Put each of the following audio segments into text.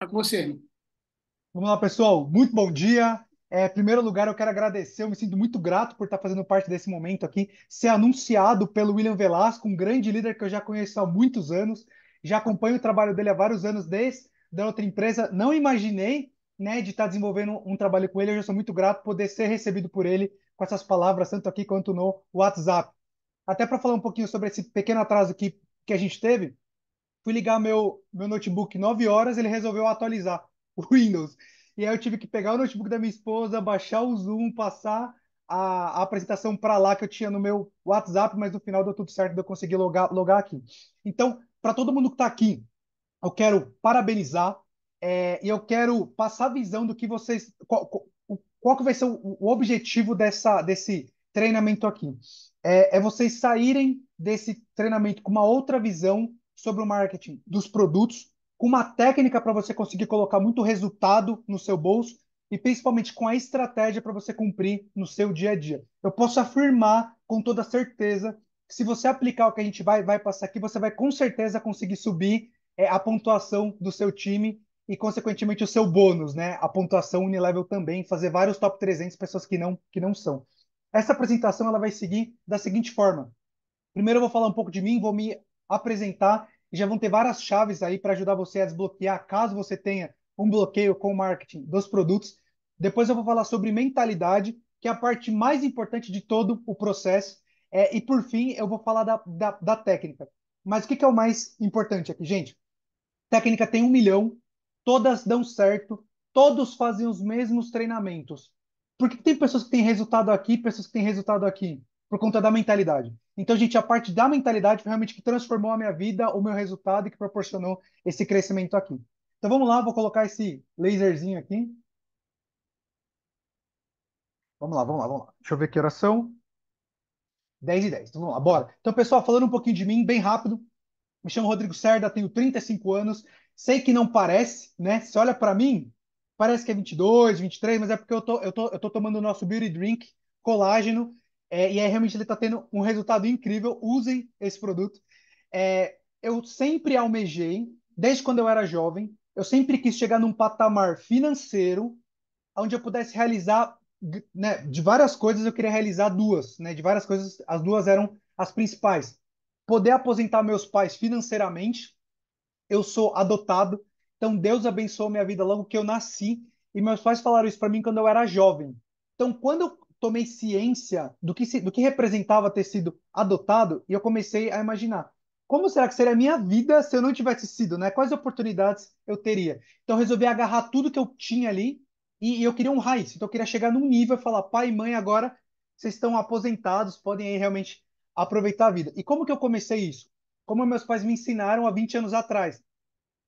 Está com você, Vamos lá, pessoal. Muito bom dia. É, em primeiro lugar, eu quero agradecer, eu me sinto muito grato por estar fazendo parte desse momento aqui, ser anunciado pelo William Velasco, um grande líder que eu já conheço há muitos anos, já acompanho o trabalho dele há vários anos desde da outra empresa, não imaginei né, de estar desenvolvendo um trabalho com ele, eu já sou muito grato por poder ser recebido por ele com essas palavras, tanto aqui quanto no WhatsApp. Até para falar um pouquinho sobre esse pequeno atraso que, que a gente teve, Fui ligar meu, meu notebook 9 horas, ele resolveu atualizar o Windows. E aí eu tive que pegar o notebook da minha esposa, baixar o Zoom, passar a, a apresentação para lá que eu tinha no meu WhatsApp, mas no final deu tudo certo, eu consegui logar, logar aqui. Então, para todo mundo que está aqui, eu quero parabenizar é, e eu quero passar a visão do que vocês. Qual, qual, qual que vai ser o, o objetivo dessa, desse treinamento aqui? É, é vocês saírem desse treinamento com uma outra visão sobre o marketing dos produtos, com uma técnica para você conseguir colocar muito resultado no seu bolso e principalmente com a estratégia para você cumprir no seu dia a dia. Eu posso afirmar com toda certeza que se você aplicar o que a gente vai, vai passar aqui, você vai com certeza conseguir subir é, a pontuação do seu time e, consequentemente, o seu bônus, né? A pontuação Unilevel também, fazer vários top 300 pessoas que não, que não são. Essa apresentação ela vai seguir da seguinte forma. Primeiro eu vou falar um pouco de mim, vou me apresentar e já vão ter várias chaves aí para ajudar você a desbloquear, caso você tenha um bloqueio com o marketing dos produtos. Depois eu vou falar sobre mentalidade, que é a parte mais importante de todo o processo. É, e por fim, eu vou falar da, da, da técnica. Mas o que, que é o mais importante aqui, gente? Técnica tem um milhão, todas dão certo, todos fazem os mesmos treinamentos. Por que tem pessoas que têm resultado aqui pessoas que têm resultado aqui? Por conta da mentalidade. Então, gente, a parte da mentalidade foi realmente que transformou a minha vida, o meu resultado e que proporcionou esse crescimento aqui. Então, vamos lá, vou colocar esse laserzinho aqui. Vamos lá, vamos lá, vamos lá. Deixa eu ver que oração. 10 e 10. Então, vamos lá, bora. Então, pessoal, falando um pouquinho de mim, bem rápido. Me chamo Rodrigo Cerda, tenho 35 anos. Sei que não parece, né? Se olha para mim, parece que é 22, 23, mas é porque eu tô, eu tô, eu tô tomando o nosso Beauty Drink colágeno é, e aí realmente ele está tendo um resultado incrível. Usem esse produto. É, eu sempre almejei, desde quando eu era jovem, eu sempre quis chegar num patamar financeiro onde eu pudesse realizar, né, de várias coisas eu queria realizar duas, né, de várias coisas as duas eram as principais. Poder aposentar meus pais financeiramente, eu sou adotado, então Deus abençoou minha vida logo que eu nasci e meus pais falaram isso para mim quando eu era jovem. Então quando eu tomei ciência do que, se, do que representava ter sido adotado e eu comecei a imaginar como será que seria a minha vida se eu não tivesse sido, né? Quais oportunidades eu teria? Então eu resolvi agarrar tudo que eu tinha ali e, e eu queria um raiz. Então eu queria chegar num nível e falar, pai e mãe, agora vocês estão aposentados, podem aí realmente aproveitar a vida. E como que eu comecei isso? Como meus pais me ensinaram há 20 anos atrás.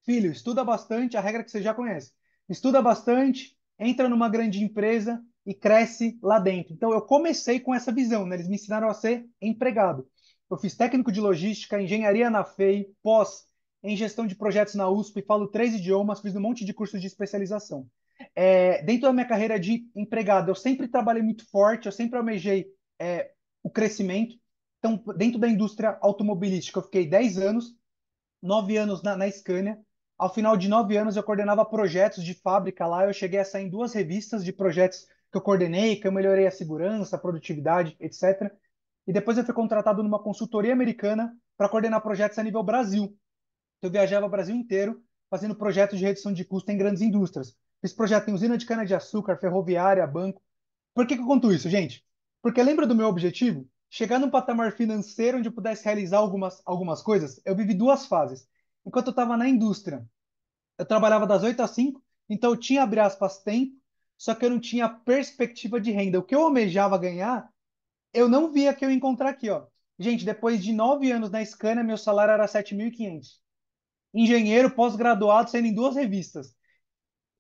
Filho, estuda bastante, a regra que você já conhece. Estuda bastante, entra numa grande empresa, e cresce lá dentro. Então eu comecei com essa visão, né? Eles me ensinaram a ser empregado. Eu fiz técnico de logística, engenharia na FEI, pós em gestão de projetos na USP, falo três idiomas, fiz um monte de cursos de especialização. É, dentro da minha carreira de empregado, eu sempre trabalhei muito forte, eu sempre almejei é, o crescimento. Então, dentro da indústria automobilística, eu fiquei 10 anos, 9 anos na, na Scania. Ao final de 9 anos, eu coordenava projetos de fábrica lá. Eu cheguei a sair em duas revistas de projetos que eu coordenei, que eu melhorei a segurança, a produtividade, etc. E depois eu fui contratado numa consultoria americana para coordenar projetos a nível Brasil. Então, eu viajava o Brasil inteiro fazendo projetos de redução de custo em grandes indústrias. Esse projeto tem usina de cana-de-açúcar, ferroviária, banco. Por que, que eu conto isso, gente? Porque lembra do meu objetivo? Chegar num patamar financeiro onde eu pudesse realizar algumas, algumas coisas, eu vivi duas fases. Enquanto eu estava na indústria, eu trabalhava das 8 às 5, então eu tinha, abre aspas, tempo só que eu não tinha perspectiva de renda. O que eu almejava ganhar, eu não via que eu ia encontrar aqui, ó. Gente, depois de nove anos na Scania, meu salário era 7.500. Engenheiro pós-graduado, sendo em duas revistas.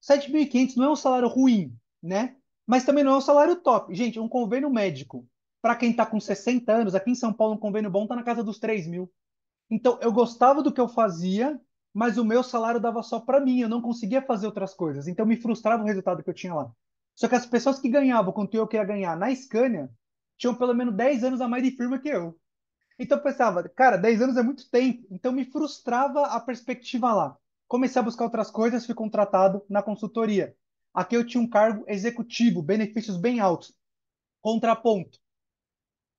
7.500 não é um salário ruim, né? Mas também não é um salário top. Gente, um convênio médico, para quem está com 60 anos, aqui em São Paulo, um convênio bom está na casa dos 3 mil. Então, eu gostava do que eu fazia, mas o meu salário dava só para mim, eu não conseguia fazer outras coisas, então me frustrava o resultado que eu tinha lá. Só que as pessoas que ganhavam quanto eu queria ganhar na Scania tinham pelo menos 10 anos a mais de firma que eu. Então eu pensava, cara, 10 anos é muito tempo, então me frustrava a perspectiva lá. Comecei a buscar outras coisas, fui contratado na consultoria. Aqui eu tinha um cargo executivo, benefícios bem altos. Contraponto.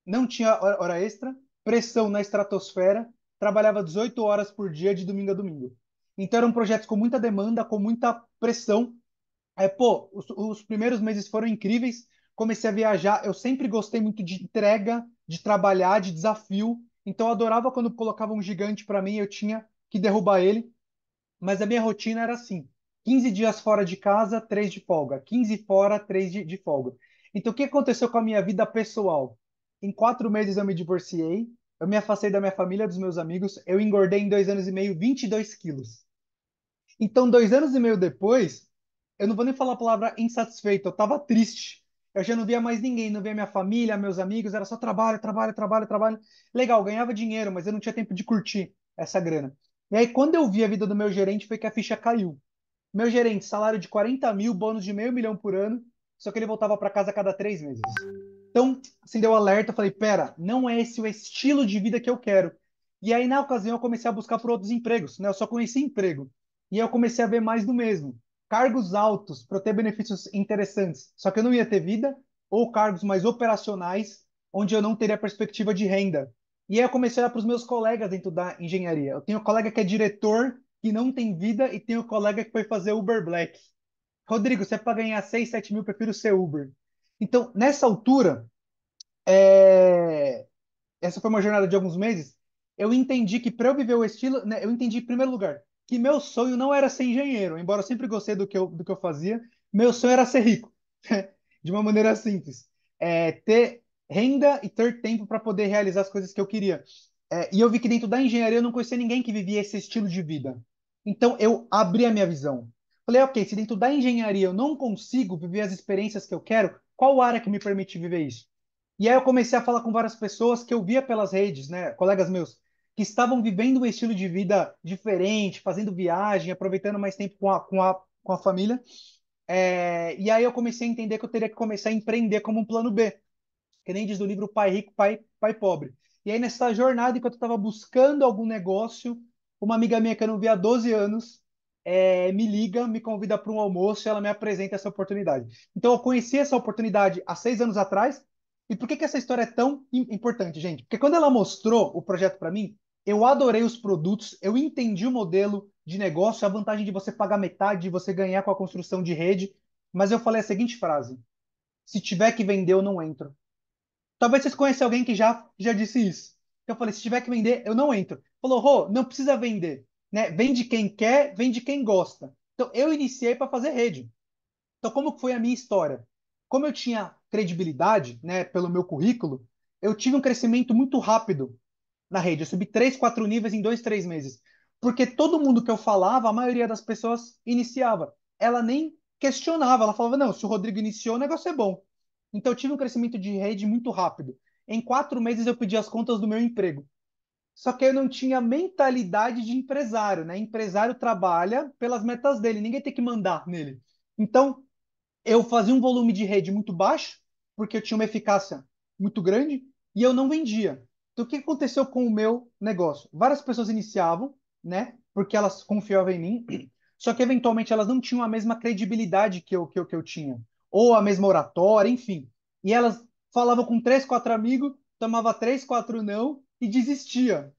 Não tinha hora extra, pressão na estratosfera, trabalhava 18 horas por dia, de domingo a domingo. Então eram projetos com muita demanda, com muita pressão. É, pô, os, os primeiros meses foram incríveis, comecei a viajar, eu sempre gostei muito de entrega, de trabalhar, de desafio. Então eu adorava quando colocava um gigante para mim, eu tinha que derrubar ele. Mas a minha rotina era assim: 15 dias fora de casa, 3 de folga. 15 fora, 3 de, de folga. Então o que aconteceu com a minha vida pessoal? Em quatro meses eu me divorciei, eu me afastei da minha família, dos meus amigos. Eu engordei em dois anos e meio 22 quilos. Então, dois anos e meio depois, eu não vou nem falar a palavra insatisfeito, eu tava triste. Eu já não via mais ninguém, não via minha família, meus amigos, era só trabalho, trabalho, trabalho, trabalho. Legal, ganhava dinheiro, mas eu não tinha tempo de curtir essa grana. E aí, quando eu vi a vida do meu gerente, foi que a ficha caiu. Meu gerente, salário de 40 mil, bônus de meio milhão por ano, só que ele voltava para casa a cada três meses. Então, acendeu assim, o alerta, falei, pera, não é esse o estilo de vida que eu quero. E aí, na ocasião, eu comecei a buscar por outros empregos, né? Eu só conheci emprego. E aí eu comecei a ver mais do mesmo. Cargos altos para ter benefícios interessantes. Só que eu não ia ter vida, ou cargos mais operacionais, onde eu não teria perspectiva de renda. E aí eu comecei a olhar para os meus colegas dentro da engenharia. Eu tenho um colega que é diretor, que não tem vida, e tenho um colega que foi fazer Uber Black. Rodrigo, se é para ganhar 6, 7 mil, prefiro ser Uber. Então, nessa altura, é... essa foi uma jornada de alguns meses. Eu entendi que para eu viver o estilo, né, eu entendi em primeiro lugar que meu sonho não era ser engenheiro, embora eu sempre gostei do que eu, do que eu fazia, meu sonho era ser rico, de uma maneira simples. É, ter renda e ter tempo para poder realizar as coisas que eu queria. É, e eu vi que dentro da engenharia eu não conhecia ninguém que vivia esse estilo de vida. Então eu abri a minha visão. Falei, ok, se dentro da engenharia eu não consigo viver as experiências que eu quero, qual área que me permite viver isso? E aí eu comecei a falar com várias pessoas que eu via pelas redes, né, colegas meus, que estavam vivendo um estilo de vida diferente, fazendo viagem, aproveitando mais tempo com a, com a, com a família. É, e aí eu comecei a entender que eu teria que começar a empreender como um plano B, que nem diz do livro Pai Rico, Pai, Pai Pobre. E aí nessa jornada, enquanto eu estava buscando algum negócio, uma amiga minha que eu não via há 12 anos, é, me liga, me convida para um almoço e ela me apresenta essa oportunidade. Então, eu conheci essa oportunidade há seis anos atrás. E por que, que essa história é tão importante, gente? Porque quando ela mostrou o projeto para mim, eu adorei os produtos, eu entendi o modelo de negócio, a vantagem de você pagar metade, de você ganhar com a construção de rede. Mas eu falei a seguinte frase: se tiver que vender, eu não entro. Talvez vocês conheçam alguém que já, já disse isso. Eu falei: se tiver que vender, eu não entro. Falou, Rô, não precisa vender. Né? Vem de quem quer, vem de quem gosta. Então, eu iniciei para fazer rede. Então, como foi a minha história? Como eu tinha credibilidade né, pelo meu currículo, eu tive um crescimento muito rápido na rede. Eu subi 3, 4 níveis em 2, 3 meses. Porque todo mundo que eu falava, a maioria das pessoas iniciava. Ela nem questionava, ela falava, não, se o Rodrigo iniciou, o negócio é bom. Então eu tive um crescimento de rede muito rápido. Em quatro meses eu pedi as contas do meu emprego. Só que eu não tinha mentalidade de empresário, né? Empresário trabalha pelas metas dele, ninguém tem que mandar nele. Então, eu fazia um volume de rede muito baixo, porque eu tinha uma eficácia muito grande, e eu não vendia. Então, o que aconteceu com o meu negócio? Várias pessoas iniciavam, né? Porque elas confiavam em mim, só que eventualmente elas não tinham a mesma credibilidade que eu, que eu, que eu tinha, ou a mesma oratória, enfim. E elas falavam com três, quatro amigos, tomava três, quatro não, e desistia.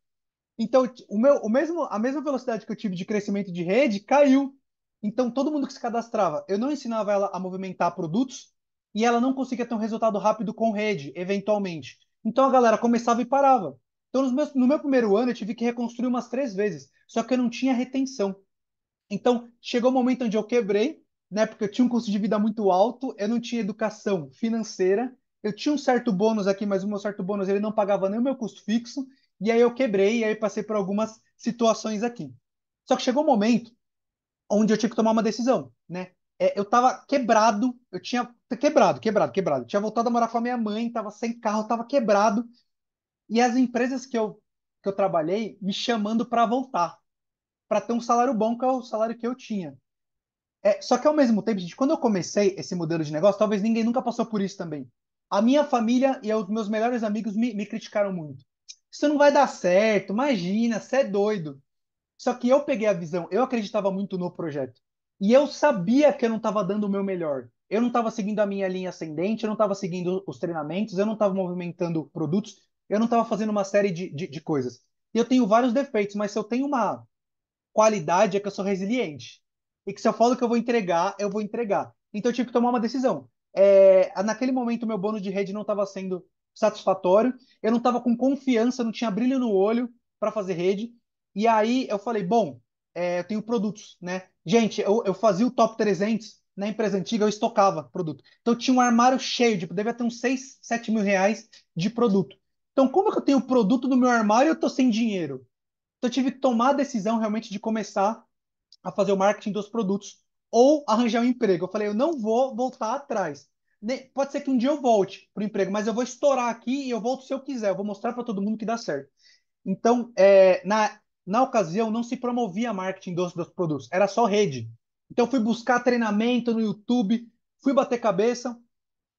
Então, o meu, o mesmo, a mesma velocidade que eu tive de crescimento de rede caiu. Então, todo mundo que se cadastrava, eu não ensinava ela a movimentar produtos e ela não conseguia ter um resultado rápido com rede, eventualmente. Então, a galera começava e parava. Então, meus, no meu primeiro ano, eu tive que reconstruir umas três vezes, só que eu não tinha retenção. Então, chegou o um momento onde eu quebrei, né, porque eu tinha um custo de vida muito alto, eu não tinha educação financeira, eu tinha um certo bônus aqui, mas o meu certo bônus ele não pagava nem o meu custo fixo, e aí eu quebrei, e aí passei por algumas situações aqui. Só que chegou um momento onde eu tinha que tomar uma decisão, né? É, eu tava quebrado, eu tinha quebrado, quebrado, quebrado. Eu tinha voltado a morar com a minha mãe, tava sem carro, tava quebrado. E as empresas que eu, que eu trabalhei me chamando para voltar, para ter um salário bom, que é o salário que eu tinha. É, só que ao mesmo tempo, gente, quando eu comecei esse modelo de negócio, talvez ninguém nunca passou por isso também. A minha família e os meus melhores amigos me, me criticaram muito. Isso não vai dar certo, imagina, você é doido. Só que eu peguei a visão, eu acreditava muito no projeto. E eu sabia que eu não estava dando o meu melhor. Eu não estava seguindo a minha linha ascendente, eu não estava seguindo os treinamentos, eu não estava movimentando produtos, eu não estava fazendo uma série de, de, de coisas. E eu tenho vários defeitos, mas se eu tenho uma qualidade é que eu sou resiliente. E que se eu falo que eu vou entregar, eu vou entregar. Então eu tive que tomar uma decisão. É, naquele momento, meu bônus de rede não estava sendo satisfatório, eu não estava com confiança, não tinha brilho no olho para fazer rede. E aí eu falei, bom, é, eu tenho produtos, né? Gente, eu, eu fazia o top 300 na empresa antiga, eu estocava produto. Então tinha um armário cheio, tipo, devia ter uns 6, 7 mil reais de produto. Então como é que eu tenho produto no meu armário e eu tô sem dinheiro? Então eu tive que tomar a decisão realmente de começar a fazer o marketing dos produtos ou arranjar um emprego. Eu falei, eu não vou voltar atrás. Pode ser que um dia eu volte para o emprego, mas eu vou estourar aqui e eu volto se eu quiser. Eu vou mostrar para todo mundo que dá certo. Então, é, na, na ocasião, não se promovia marketing dos, dos produtos, era só rede. Então, fui buscar treinamento no YouTube, fui bater cabeça,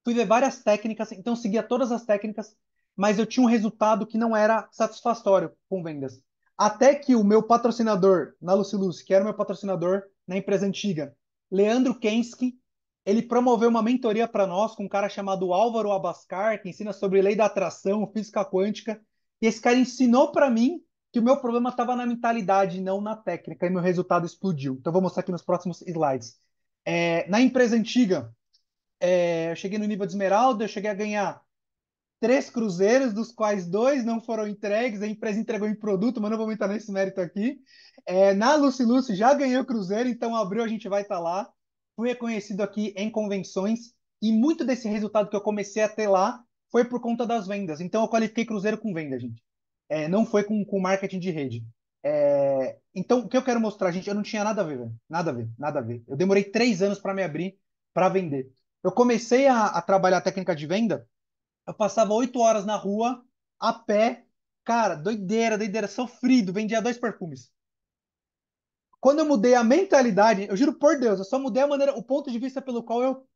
fui ver várias técnicas, então seguia todas as técnicas, mas eu tinha um resultado que não era satisfatório com vendas. Até que o meu patrocinador, na Luciluz, que era o meu patrocinador na empresa antiga, Leandro Kensky, ele promoveu uma mentoria para nós com um cara chamado Álvaro Abascar, que ensina sobre lei da atração, física quântica. E esse cara ensinou para mim que o meu problema estava na mentalidade, não na técnica, e meu resultado explodiu. Então, vou mostrar aqui nos próximos slides. É, na empresa antiga, é, eu cheguei no nível de esmeralda, eu cheguei a ganhar três cruzeiros, dos quais dois não foram entregues, a empresa entregou em produto, mas não vou entrar nesse mérito aqui. É, na Lucy Lucy já ganhei o cruzeiro, então abriu a gente vai estar tá lá. Fui reconhecido aqui em convenções e muito desse resultado que eu comecei a ter lá foi por conta das vendas. Então eu qualifiquei cruzeiro com venda, gente. É, não foi com, com marketing de rede. É, então o que eu quero mostrar, gente, eu não tinha nada a ver, velho. Nada a ver, nada a ver. Eu demorei três anos para me abrir para vender. Eu comecei a, a trabalhar a técnica de venda eu passava oito horas na rua, a pé. Cara, doideira, doideira, sofrido. Vendia dois perfumes. Quando eu mudei a mentalidade, eu juro por Deus, eu só mudei a maneira, o ponto de vista pelo qual eu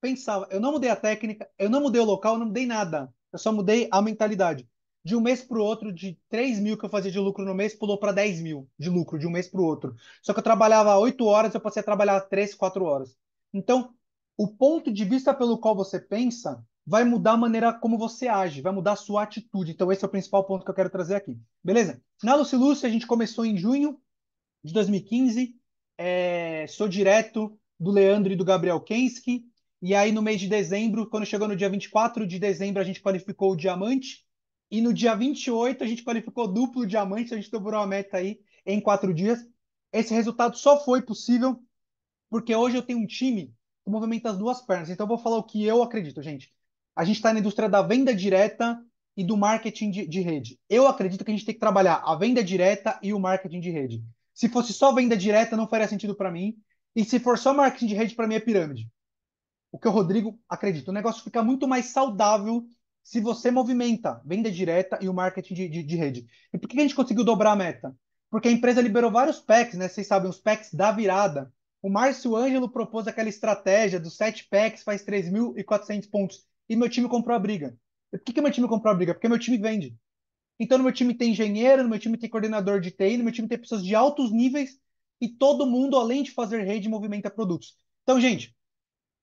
pensava. Eu não mudei a técnica, eu não mudei o local, eu não mudei nada. Eu só mudei a mentalidade. De um mês para o outro, de 3 mil que eu fazia de lucro no mês, pulou para 10 mil de lucro de um mês para o outro. Só que eu trabalhava 8 horas, eu passei a trabalhar 3, 4 horas. Então, o ponto de vista pelo qual você pensa vai mudar a maneira como você age, vai mudar a sua atitude. Então, esse é o principal ponto que eu quero trazer aqui. Beleza? Na Lucilúcia a gente começou em junho de 2015. É, sou direto do Leandro e do Gabriel Kensky. E aí, no mês de dezembro, quando chegou no dia 24 de dezembro, a gente qualificou o diamante. E no dia 28, a gente qualificou duplo diamante. A gente dobrou a meta aí em quatro dias. Esse resultado só foi possível porque hoje eu tenho um time que movimenta as duas pernas. Então, eu vou falar o que eu acredito, gente. A gente está na indústria da venda direta e do marketing de, de, rede. Eu acredito que a gente tem que trabalhar a venda direta e o marketing de rede. Se fosse só venda direta, não faria sentido para mim. E se for só marketing de rede, para mim é pirâmide. O que o Rodrigo acredita. O negócio fica muito mais saudável se você movimenta venda direta e o marketing de, de, de rede. E por que a gente conseguiu dobrar a meta? Porque a empresa liberou vários packs, né? Vocês sabem, os packs da virada. O Márcio Ângelo propôs aquela estratégia dos sete packs faz 3.400 pontos e meu time comprou a briga. Por que, que meu time comprou a briga? Porque meu time vende. Então, no meu time tem engenheiro, no meu time tem coordenador de TI, no meu time tem pessoas de altos níveis e todo mundo, além de fazer rede, movimenta produtos. Então, gente,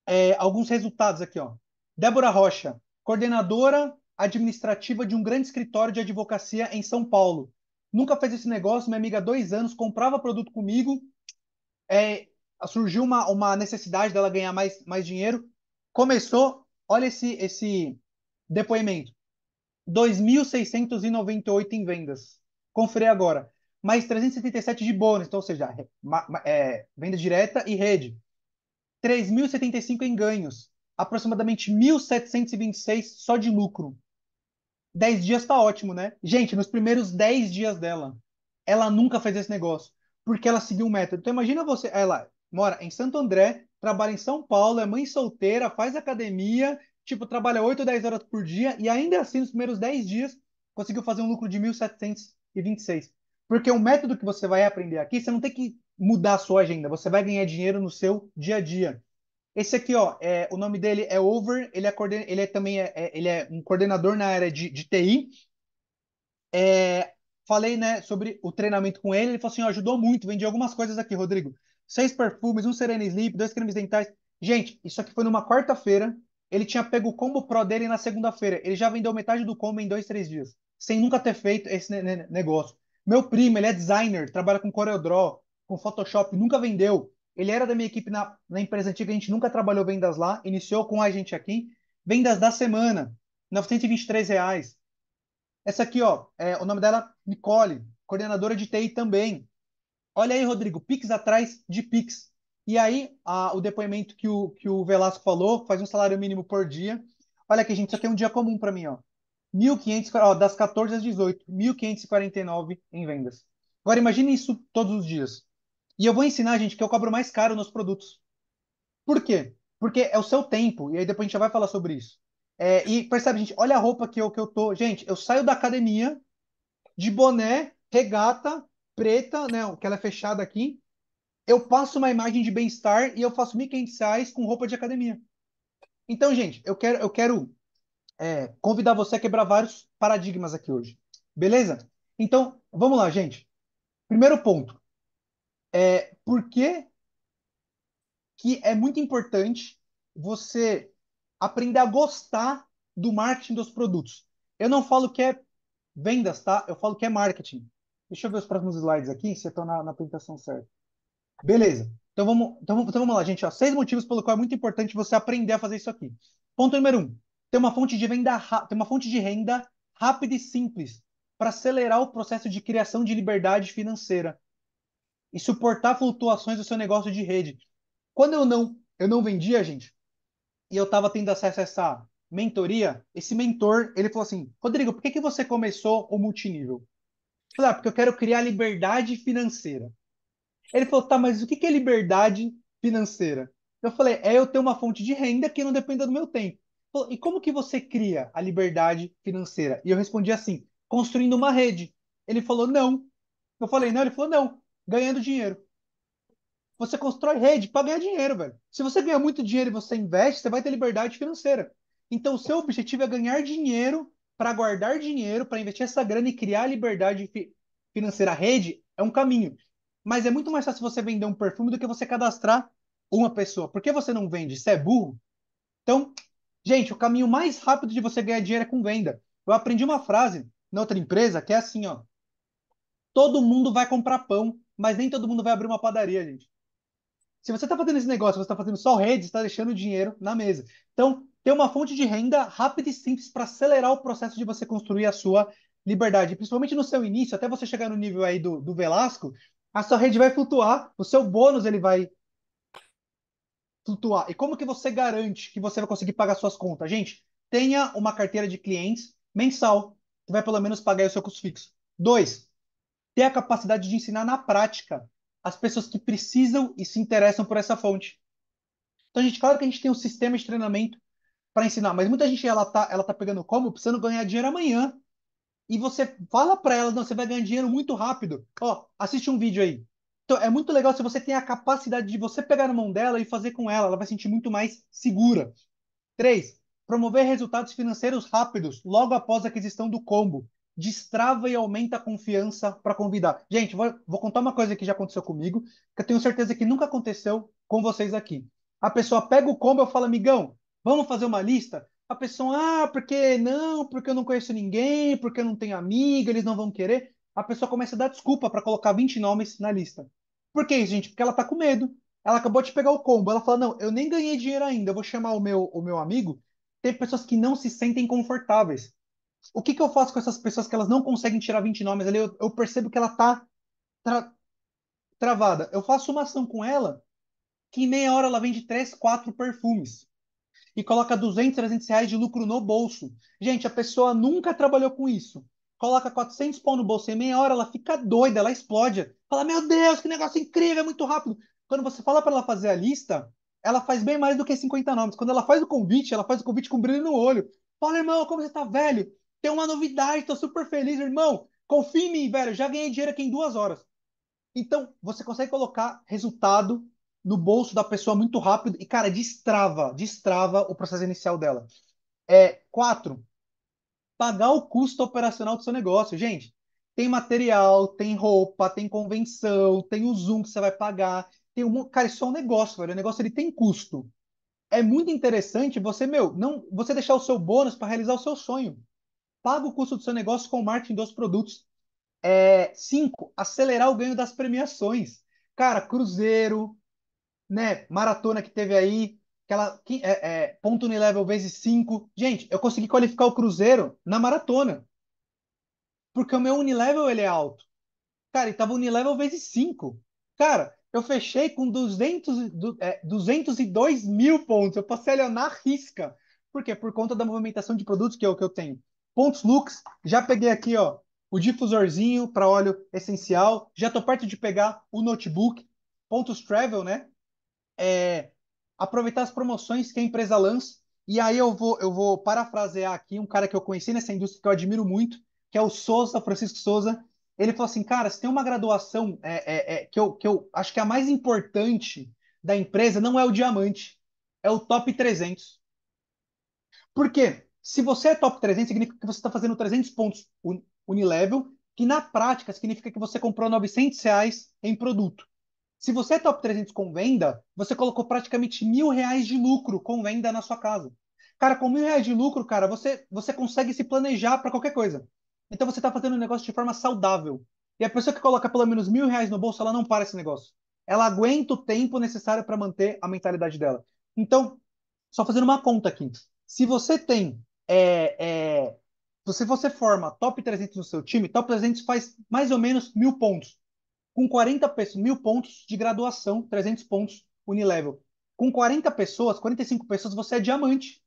é, alguns resultados aqui. Ó. Débora Rocha, coordenadora administrativa de um grande escritório de advocacia em São Paulo. Nunca fez esse negócio, minha amiga há dois anos, comprava produto comigo. É, surgiu uma, uma necessidade dela ganhar mais, mais dinheiro. Começou, Olha esse, esse depoimento. 2.698 em vendas. Confere agora. Mais 377 de bônus, então, ou seja, é, venda direta e rede. 3.075 em ganhos. Aproximadamente 1.726 só de lucro. 10 dias está ótimo, né? Gente, nos primeiros 10 dias dela, ela nunca fez esse negócio, porque ela seguiu um método. Então imagina você, ela mora em Santo André, trabalha em São Paulo, é mãe solteira, faz academia, tipo, trabalha 8 ou 10 horas por dia e ainda assim, nos primeiros 10 dias, conseguiu fazer um lucro de 1.726. Porque o método que você vai aprender aqui, você não tem que mudar a sua agenda, você vai ganhar dinheiro no seu dia a dia. Esse aqui, ó, é, o nome dele é Over, ele é, coorden ele é também é, é, ele é um coordenador na área de, de TI. É, falei né, sobre o treinamento com ele, ele falou assim, ajudou muito, vendi algumas coisas aqui, Rodrigo seis perfumes, um Serena Sleep, dois cremes dentais. Gente, isso aqui foi numa quarta-feira. Ele tinha pego o combo pro dele na segunda-feira. Ele já vendeu metade do combo em dois, três dias, sem nunca ter feito esse ne negócio. Meu primo, ele é designer, trabalha com CorelDRAW, com Photoshop, nunca vendeu. Ele era da minha equipe na, na empresa antiga, a gente nunca trabalhou vendas lá, iniciou com a gente aqui. Vendas da semana, R$ 923. Reais. Essa aqui, ó, é, o nome dela, Nicole, coordenadora de TI também. Olha aí, Rodrigo, Pix atrás de Pix. E aí, a, o depoimento que o, que o Velasco falou, faz um salário mínimo por dia. Olha aqui, gente, isso aqui é um dia comum para mim, ó. 1.500, ó, das 14 às 18, 1.549 em vendas. Agora, imagine isso todos os dias. E eu vou ensinar, gente, que eu cobro mais caro nos produtos. Por quê? Porque é o seu tempo, e aí depois a gente já vai falar sobre isso. É, e percebe, gente, olha a roupa que eu, que eu tô. Gente, eu saio da academia de boné, regata, preta, né, que ela é fechada aqui, eu passo uma imagem de bem-estar e eu faço R$ 1.500 com roupa de academia. Então, gente, eu quero, eu quero é, convidar você a quebrar vários paradigmas aqui hoje. Beleza? Então, vamos lá, gente. Primeiro ponto. É, por que, que é muito importante você aprender a gostar do marketing dos produtos? Eu não falo que é vendas, tá? Eu falo que é marketing. Deixa eu ver os próximos slides aqui, se eu estou na, na, apresentação certa. Beleza. Então vamos, então, então vamos lá, gente. Ó, seis motivos pelo qual é muito importante você aprender a fazer isso aqui. Ponto número um. Ter uma fonte de, venda, ter uma fonte de renda rápida e simples para acelerar o processo de criação de liberdade financeira e suportar flutuações do seu negócio de rede. Quando eu não, eu não vendia, gente, e eu estava tendo acesso a essa mentoria, esse mentor, ele falou assim, Rodrigo, por que, que você começou o multinível? Falei, ah, porque eu quero criar liberdade financeira. Ele falou, tá, mas o que é liberdade financeira? Eu falei, é eu ter uma fonte de renda que não dependa do meu tempo. e como que você cria a liberdade financeira? E eu respondi assim, construindo uma rede. Ele falou, não. Eu falei, não. Ele falou, não, ganhando dinheiro. Você constrói rede para ganhar dinheiro, velho. Se você ganhar muito dinheiro e você investe, você vai ter liberdade financeira. Então, o seu objetivo é ganhar dinheiro para guardar dinheiro, para investir essa grana e criar a liberdade fi financeira rede, é um caminho. Mas é muito mais fácil você vender um perfume do que você cadastrar uma pessoa. Por que você não vende? Você é burro? Então, gente, o caminho mais rápido de você ganhar dinheiro é com venda. Eu aprendi uma frase na outra empresa que é assim, ó. Todo mundo vai comprar pão, mas nem todo mundo vai abrir uma padaria, gente. Se você está fazendo esse negócio, você está fazendo só rede, está deixando dinheiro na mesa. Então, ter uma fonte de renda rápida e simples para acelerar o processo de você construir a sua liberdade. Principalmente no seu início, até você chegar no nível aí do, do Velasco, a sua rede vai flutuar, o seu bônus ele vai flutuar. E como que você garante que você vai conseguir pagar suas contas? Gente, tenha uma carteira de clientes mensal, que vai pelo menos pagar o seu custo fixo. Dois, ter a capacidade de ensinar na prática as pessoas que precisam e se interessam por essa fonte. Então, gente, claro que a gente tem um sistema de treinamento para ensinar, mas muita gente ela tá, ela tá pegando como precisando ganhar dinheiro amanhã. E você fala para ela, não, você vai ganhar dinheiro muito rápido. Ó, assiste um vídeo aí. Então é muito legal se você tem a capacidade de você pegar na mão dela e fazer com ela, ela vai sentir muito mais segura. 3. Promover resultados financeiros rápidos logo após a aquisição do combo. Destrava e aumenta a confiança para convidar. Gente, vou, vou contar uma coisa que já aconteceu comigo, que eu tenho certeza que nunca aconteceu com vocês aqui. A pessoa pega o combo e fala, amigão, Vamos fazer uma lista? A pessoa, ah, porque não, porque eu não conheço ninguém, porque eu não tenho amiga, eles não vão querer. A pessoa começa a dar desculpa para colocar 20 nomes na lista. Por que isso, gente? Porque ela tá com medo. Ela acabou de pegar o combo. Ela fala: "Não, eu nem ganhei dinheiro ainda, eu vou chamar o meu o meu amigo". Tem pessoas que não se sentem confortáveis. O que que eu faço com essas pessoas que elas não conseguem tirar 20 nomes ali? Eu, eu percebo que ela tá tra travada. Eu faço uma ação com ela que em meia hora ela vende 3, 4 perfumes e coloca 200, 300 reais de lucro no bolso. Gente, a pessoa nunca trabalhou com isso. Coloca 400 pontos no bolso em meia hora, ela fica doida, ela explode. Fala, meu Deus, que negócio incrível, é muito rápido. Quando você fala para ela fazer a lista, ela faz bem mais do que 50 nomes. Quando ela faz o convite, ela faz o convite com brilho no olho. Fala, irmão, como você tá velho? Tem uma novidade, tô super feliz, irmão. Confia em mim, velho, já ganhei dinheiro aqui em duas horas. Então, você consegue colocar resultado no bolso da pessoa muito rápido e, cara, destrava, destrava o processo inicial dela. É, quatro, pagar o custo operacional do seu negócio. Gente, tem material, tem roupa, tem convenção, tem o Zoom que você vai pagar. Tem um... Cara, isso é um negócio, velho. O negócio ele tem custo. É muito interessante você, meu, não você deixar o seu bônus para realizar o seu sonho. Paga o custo do seu negócio com o marketing dos produtos. É, cinco, acelerar o ganho das premiações. Cara, cruzeiro, né, maratona que teve aí, aquela é, é, ponto Unilevel vezes 5. Gente, eu consegui qualificar o Cruzeiro na maratona. Porque o meu Unilevel ele é alto. Cara, e tava Unilevel vezes 5. Cara, eu fechei com 200, é, 202 mil pontos. Eu passei ali na risca. Por quê? Por conta da movimentação de produtos que eu, que eu tenho. Pontos Lux, já peguei aqui, ó, o difusorzinho para óleo essencial. Já tô perto de pegar o notebook. Pontos Travel, né? é, aproveitar as promoções que a empresa lança. E aí eu vou, eu vou parafrasear aqui um cara que eu conheci nessa indústria que eu admiro muito, que é o Souza, Francisco Souza. Ele falou assim, cara, se tem uma graduação é, é, é que, eu, que eu acho que é a mais importante da empresa não é o diamante, é o top 300. Por quê? Se você é top 300, significa que você está fazendo 300 pontos unilevel, que na prática significa que você comprou 900 reais em produto. Se você é top 300 com venda, você colocou praticamente mil reais de lucro com venda na sua casa. Cara, com mil reais de lucro, cara, você, você consegue se planejar para qualquer coisa. Então você está fazendo o um negócio de forma saudável. E a pessoa que coloca pelo menos mil reais no bolso, ela não para esse negócio. Ela aguenta o tempo necessário para manter a mentalidade dela. Então, só fazendo uma conta aqui. Se você tem. É, é, se você forma top 300 no seu time, top 300 faz mais ou menos mil pontos com 40 mil pontos de graduação, 300 pontos Unilevel. Com 40 pessoas, 45 pessoas, você é diamante.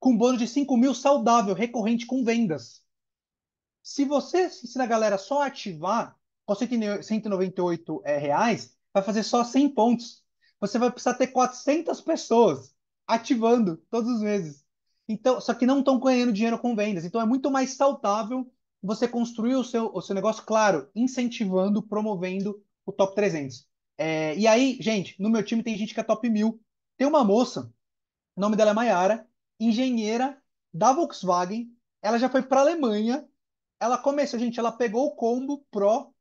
Com bônus de 5 mil saudável, recorrente com vendas. Se você ensina a galera só ativar com 198 é, reais, vai fazer só 100 pontos. Você vai precisar ter 400 pessoas ativando todos os meses. Então, só que não estão ganhando dinheiro com vendas. Então é muito mais saudável você construiu o seu, o seu negócio, claro, incentivando, promovendo o top 300. É, e aí, gente, no meu time tem gente que é top 1000. Tem uma moça, o nome dela é Mayara, engenheira da Volkswagen. Ela já foi para a Alemanha. Ela começou, gente, ela pegou o combo Pro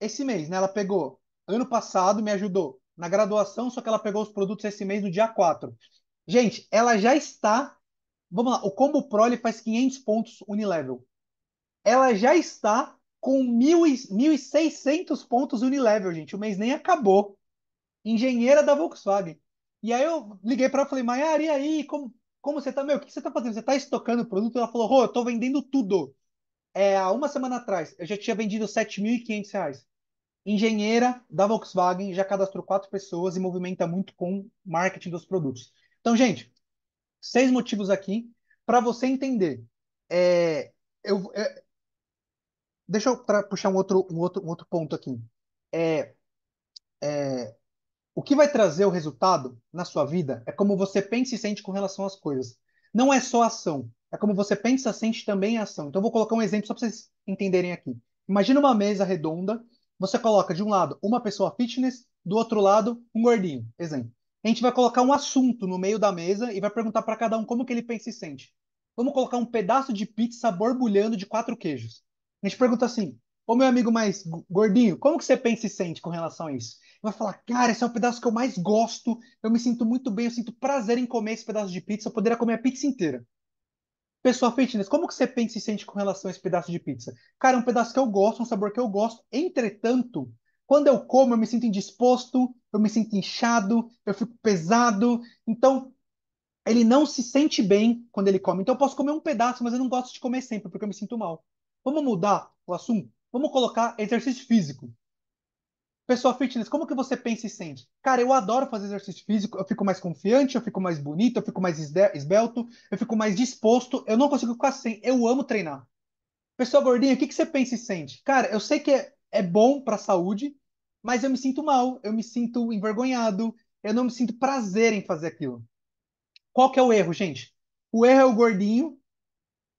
esse mês, né? Ela pegou ano passado, me ajudou na graduação, só que ela pegou os produtos esse mês no dia 4. Gente, ela já está. Vamos lá, o combo Pro ele faz 500 pontos unilevel ela já está com 1.600 pontos Unilever, gente. O mês nem acabou. Engenheira da Volkswagen. E aí eu liguei para ela e falei, Maiara, e aí? Como, como você tá? Meu, o que você tá fazendo? Você tá estocando o produto? Ela falou, Rô, eu tô vendendo tudo. É, há uma semana atrás, eu já tinha vendido 7.500 reais. Engenheira da Volkswagen já cadastrou quatro pessoas e movimenta muito com marketing dos produtos. Então, gente, seis motivos aqui para você entender. É, eu, é, deixa eu puxar um outro, um, outro, um outro ponto aqui. É, é, o que vai trazer o resultado na sua vida é como você pensa e sente com relação às coisas. Não é só ação. É como você pensa, sente também a ação. Então, eu vou colocar um exemplo só para vocês entenderem aqui. Imagina uma mesa redonda. Você coloca de um lado uma pessoa fitness, do outro lado um gordinho. Exemplo. A gente vai colocar um assunto no meio da mesa e vai perguntar para cada um como que ele pensa e sente. Vamos colocar um pedaço de pizza borbulhando de quatro queijos. A gente pergunta assim, ô meu amigo mais gordinho, como que você pensa e sente com relação a isso? Ele vai falar, cara, esse é o pedaço que eu mais gosto, eu me sinto muito bem, eu sinto prazer em comer esse pedaço de pizza, eu poderia comer a pizza inteira. Pessoal fitness, como que você pensa e sente com relação a esse pedaço de pizza? Cara, é um pedaço que eu gosto, um sabor que eu gosto, entretanto, quando eu como, eu me sinto indisposto, eu me sinto inchado, eu fico pesado, então ele não se sente bem quando ele come. Então eu posso comer um pedaço, mas eu não gosto de comer sempre, porque eu me sinto mal. Vamos mudar o assunto? Vamos colocar exercício físico. Pessoa fitness, como que você pensa e sente? Cara, eu adoro fazer exercício físico, eu fico mais confiante, eu fico mais bonito, eu fico mais esbelto, eu fico mais disposto, eu não consigo ficar sem, eu amo treinar. Pessoa gordinha, o que, que você pensa e sente? Cara, eu sei que é, é bom a saúde, mas eu me sinto mal, eu me sinto envergonhado, eu não me sinto prazer em fazer aquilo. Qual que é o erro, gente? O erro é o gordinho,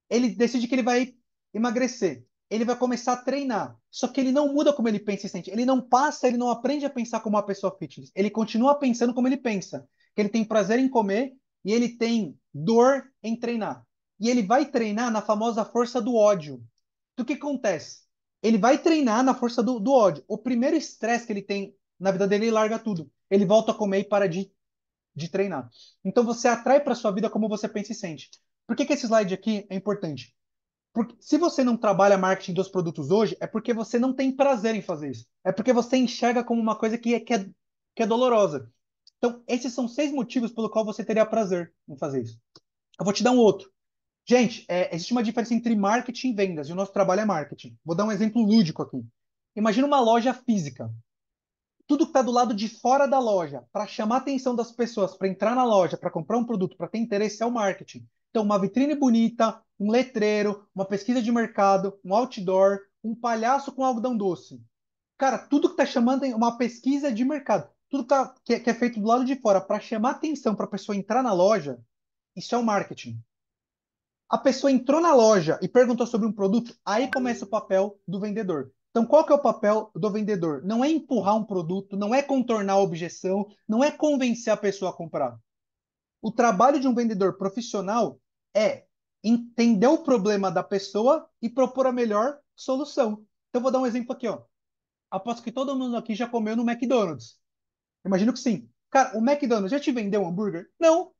ele decide que ele vai emagrecer. Ele vai começar a treinar. Só que ele não muda como ele pensa e sente. Ele não passa, ele não aprende a pensar como uma pessoa fitness. Ele continua pensando como ele pensa. Que ele tem prazer em comer e ele tem dor em treinar. E ele vai treinar na famosa força do ódio. Do que acontece? Ele vai treinar na força do, do ódio. O primeiro estresse que ele tem na vida dele, ele larga tudo. Ele volta a comer e para de, de treinar. Então você atrai para sua vida como você pensa e sente. Por que, que esse slide aqui é importante? Porque se você não trabalha marketing dos produtos hoje, é porque você não tem prazer em fazer isso. É porque você enxerga como uma coisa que é, que é, que é dolorosa. Então, esses são seis motivos pelo qual você teria prazer em fazer isso. Eu vou te dar um outro. Gente, é, existe uma diferença entre marketing e vendas, e o nosso trabalho é marketing. Vou dar um exemplo lúdico aqui. Imagina uma loja física. Tudo que está do lado de fora da loja, para chamar a atenção das pessoas, para entrar na loja, para comprar um produto, para ter interesse, é o marketing. Então, uma vitrine bonita, um letreiro, uma pesquisa de mercado, um outdoor, um palhaço com algodão doce. Cara, tudo que tá chamando é uma pesquisa de mercado. Tudo que, tá, que, é, que é feito do lado de fora para chamar atenção para a pessoa entrar na loja, isso é o marketing. A pessoa entrou na loja e perguntou sobre um produto, aí começa o papel do vendedor. Então, qual que é o papel do vendedor? Não é empurrar um produto, não é contornar a objeção, não é convencer a pessoa a comprar. O trabalho de um vendedor profissional é entender o problema da pessoa e propor a melhor solução. Então, vou dar um exemplo aqui, ó. Aposto que todo mundo aqui já comeu no McDonald's. Imagino que sim. Cara, o McDonald's já te vendeu um hambúrguer? Não.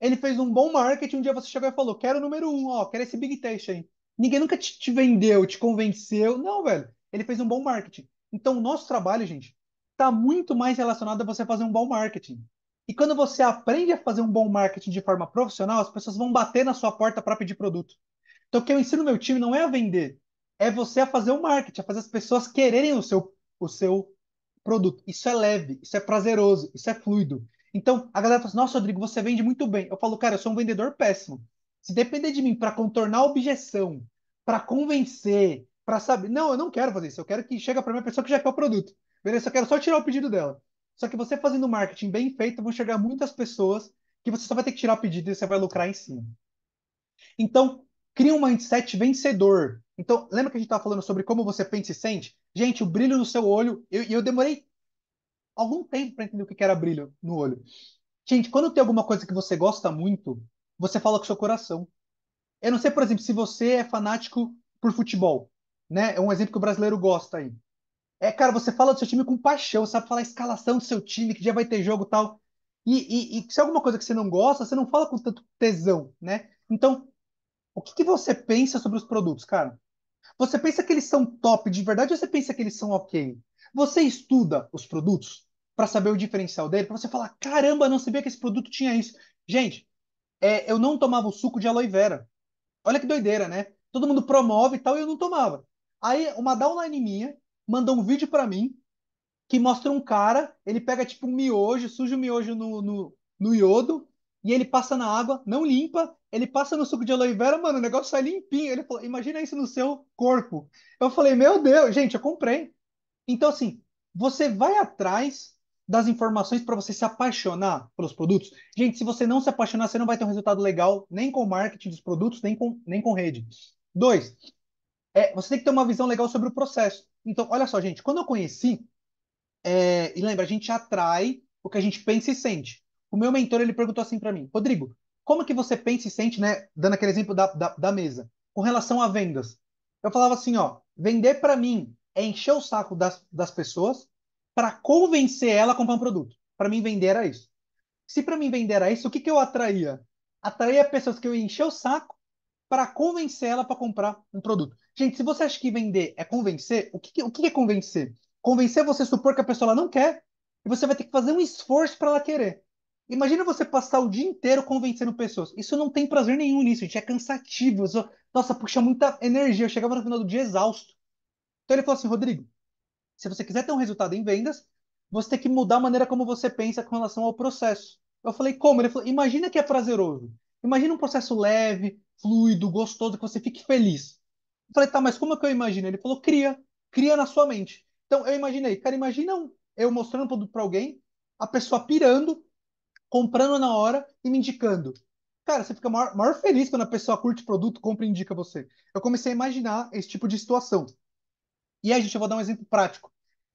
Ele fez um bom marketing. Um dia você chegou e falou: quero o número um, ó, quero esse Big Taste aí. Ninguém nunca te, te vendeu, te convenceu. Não, velho. Ele fez um bom marketing. Então, o nosso trabalho, gente, está muito mais relacionado a você fazer um bom marketing. E quando você aprende a fazer um bom marketing de forma profissional, as pessoas vão bater na sua porta para pedir produto. Então, o que eu ensino meu time não é a vender, é você a fazer o marketing, a fazer as pessoas quererem o seu, o seu produto. Isso é leve, isso é prazeroso, isso é fluido. Então, a galera fala assim: nossa, Rodrigo, você vende muito bem. Eu falo, cara, eu sou um vendedor péssimo. Se depender de mim para contornar a objeção, para convencer, para saber. Não, eu não quero fazer isso. Eu quero que chegue para mim a pessoa que já quer o produto. Beleza, eu quero só tirar o pedido dela. Só que você fazendo marketing bem feito, vão chegar muitas pessoas que você só vai ter que tirar pedido e você vai lucrar em cima. Então, cria um mindset vencedor. Então, lembra que a gente estava falando sobre como você pensa e sente? Gente, o brilho no seu olho, eu, eu demorei algum tempo para entender o que era brilho no olho. Gente, quando tem alguma coisa que você gosta muito, você fala com o seu coração. Eu não sei, por exemplo, se você é fanático por futebol, né? É um exemplo que o brasileiro gosta aí. É, cara, você fala do seu time com paixão, sabe falar a escalação do seu time, que já vai ter jogo e tal. E, e, e se é alguma coisa que você não gosta, você não fala com tanto tesão, né? Então, o que, que você pensa sobre os produtos, cara? Você pensa que eles são top de verdade ou você pensa que eles são ok? Você estuda os produtos para saber o diferencial dele, para você falar, caramba, não sabia que esse produto tinha isso. Gente, é, eu não tomava o suco de aloe vera. Olha que doideira, né? Todo mundo promove e tal, e eu não tomava. Aí, uma downline minha mandou um vídeo para mim que mostra um cara, ele pega tipo um miojo, suja o miojo no, no, no iodo, e ele passa na água, não limpa, ele passa no suco de aloe vera, mano, o negócio sai limpinho. Ele falou, imagina isso no seu corpo. Eu falei, meu Deus, gente, eu comprei. Então, assim, você vai atrás das informações para você se apaixonar pelos produtos. Gente, se você não se apaixonar, você não vai ter um resultado legal nem com o marketing dos produtos, nem com, nem com rede. Dois, é, você tem que ter uma visão legal sobre o processo. Então, olha só, gente, quando eu conheci, é, e lembra, a gente atrai o que a gente pensa e sente. O meu mentor ele perguntou assim para mim, Rodrigo, como que você pensa e sente, né? Dando aquele exemplo da, da, da mesa, com relação a vendas. Eu falava assim, ó, vender para mim é encher o saco das, das pessoas para convencer ela a comprar um produto. Para mim vender era isso. Se para mim vender era isso, o que, que eu atraía? Atraía pessoas que eu enchia o saco para convencer ela para comprar um produto. Gente, se você acha que vender é convencer, o que, o que é convencer? Convencer é você supor que a pessoa não quer e você vai ter que fazer um esforço para ela querer. Imagina você passar o dia inteiro convencendo pessoas. Isso não tem prazer nenhum nisso, gente. É cansativo. Nossa, puxa muita energia. Eu chegava no final do dia exausto. Então ele falou assim, Rodrigo, se você quiser ter um resultado em vendas, você tem que mudar a maneira como você pensa com relação ao processo. Eu falei, como? Ele falou, imagina que é prazeroso. Imagina um processo leve, fluido, gostoso, que você fique feliz. Eu falei, tá, mas como é que eu imagino? Ele falou, cria, cria na sua mente. Então eu imaginei, cara, imagina eu mostrando produto para alguém, a pessoa pirando, comprando na hora e me indicando. Cara, você fica maior, maior feliz quando a pessoa curte o produto, compra e indica você. Eu comecei a imaginar esse tipo de situação. E aí, gente, eu vou dar um exemplo prático.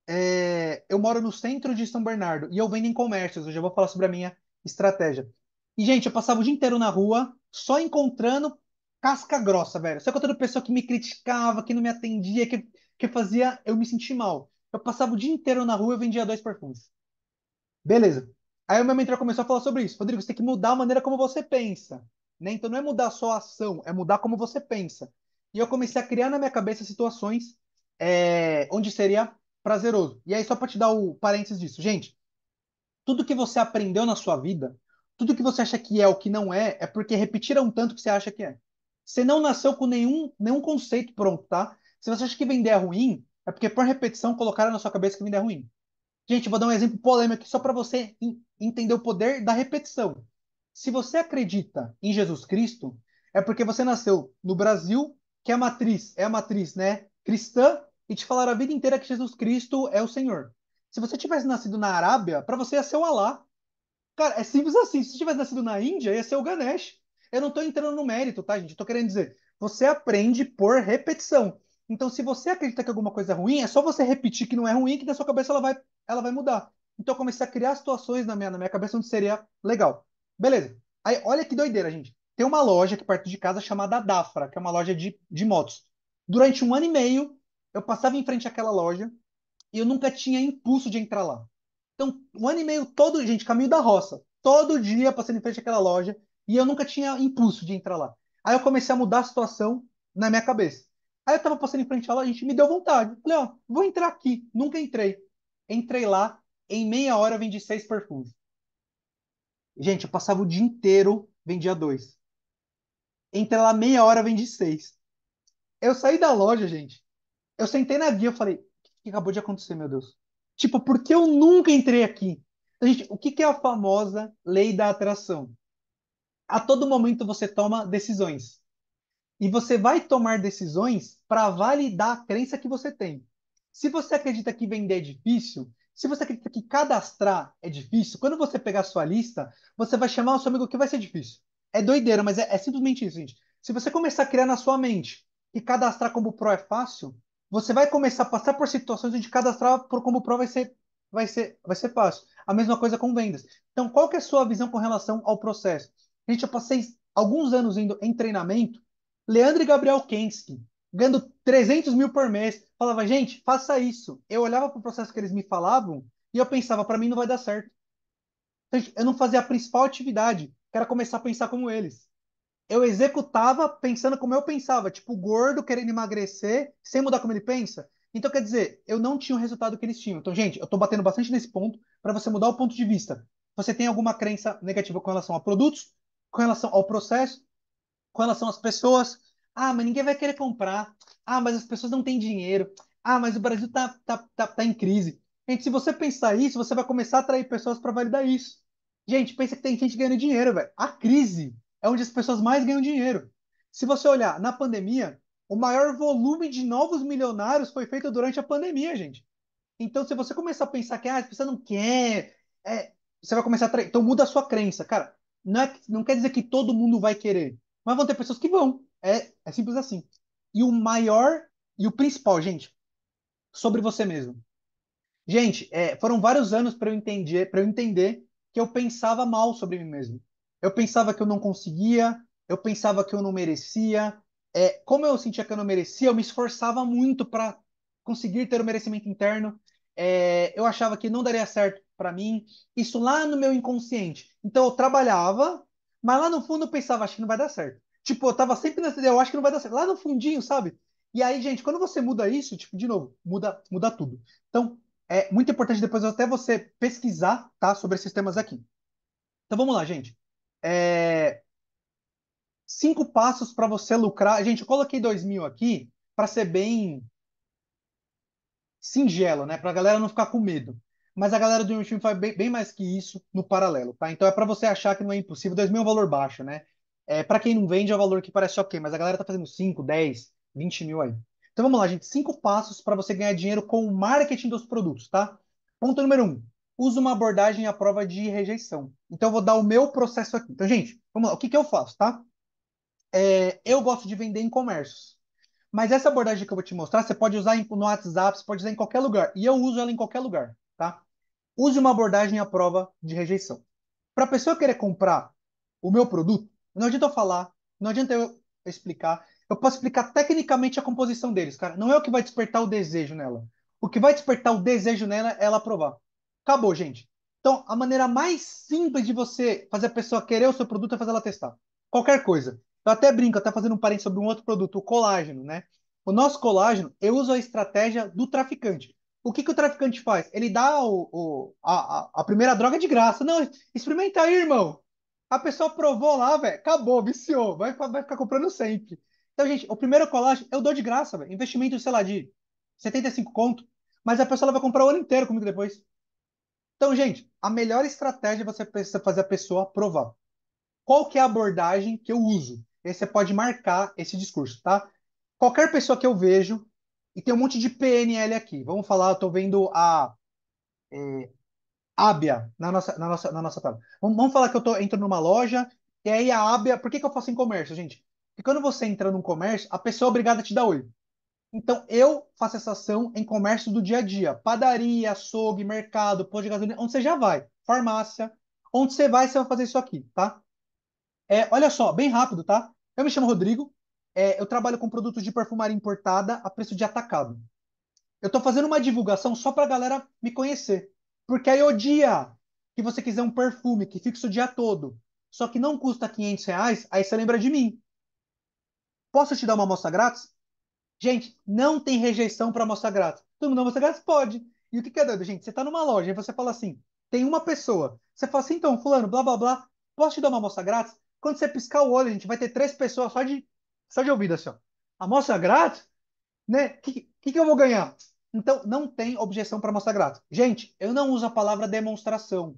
É, eu moro no centro de São Bernardo e eu vendo em comércios. Eu já vou falar sobre a minha estratégia. E, gente, eu passava o dia inteiro na rua, só encontrando casca grossa, velho. Só encontrando pessoa que me criticava, que não me atendia, que, que fazia eu me sentir mal. Eu passava o dia inteiro na rua e vendia dois perfumes. Beleza. Aí o meu mentor começou a falar sobre isso. Rodrigo, você tem que mudar a maneira como você pensa. Né? Então não é mudar só a ação, é mudar como você pensa. E eu comecei a criar na minha cabeça situações é, onde seria prazeroso. E aí, só para te dar o parênteses disso, gente, tudo que você aprendeu na sua vida, tudo que você acha que é o que não é, é porque repetiram tanto que você acha que é. Você não nasceu com nenhum, nenhum conceito pronto, tá? Se você acha que vender é ruim, é porque por repetição colocaram na sua cabeça que vender é ruim. Gente, vou dar um exemplo polêmico aqui só para você entender o poder da repetição. Se você acredita em Jesus Cristo, é porque você nasceu no Brasil, que é a matriz, é a matriz, né? Cristã, e te falaram a vida inteira que Jesus Cristo é o Senhor. Se você tivesse nascido na Arábia, para você ia ser o Alá, Cara, é simples assim. Se tivesse nascido na Índia, ia ser o Ganesh. Eu não estou entrando no mérito, tá, gente? Estou querendo dizer, você aprende por repetição. Então, se você acredita que alguma coisa é ruim, é só você repetir que não é ruim, que na sua cabeça ela vai, ela vai mudar. Então, eu comecei a criar situações na minha, na minha cabeça onde seria legal. Beleza. Aí, olha que doideira, gente. Tem uma loja aqui perto de casa chamada Dafra, que é uma loja de, de motos. Durante um ano e meio, eu passava em frente àquela loja e eu nunca tinha impulso de entrar lá. Então, um ano e meio todo, gente, caminho da roça. Todo dia passando em frente àquela loja e eu nunca tinha impulso de entrar lá. Aí eu comecei a mudar a situação na minha cabeça. Aí eu tava passando em frente à loja, a gente me deu vontade. Falei, ó, vou entrar aqui. Nunca entrei. Entrei lá, em meia hora vendi seis perfumes. Gente, eu passava o dia inteiro, vendia dois. Entrei lá meia hora, vendi seis. Eu saí da loja, gente. Eu sentei na guia, eu falei, o que acabou de acontecer, meu Deus? Tipo, por que eu nunca entrei aqui? Então, gente, o que, que é a famosa lei da atração? A todo momento você toma decisões. E você vai tomar decisões para validar a crença que você tem. Se você acredita que vender é difícil, se você acredita que cadastrar é difícil, quando você pegar sua lista, você vai chamar o seu amigo que vai ser difícil. É doideira, mas é, é simplesmente isso, gente. Se você começar a criar na sua mente que cadastrar como pro é fácil, você vai começar a passar por situações onde cadastrar por como prova vai ser, vai ser, vai ser fácil. A mesma coisa com vendas. Então, qual que é a sua visão com relação ao processo? A gente, eu passei alguns anos indo em treinamento, Leandro e Gabriel Kensky, ganhando 300 mil por mês, falava, gente, faça isso. Eu olhava para o processo que eles me falavam e eu pensava, para mim não vai dar certo. Então, eu não fazia a principal atividade, que era começar a pensar como eles eu executava pensando como eu pensava, tipo, gordo querendo emagrecer sem mudar como ele pensa. Então, quer dizer, eu não tinha o resultado que eles tinham. Então, gente, eu tô batendo bastante nesse ponto para você mudar o ponto de vista. Você tem alguma crença negativa com relação a produtos, com relação ao processo, com relação às pessoas. Ah, mas ninguém vai querer comprar. Ah, mas as pessoas não têm dinheiro. Ah, mas o Brasil tá, tá, tá, tá em crise. Gente, se você pensar isso, você vai começar a atrair pessoas para validar isso. Gente, pensa que tem gente ganhando dinheiro, velho. A crise é onde as pessoas mais ganham dinheiro. Se você olhar na pandemia, o maior volume de novos milionários foi feito durante a pandemia, gente. Então, se você começar a pensar que ah, você não quer, é, você vai começar a tra... Então, muda a sua crença. Cara, não, é, não quer dizer que todo mundo vai querer, mas vão ter pessoas que vão. É, é simples assim. E o maior e o principal, gente, sobre você mesmo. Gente, é, foram vários anos para eu entender, para eu entender que eu pensava mal sobre mim mesmo. Eu pensava que eu não conseguia, eu pensava que eu não merecia. É, como eu sentia que eu não merecia, eu me esforçava muito para conseguir ter o merecimento interno. É, eu achava que não daria certo para mim. Isso lá no meu inconsciente. Então eu trabalhava, mas lá no fundo eu pensava, acho que não vai dar certo. Tipo, eu tava sempre nessa ideia, eu acho que não vai dar certo. Lá no fundinho, sabe? E aí, gente, quando você muda isso, tipo, de novo, muda, muda tudo. Então, é muito importante depois até você pesquisar, tá, sobre esses temas aqui. Então vamos lá, gente é, cinco passos para você lucrar. Gente, eu coloquei mil aqui para ser bem singelo, né? Para a galera não ficar com medo. Mas a galera do meu time faz bem, bem mais que isso no paralelo, tá? Então é para você achar que não é impossível. mil é um valor baixo, né? É, para quem não vende é um valor que parece ok, mas a galera tá fazendo 5, 10, 20 mil aí. Então vamos lá, gente. Cinco passos para você ganhar dinheiro com o marketing dos produtos, tá? Ponto número um, usa uma abordagem à prova de rejeição. Então, eu vou dar o meu processo aqui. Então, gente, vamos lá. O que, que eu faço, tá? É, eu gosto de vender em comércios. Mas essa abordagem que eu vou te mostrar, você pode usar no WhatsApp, você pode usar em qualquer lugar. E eu uso ela em qualquer lugar, tá? Use uma abordagem à prova de rejeição. Para a pessoa querer comprar o meu produto, não adianta eu falar, não adianta eu explicar. Eu posso explicar tecnicamente a composição deles, cara. Não é o que vai despertar o desejo nela. O que vai despertar o desejo nela é ela provar. Acabou, gente. Então, a maneira mais simples de você fazer a pessoa querer o seu produto é fazer ela testar. Qualquer coisa. Eu até brinco, até fazendo um parênteses sobre um outro produto, o colágeno, né? O nosso colágeno, eu uso a estratégia do traficante. O que, que o traficante faz? Ele dá o, o a, a, primeira droga de graça. Não, experimenta aí, irmão. A pessoa provou lá, velho. Acabou, viciou. Vai, vai ficar comprando sempre. Então, gente, o primeiro colágeno eu dou de graça, velho. Investimento, sei lá, de 75 conto. Mas a pessoa vai comprar o ano inteiro comigo depois. Então, gente, a melhor estratégia é você precisa fazer a pessoa aprovar. Qual que é a abordagem que eu uso? E aí você pode marcar esse discurso, tá? Qualquer pessoa que eu vejo, e tem um monte de PNL aqui. Vamos falar, eu tô vendo a é, Ábia na nossa, na, nossa, na nossa tela. Vamos, vamos falar que eu tô, entro numa loja, e aí a Ábia. Por que, que eu faço em comércio, gente? Porque quando você entra num comércio, a pessoa é obrigada a te dar oi. Então eu faço essa ação em comércio do dia a dia. Padaria, açougue, mercado, posto de gasolina, onde você já vai. Farmácia. Onde você vai, você vai fazer isso aqui, tá? É, olha só, bem rápido, tá? Eu me chamo Rodrigo. É, eu trabalho com produtos de perfumaria importada a preço de atacado. Eu estou fazendo uma divulgação só para a galera me conhecer. Porque aí o dia que você quiser um perfume que fixa o dia todo, só que não custa 500 reais, aí você lembra de mim. Posso te dar uma amostra grátis? Gente, não tem rejeição para mostrar grátis. Todo mundo amostra grátis? Pode. E o que, que é doido, gente? Você está numa loja e você fala assim, tem uma pessoa. Você fala assim, então, fulano, blá, blá, blá, posso te dar uma amostra grátis? Quando você piscar o olho, a gente vai ter três pessoas só de, só de ouvido, assim, ó. Amostra grátis? Né? O que, que, que eu vou ganhar? Então, não tem objeção para amostra grátis. Gente, eu não uso a palavra demonstração.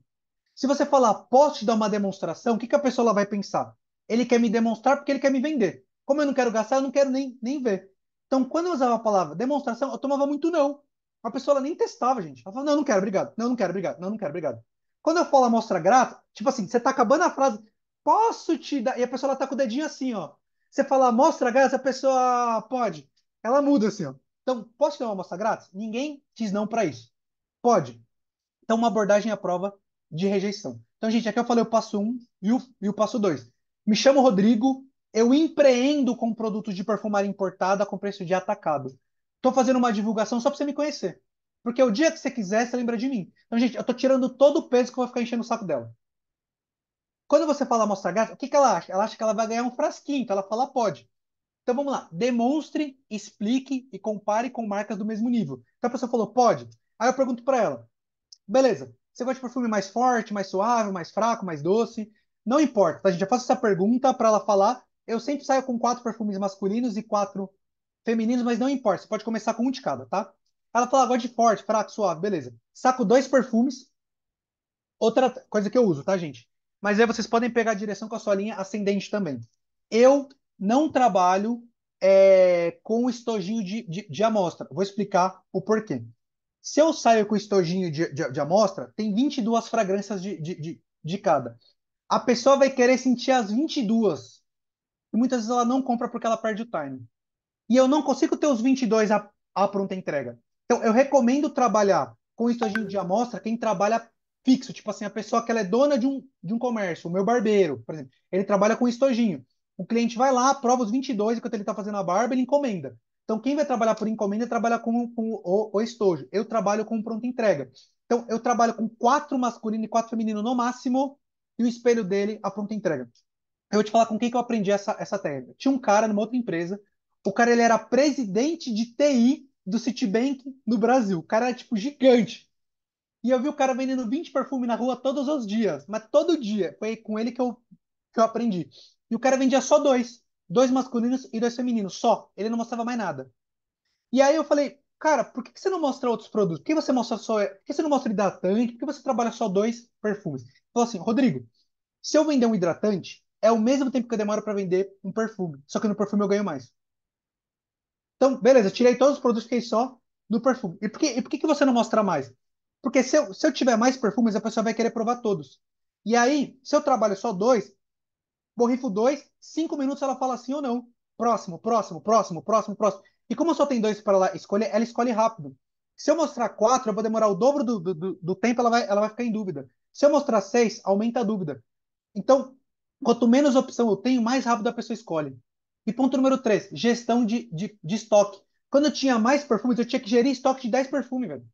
Se você falar, posso te dar uma demonstração, o que, que a pessoa vai pensar? Ele quer me demonstrar porque ele quer me vender. Como eu não quero gastar, eu não quero nem, nem ver. Então, quando eu usava a palavra demonstração, eu tomava muito não. A pessoa nem testava, gente. Ela falava, não, não quero, obrigado. Não, não quero, obrigado. Não, não quero, obrigado. Quando eu falo amostra grátis, tipo assim, você tá acabando a frase, posso te dar. E a pessoa ela tá com o dedinho assim, ó. Você fala amostra grátis, a pessoa pode. Ela muda assim, ó. Então, posso te dar uma amostra grátis? Ninguém diz não para isso. Pode. Então, uma abordagem à prova de rejeição. Então, gente, aqui eu falei o passo 1 um e o, e o passo 2. Me chamo Rodrigo, eu empreendo com produtos de perfumaria importada com preço de atacado. Estou fazendo uma divulgação só para você me conhecer. Porque o dia que você quiser, você lembra de mim. Então, gente, eu estou tirando todo o peso que eu vou ficar enchendo o saco dela. Quando você fala amostra grátis, o que, que ela acha? Ela acha que ela vai ganhar um frasquinho, então ela fala pode. Então vamos lá, demonstre, explique e compare com marcas do mesmo nível. Então a pessoa falou pode. Aí eu pergunto para ela, beleza, você gosta de perfume mais forte, mais suave, mais fraco, mais doce? Não importa, tá, gente? Eu faço essa pergunta para ela falar eu sempre saio com quatro perfumes masculinos e quatro femininos, mas não importa. Você pode começar com um de cada, tá? Ela fala, ah, gosto de forte, fraco, suave, beleza. Saco dois perfumes. Outra coisa que eu uso, tá, gente? Mas aí vocês podem pegar a direção com a sua linha ascendente também. Eu não trabalho é, com estojinho de, de, de, amostra. Vou explicar o porquê. Se eu saio com estojinho de, de, de amostra, tem 22 fragrâncias de, de, de, de cada. A pessoa vai querer sentir as 22 e muitas vezes ela não compra porque ela perde o time. E eu não consigo ter os 22 a, a pronta entrega. Então, eu recomendo trabalhar com isso a gente de amostra quem trabalha fixo, tipo assim, a pessoa que ela é dona de um, de um comércio, o meu barbeiro, por exemplo, ele trabalha com estojinho. O cliente vai lá, aprova os 22 enquanto ele está fazendo a barba, ele encomenda. Então, quem vai trabalhar por encomenda trabalha com, com o, o, estojo. Eu trabalho com pronta entrega. Então, eu trabalho com quatro masculino e quatro feminino no máximo, e o espelho dele, a pronta entrega. Eu vou te falar com quem que eu aprendi essa, essa técnica. Tinha um cara numa outra empresa, o cara ele era presidente de TI do Citibank no Brasil. O cara era tipo gigante. E eu vi o cara vendendo 20 perfumes na rua todos os dias, mas todo dia. Foi com ele que eu, que eu aprendi. E o cara vendia só dois: dois masculinos e dois femininos, só. Ele não mostrava mais nada. E aí eu falei, cara, por que você não mostra outros produtos? Por que você mostra só. Por que você não mostra hidratante? Por que você trabalha só dois perfumes? Falou assim, Rodrigo, se eu vender um hidratante, é o mesmo tempo que eu demoro para vender um perfume. Só que no perfume eu ganho mais. Então, beleza, tirei todos os produtos, fiquei só no perfume. E por que, e por que, que você não mostra mais? Porque se eu, se eu tiver mais perfumes, a pessoa vai querer provar todos. E aí, se eu trabalho só dois, borrifo dois, cinco minutos ela fala sim ou não. Próximo, próximo, próximo, próximo, próximo. E como só tem dois para ela escolher, ela escolhe rápido. Se eu mostrar quatro, eu vou demorar o dobro do, do, do tempo, ela vai, ela vai ficar em dúvida. Se eu mostrar seis, aumenta a dúvida. Então, Quanto menos opção eu tenho, mais rápido a pessoa escolhe. E ponto número 3, gestão de, de, de estoque. Quando eu tinha mais perfumes, eu tinha que gerir estoque de 10 perfumes, velho.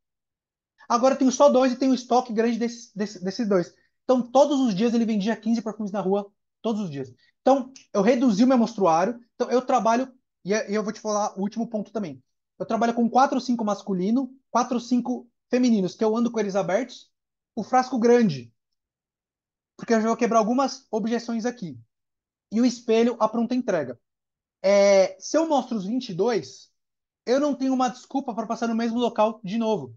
Agora eu tenho só dois e tenho um estoque grande desses, desses, desses dois. Então, todos os dias ele vendia 15 perfumes na rua, todos os dias. Então, eu reduzi o meu mostruário. Então, eu trabalho, e é, eu vou te falar o último ponto também. Eu trabalho com 4 ou 5 masculino, 4 ou 5 femininos, que eu ando com eles abertos. O frasco grande, porque eu já vou quebrar algumas objeções aqui. E o espelho, a pronta entrega. É, se eu mostro os 22, eu não tenho uma desculpa para passar no mesmo local de novo.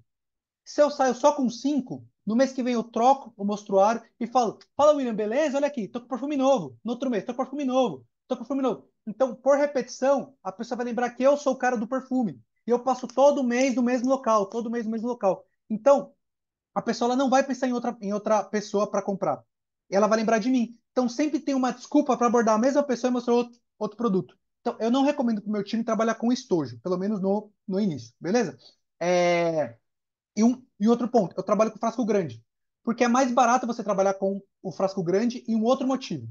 Se eu saio só com 5, no mês que vem eu troco o mostruário e falo: Fala, William, beleza? Olha aqui, tô com perfume novo. No outro mês, tô com perfume novo. Tô com perfume novo. Então, por repetição, a pessoa vai lembrar que eu sou o cara do perfume. E eu passo todo mês no mesmo local, todo mês no mesmo local. Então, a pessoa ela não vai pensar em outra, em outra pessoa para comprar ela vai lembrar de mim. Então sempre tem uma desculpa para abordar a mesma pessoa e mostrar outro, outro produto. Então eu não recomendo para o meu time trabalhar com estojo, pelo menos no, no início, beleza? É... E, um, e outro ponto, eu trabalho com frasco grande, porque é mais barato você trabalhar com o frasco grande e um outro motivo.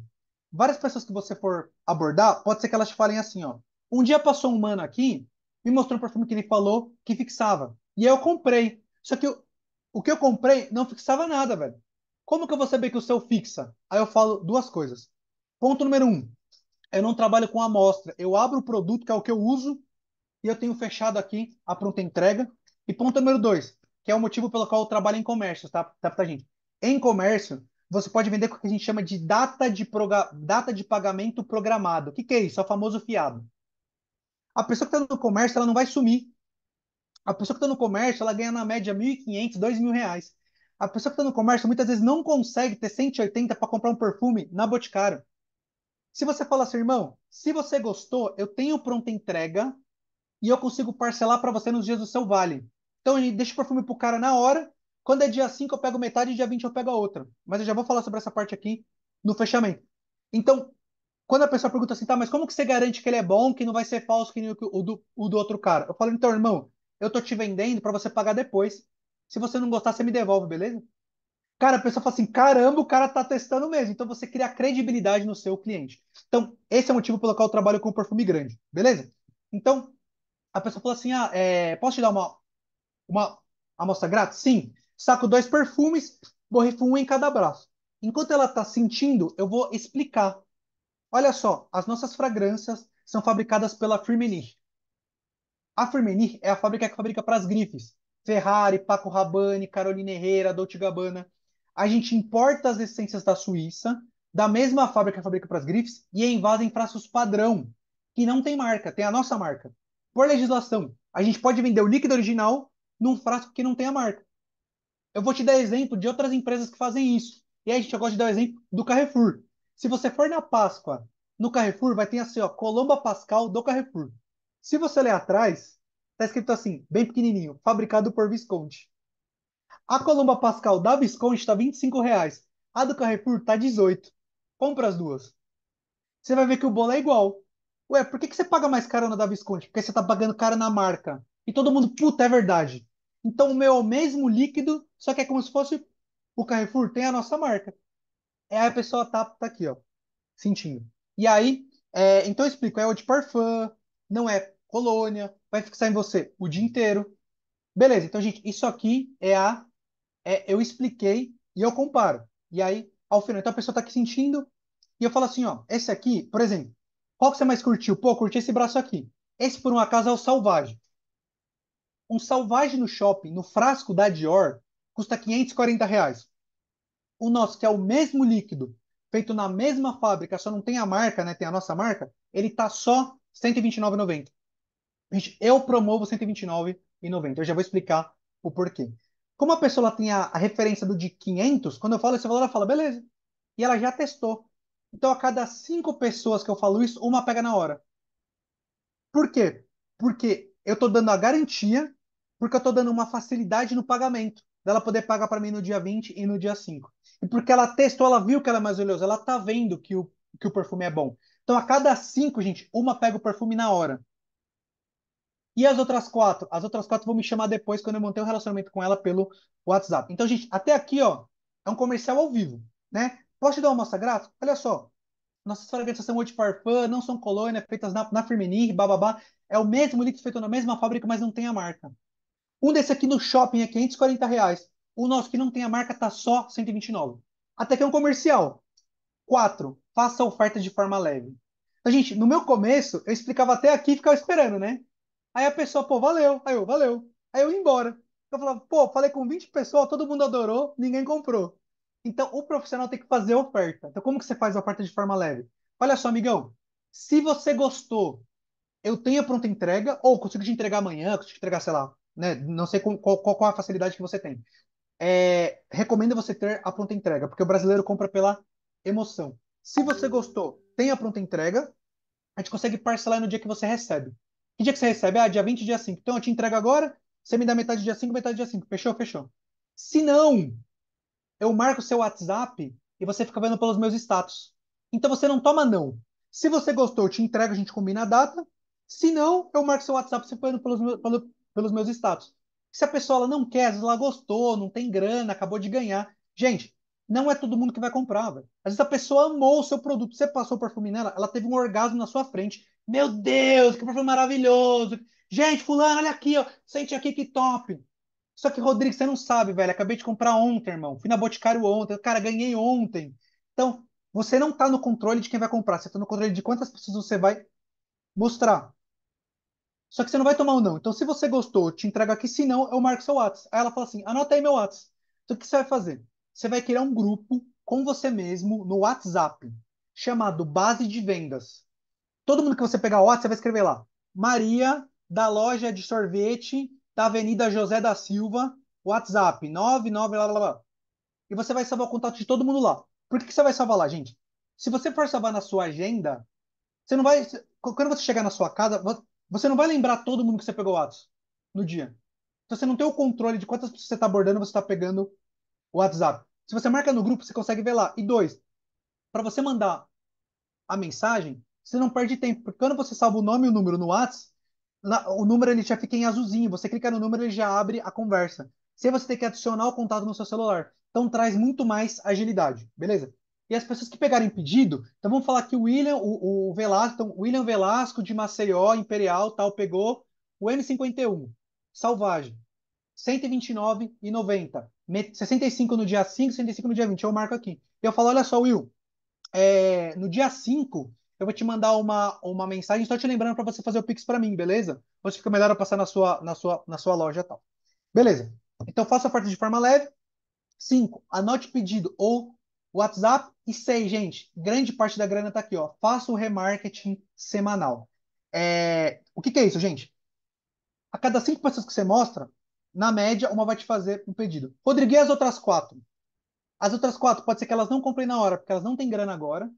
Várias pessoas que você for abordar, pode ser que elas te falem assim, ó. Um dia passou um mano aqui, me mostrou um perfume que ele falou que fixava. E aí eu comprei. Só que eu, o que eu comprei não fixava nada, velho. Como que eu vou saber que o seu fixa? Aí eu falo duas coisas. Ponto número um, eu não trabalho com amostra. Eu abro o produto, que é o que eu uso, e eu tenho fechado aqui a pronta entrega. E ponto número dois, que é o motivo pelo qual eu trabalho em comércio, tá, tá, tá gente? Em comércio, você pode vender com o que a gente chama de data de, proga... data de pagamento programado. O que, que é isso? É o famoso fiado. A pessoa que está no comércio, ela não vai sumir. A pessoa que está no comércio, ela ganha na média R$ 1.500, R$ 2.000. A pessoa que está no comércio muitas vezes não consegue ter 180 para comprar um perfume na Boticário. Se você falar assim, irmão, se você gostou, eu tenho pronta entrega e eu consigo parcelar para você nos dias do seu vale. Então ele deixa o perfume pro cara na hora. Quando é dia 5 eu pego metade e dia 20 eu pego a outra. Mas eu já vou falar sobre essa parte aqui no fechamento. Então, quando a pessoa pergunta assim, tá, mas como que você garante que ele é bom, que não vai ser falso que nem o do, o do outro cara? Eu falo, então, irmão, eu tô te vendendo para você pagar depois. Se você não gostar, você me devolve, beleza? Cara, a pessoa fala assim: caramba, o cara tá testando mesmo. Então você cria credibilidade no seu cliente. Então, esse é o motivo pelo qual eu trabalho com perfume grande, beleza? Então, a pessoa fala assim: ah, é, posso te dar uma, uma amostra grátis? Sim. Saco dois perfumes, borrifo um em cada braço. Enquanto ela tá sentindo, eu vou explicar. Olha só, as nossas fragrâncias são fabricadas pela Firmenich. A Firmenich é a fábrica que fabrica para as grifes. Ferrari, Paco Rabanne, Carolina Herrera, Dolce Gabbana. A gente importa as essências da Suíça, da mesma fábrica que fabrica para as grifes, e invasa em frascos padrão, que não tem marca, tem a nossa marca. Por legislação, a gente pode vender o líquido original num frasco que não tem a marca. Eu vou te dar exemplo de outras empresas que fazem isso. E aí a gente gosta de dar o exemplo do Carrefour. Se você for na Páscoa, no Carrefour, vai ter assim, ó, Colomba Pascal do Carrefour. Se você ler atrás, Tá escrito assim, bem pequenininho, fabricado por Visconde A Colomba Pascal da Visconde tá 25 reais. A do Carrefour tá 18. Compra as duas. Você vai ver que o bolo é igual. Ué, por que, que você paga mais caro na da Visconde Porque você tá pagando caro na marca. E todo mundo, puta, é verdade. Então o meu é o mesmo líquido, só que é como se fosse o Carrefour tem a nossa marca. É a pessoa tá, tá aqui, ó, sentindo. E aí, é, então eu explico, é o de parfum, não é colônia, vai fixar em você o dia inteiro. Beleza, então, gente, isso aqui é a. É, eu expliquei e eu comparo. E aí, ao final, então a pessoa está aqui sentindo, e eu falo assim, ó, esse aqui, por exemplo, qual que você mais curtiu? Pô, curti esse braço aqui. Esse, por um acaso, é o Salvage. Um Salvage no shopping, no frasco da Dior, custa 540 reais. O nosso, que é o mesmo líquido, feito na mesma fábrica, só não tem a marca, né? Tem a nossa marca, ele tá só 129,90. Gente, eu promovo 129,90. Eu já vou explicar o porquê. Como a pessoa tem a, a, referência do de 500, quando eu falo esse valor, ela fala, beleza. E ela já testou. Então, a cada cinco pessoas que eu falo isso, uma pega na hora. Por quê? Porque eu estou dando a garantia, porque eu estou dando uma facilidade no pagamento, dela poder pagar para mim no dia 20 e no dia 5. E porque ela testou, ela viu que ela é mais oleosa, ela tá vendo que o, que o perfume é bom. Então, a cada cinco, gente, uma pega o perfume na hora. E as outras quatro? As outras quatro vão me chamar depois quando eu manter um relacionamento com ela pelo WhatsApp. Então, gente, até aqui, ó, é um comercial ao vivo, né? Posso te dar uma amostra grátis Olha só. Nossas fragrâncias são de Parfum, não são colônia, é feitas na, na Firmenich, bababá. É o mesmo líquido feito na mesma fábrica, mas não tem a marca. Um desse aqui no shopping é 540 reais. O nosso que não tem a marca tá só 129. Até que é um comercial. quatro Faça oferta de forma leve. Então, gente, no meu começo, eu explicava até aqui e ficava esperando, né? Aí a pessoa, pô, valeu. Aí eu, valeu. Aí eu ia embora. Eu falava, pô, falei com 20 pessoas, todo mundo adorou, ninguém comprou. Então o profissional tem que fazer oferta. Então como que você faz a oferta de forma leve? Olha só, amigão, se você gostou, eu tenho a pronta entrega, ou consigo te entregar amanhã, consigo te entregar, sei lá, né? Não sei qual, qual, qual a facilidade que você tem. É, recomendo você ter a pronta entrega, porque o brasileiro compra pela emoção. Se você gostou, tem a pronta entrega, a gente consegue parcelar no dia que você recebe. Que dia que você recebe? Ah, dia 20, dia 5. Então eu te entrego agora, você me dá metade de dia 5, metade de dia 5. Fechou? Fechou. Se não, eu marco seu WhatsApp e você fica vendo pelos meus status. Então você não toma não. Se você gostou, eu te entrego, a gente combina a data. Se não, eu marco seu WhatsApp você fica vendo pelos, meus, pelos meus status. Se a pessoa ela não quer, às vezes ela gostou, não tem grana, acabou de ganhar. Gente, não é todo mundo que vai comprar, velho. Às vezes a pessoa amou o seu produto, você passou o perfume nela, ela teve um orgasmo na sua frente. Meu Deus, que profissional maravilhoso! Gente, fulano, olha aqui, ó. Sente aqui que top. Só que, Rodrigo, você não sabe, velho. Acabei de comprar ontem, irmão. Fui na Boticário ontem. Cara, ganhei ontem. Então, você não tá no controle de quem vai comprar. Você tá no controle de quantas pessoas você vai mostrar. Só que você não vai tomar um não. Então, se você gostou, te entrega aqui. Se não, eu marco seu WhatsApp. Aí ela fala assim, anota aí meu WhatsApp. Então, o que você vai fazer? Você vai criar um grupo com você mesmo no WhatsApp, chamado Base de Vendas. Todo mundo que você pegar WhatsApp você vai escrever lá. Maria, da loja de sorvete, da Avenida José da Silva, WhatsApp, 99, blá, blá, blá. E você vai salvar o contato de todo mundo lá. Por que, que você vai salvar lá, gente? Se você for salvar na sua agenda, você não vai. Quando você chegar na sua casa, você não vai lembrar todo mundo que você pegou WhatsApp no dia. Então você não tem o controle de quantas pessoas você está abordando, você está pegando o WhatsApp. Se você marca no grupo, você consegue ver lá. E dois, para você mandar a mensagem, você não perde tempo. Porque quando você salva o nome e o número no WhatsApp, o número ele já fica em azulzinho. Você clica no número, ele já abre a conversa. Se você tem que adicionar o contato no seu celular. Então traz muito mais agilidade, beleza? E as pessoas que pegarem pedido, então vamos falar que o William, o, o Velasco, então, William Velasco de Maceió, Imperial, tal, pegou o M51, Salvagem, 129,90. 65 no dia 5, 65 no dia 20. Eu marco aqui. Eu falo, olha só, Will, é, no dia 5 eu vou te mandar uma, uma mensagem só te lembrando para você fazer o Pix para mim, beleza? Você fica melhor eu passar na sua, na sua, na sua loja e tal. Beleza. Então faça a oferta de forma leve. Cinco. Anote pedido ou WhatsApp. E seis, gente, grande parte da grana está aqui, ó. Faça o remarketing semanal. É... O que, que é isso, gente? A cada cinco pessoas que você mostra, na média, uma vai te fazer um pedido. Rodrigo, e as outras quatro? As outras quatro, pode ser que elas não comprem na hora, porque elas não têm grana agora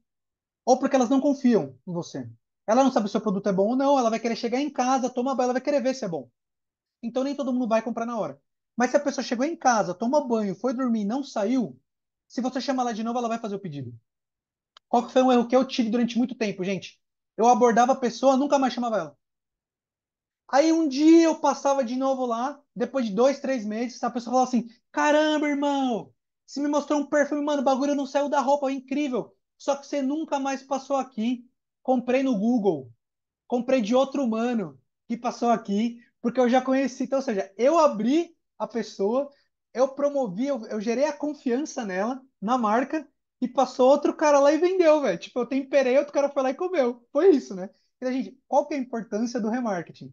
ou porque elas não confiam em você. Ela não sabe se o seu produto é bom ou não, ela vai querer chegar em casa, tomar banho, ela vai querer ver se é bom. Então nem todo mundo vai comprar na hora. Mas se a pessoa chegou em casa, toma banho, foi dormir, não saiu, se você chamar ela de novo, ela vai fazer o pedido. Qual que foi um erro que eu tive durante muito tempo, gente? Eu abordava a pessoa, nunca mais chamava ela. Aí um dia eu passava de novo lá, depois de dois, três meses, a pessoa falava assim: caramba, irmão, você me mostrou um perfume, mano, o bagulho não saiu da roupa, é incrível. Só que você nunca mais passou aqui. Comprei no Google. Comprei de outro humano que passou aqui, porque eu já conheci. Então, ou seja, eu abri a pessoa, eu promovi, eu, eu gerei a confiança nela, na marca, e passou outro cara lá e vendeu, velho. Tipo, eu temperei, outro cara foi lá e comeu. Foi isso, né? Então, gente, qual que é a importância do remarketing?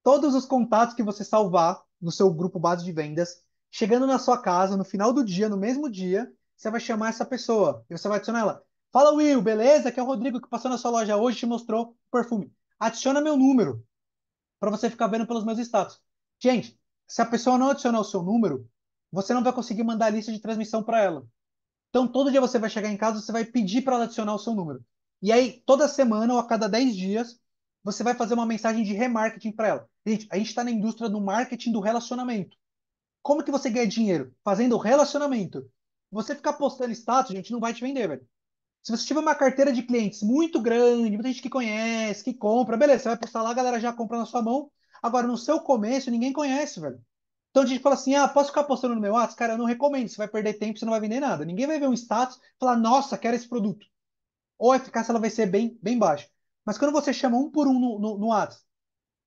Todos os contatos que você salvar no seu grupo base de vendas, chegando na sua casa, no final do dia, no mesmo dia, você vai chamar essa pessoa e você vai adicionar ela. Fala, Will, beleza? Que é o Rodrigo que passou na sua loja hoje e te mostrou o perfume. Adiciona meu número para você ficar vendo pelos meus status. Gente, se a pessoa não adicionar o seu número, você não vai conseguir mandar a lista de transmissão para ela. Então, todo dia você vai chegar em casa, você vai pedir para ela adicionar o seu número. E aí, toda semana ou a cada 10 dias, você vai fazer uma mensagem de remarketing para ela. Gente, a gente está na indústria do marketing do relacionamento. Como que você ganha dinheiro? Fazendo relacionamento você ficar postando status, gente, não vai te vender, velho. Se você tiver uma carteira de clientes muito grande, muita gente que conhece, que compra, beleza, você vai postar lá, a galera já compra na sua mão. Agora, no seu começo, ninguém conhece, velho. Então a gente fala assim: ah, posso ficar postando no meu WhatsApp? Cara, eu não recomendo, você vai perder tempo, você não vai vender nada. Ninguém vai ver um status e falar, nossa, quero esse produto. Ou a eficácia ela vai ser bem, bem baixa. Mas quando você chama um por um no, no, no WhatsApp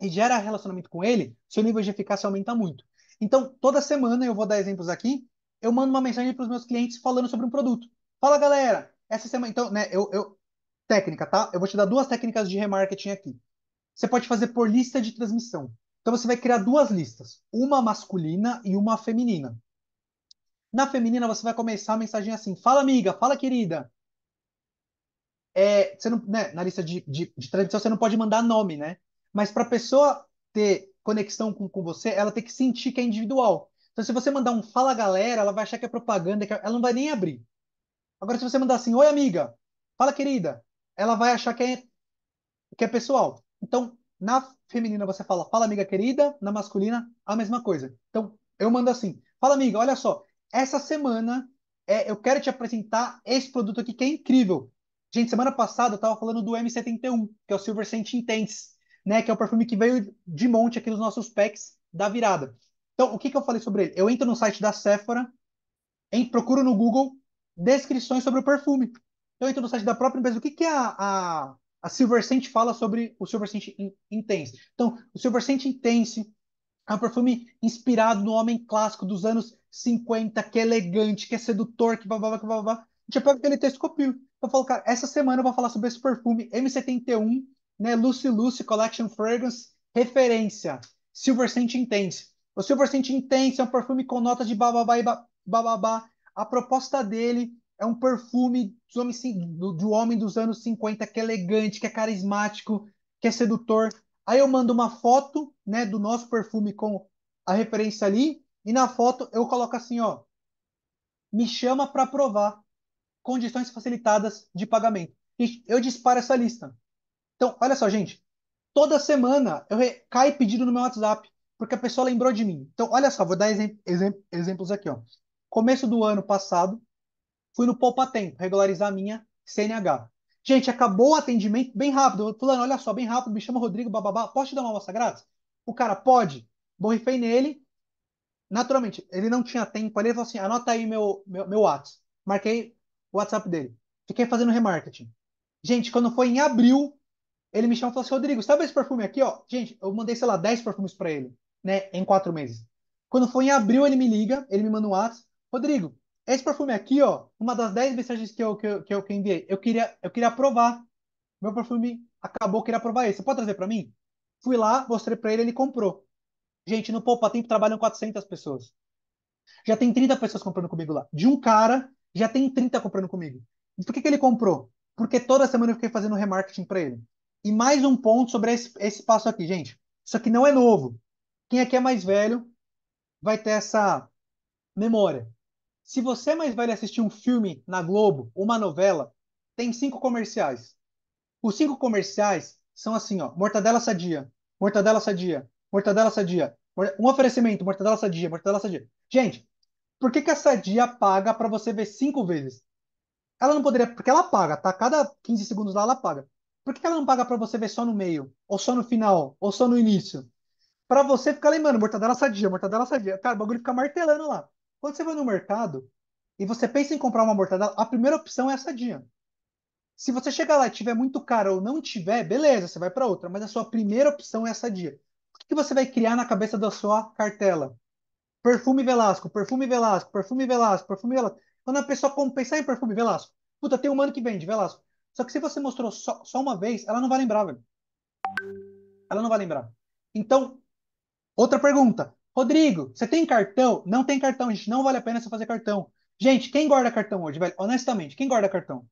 e gera relacionamento com ele, seu nível de eficácia aumenta muito. Então, toda semana eu vou dar exemplos aqui eu mando uma mensagem para os meus clientes falando sobre um produto. Fala, galera! Essa semana, então, né, eu, eu, Técnica, tá? Eu vou te dar duas técnicas de remarketing aqui. Você pode fazer por lista de transmissão. Então você vai criar duas listas, uma masculina e uma feminina. Na feminina você vai começar a mensagem assim: fala amiga, fala querida. É, você não, né, na lista de, de, de transmissão você não pode mandar nome, né? Mas para a pessoa ter conexão com, com você, ela tem que sentir que é individual. Então, se você mandar um fala galera, ela vai achar que é propaganda, que ela não vai nem abrir. Agora, se você mandar assim, oi amiga, fala querida, ela vai achar que é, que é pessoal. Então, na feminina você fala, fala amiga querida, na masculina, a mesma coisa. Então, eu mando assim, fala amiga, olha só, essa semana é, eu quero te apresentar esse produto aqui que é incrível. Gente, semana passada eu estava falando do M71, que é o Silver Scent Intense, né? Que é o perfume que veio de monte aqui nos nossos packs da virada. Então, o que, que eu falei sobre ele? Eu entro no site da Sephora, em, procuro no Google descrições sobre o perfume. Eu entro no site da própria empresa. O que, que a, a, a Silver Scent fala sobre o Silver Scent Intense? Então, o Silver Scent Intense é um perfume inspirado no homem clássico dos anos 50, que é elegante, que é sedutor, que blá que blá A gente pega aquele texto e copio. Eu falo, cara, essa semana eu vou falar sobre esse perfume M71, né? Lucy Lucy Collection Fragrance, referência, Silver Scent Intense. O Silver Scent Intense é um perfume com notas de bababá e bababá. A proposta dele é um perfume do homem, do homem dos anos 50 que é elegante, que é carismático, que é sedutor. Aí eu mando uma foto, né, do nosso perfume com a referência ali, e na foto eu coloco assim, ó: "Me chama para provar. Condições facilitadas de pagamento". eu disparo essa lista. Então, olha só, gente, toda semana eu cai pedido no meu WhatsApp porque a pessoa lembrou de mim. Então, olha só, vou dar exemplos aqui. Ó. Começo do ano passado, fui no Poupa Tempo regularizar a minha CNH. Gente, acabou o atendimento bem rápido. Fulano, olha só, bem rápido, me chama Rodrigo, bababá. Posso te dar uma amostra grátis? O cara, pode. Borrifei nele. Naturalmente, ele não tinha tempo ali. Ele falou assim, anota aí meu, meu, meu WhatsApp. Marquei o WhatsApp dele. Fiquei fazendo remarketing. Gente, quando foi em abril, ele me chamou e falou assim, Rodrigo, sabe esse perfume aqui, ó? Gente, eu mandei, sei lá, 10 perfumes para ele né, em quatro meses. Quando foi em abril, ele me liga, ele me manda um WhatsApp. Rodrigo, esse perfume aqui, ó, uma das dez mensagens que eu, que eu, que eu que enviei, eu queria, eu queria provar. Meu perfume acabou, eu queria provar esse. Você pode trazer para mim? Fui lá, mostrei para ele, ele comprou. Gente, no Poupa Tempo trabalham 400 pessoas. Já tem 30 pessoas comprando comigo lá. De um cara, já tem 30 comprando comigo. E por que, que ele comprou? Porque toda semana eu fiquei fazendo remarketing para ele. E mais um ponto sobre esse, esse passo aqui, gente. Isso aqui não é novo. Quem aqui é, é mais velho vai ter essa memória. Se você é mais velho e assistir um filme na Globo, uma novela, tem cinco comerciais. Os cinco comerciais são assim, ó, mortadela sadia, mortadela sadia, mortadela sadia, um oferecimento, mortadela sadia, mortadela sadia. Gente, por que, que a sadia paga para você ver cinco vezes? Ela não poderia, porque ela paga, tá? Cada 15 segundos lá ela paga. Por que ela não paga para você ver só no meio, ou só no final, ou só no início? para você ficar lembrando, mortadela sadia, mortadela sadia. Cara, o bagulho fica martelando lá. Quando você vai no mercado e você pensa em comprar uma mortadela, a primeira opção é a sadia. Se você chegar lá e tiver muito caro ou não tiver, beleza, você vai para outra, mas a sua primeira opção é a sadia. O que, você vai criar na cabeça da sua cartela? Perfume Velasco, perfume Velasco, perfume Velasco, perfume Velasco. Quando a pessoa pensar em perfume Velasco, puta, tem um mano que vende Velasco. Só que se você mostrou só, só uma vez, ela não vai lembrar, velho. Ela não vai lembrar. Então, Outra pergunta. Rodrigo, você tem cartão? Não tem cartão, gente. Não vale a pena você fazer cartão. Gente, quem guarda cartão hoje, velho? Honestamente, quem guarda cartão?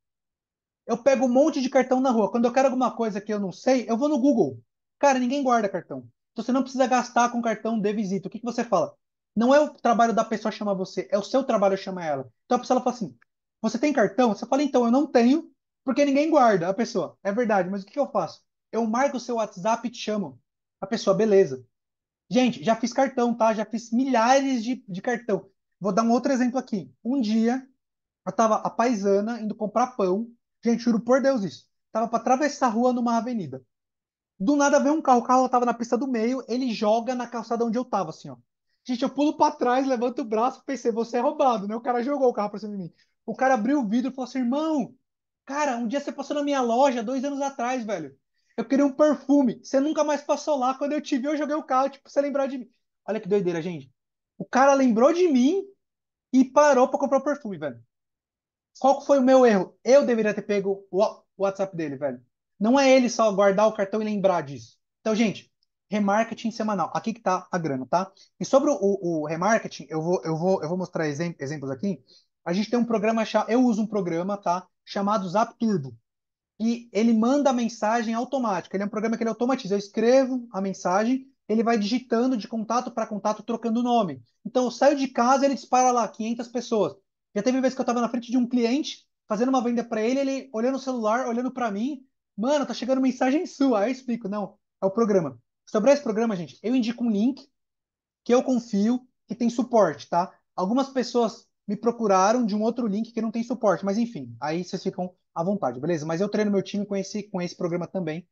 Eu pego um monte de cartão na rua. Quando eu quero alguma coisa que eu não sei, eu vou no Google. Cara, ninguém guarda cartão. Então você não precisa gastar com cartão de visita. O que, que você fala? Não é o trabalho da pessoa chamar você, é o seu trabalho chamar ela. Então a pessoa fala assim: Você tem cartão? Você fala, então, eu não tenho, porque ninguém guarda. A pessoa, é verdade, mas o que, que eu faço? Eu marco o seu WhatsApp e te chamo. A pessoa, beleza. Gente, já fiz cartão, tá? Já fiz milhares de, de cartão. Vou dar um outro exemplo aqui. Um dia, eu tava a paisana indo comprar pão. Gente, juro por Deus isso. Tava para atravessar a rua numa avenida. Do nada veio um carro, o carro tava na pista do meio, ele joga na calçada onde eu tava, assim, ó. Gente, eu pulo para trás, levanto o braço, pensei, você é roubado, né? O cara jogou o carro pra cima de mim. O cara abriu o vidro e falou assim, irmão, cara, um dia você passou na minha loja, dois anos atrás, velho. Eu queria um perfume. Você nunca mais passou lá. Quando eu te vi, eu joguei o carro, tipo, você lembrar de mim. Olha que doideira, gente. O cara lembrou de mim e parou para comprar o perfume, velho. Qual foi o meu erro? Eu deveria ter pego o WhatsApp dele, velho. Não é ele só guardar o cartão e lembrar disso. Então, gente, remarketing semanal. Aqui que tá a grana, tá? E sobre o, o, o remarketing, eu vou, eu vou, eu vou mostrar exemplos aqui. A gente tem um programa, eu uso um programa, tá? Chamado Zap Turbo e ele manda a mensagem automática. Ele é um programa que ele automatiza. Eu escrevo a mensagem, ele vai digitando de contato para contato, trocando o nome. Então, eu saio de casa, ele dispara lá 500 pessoas. Já teve vez que eu estava na frente de um cliente, fazendo uma venda para ele, ele olhando o celular, olhando para mim, mano, tá chegando mensagem sua. Aí eu explico, não, é o programa. Sobre esse programa, gente, eu indico um link que eu confio que tem suporte, tá? Algumas pessoas me procuraram de um outro link que não tem suporte. Mas enfim, aí vocês ficam à vontade, beleza? Mas eu treino meu time com esse, com esse programa também.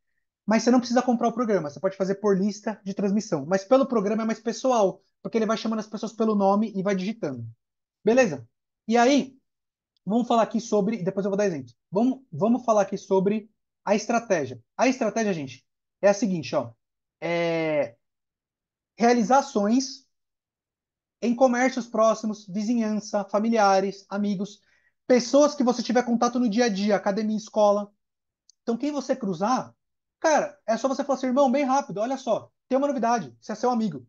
Mas você não precisa comprar o programa, você pode fazer por lista de transmissão. Mas pelo programa é mais pessoal, porque ele vai chamando as pessoas pelo nome e vai digitando. Beleza? E aí, vamos falar aqui sobre. Depois eu vou dar exemplo. Vamos, vamos falar aqui sobre a estratégia. A estratégia, gente, é a seguinte, ó. É realizar ações em comércios próximos, vizinhança, familiares, amigos, pessoas que você tiver contato no dia a dia, academia, escola. Então, quem você cruzar, cara, é só você falar assim, irmão, bem rápido, olha só, tem uma novidade, você é seu amigo.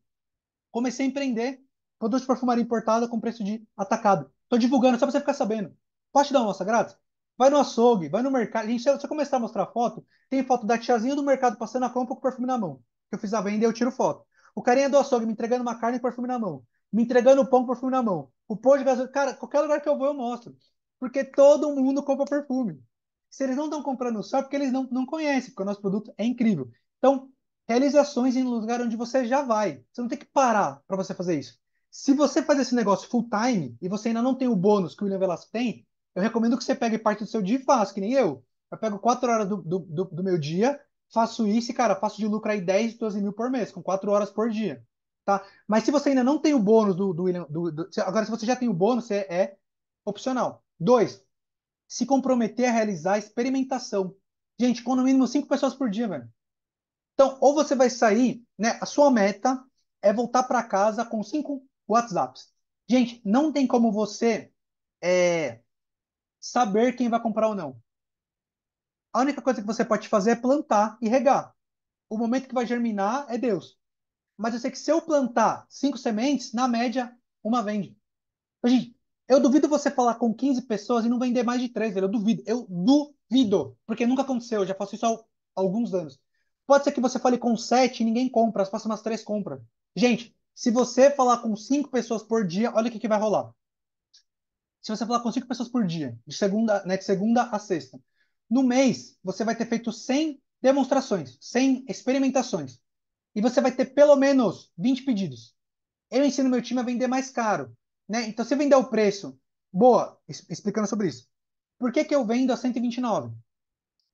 Comecei a empreender produto de perfumaria importada com preço de atacado. Tô divulgando, só pra você ficar sabendo. Posso te dar uma nossa grátis? Vai no açougue, vai no mercado. Gente, se eu começar a mostrar foto, tem foto da tiazinha do mercado passando a compra com perfume na mão. Que eu fiz a venda e eu tiro foto. O carinha do açougue me entregando uma carne com perfume na mão me entregando pão com perfume na mão. O pão de gasolina, cara, qualquer lugar que eu vou eu mostro. Porque todo mundo compra perfume. Se eles não estão comprando só, é porque eles não, não conhecem, porque o nosso produto é incrível. Então, realizações em lugar onde você já vai. Você não tem que parar para você fazer isso. Se você fazer esse negócio full time e você ainda não tem o bônus que o William Velasco tem, eu recomendo que você pegue parte do seu dia e faça, que nem eu. Eu pego quatro horas do, do, do, do meu dia, faço isso e, cara, faço de lucro aí 10, 12 mil por mês, com quatro horas por dia. Tá? Mas se você ainda não tem o bônus do, do William. Do, do, agora, se você já tem o bônus, é, é opcional. Dois, se comprometer a realizar experimentação. Gente, com no mínimo cinco pessoas por dia, velho. Então, ou você vai sair, né? A sua meta é voltar para casa com cinco WhatsApps. Gente, não tem como você é, saber quem vai comprar ou não. A única coisa que você pode fazer é plantar e regar. O momento que vai germinar é Deus mas eu sei que se eu plantar cinco sementes, na média, uma vende. Gente, eu duvido você falar com 15 pessoas e não vender mais de três, velho. Eu duvido. Eu duvido. Porque nunca aconteceu. Eu já faço isso há alguns anos. Pode ser que você fale com sete e ninguém compra. As próximas três compram. Gente, se você falar com cinco pessoas por dia, olha o que, que vai rolar. Se você falar com cinco pessoas por dia, de segunda, né, de segunda a sexta, no mês, você vai ter feito 100 demonstrações, 100 experimentações e você vai ter pelo menos 20 pedidos. Eu ensino meu time a vender mais caro. Né? Então, se vender o preço, boa, explicando sobre isso. Por que, que eu vendo a 129?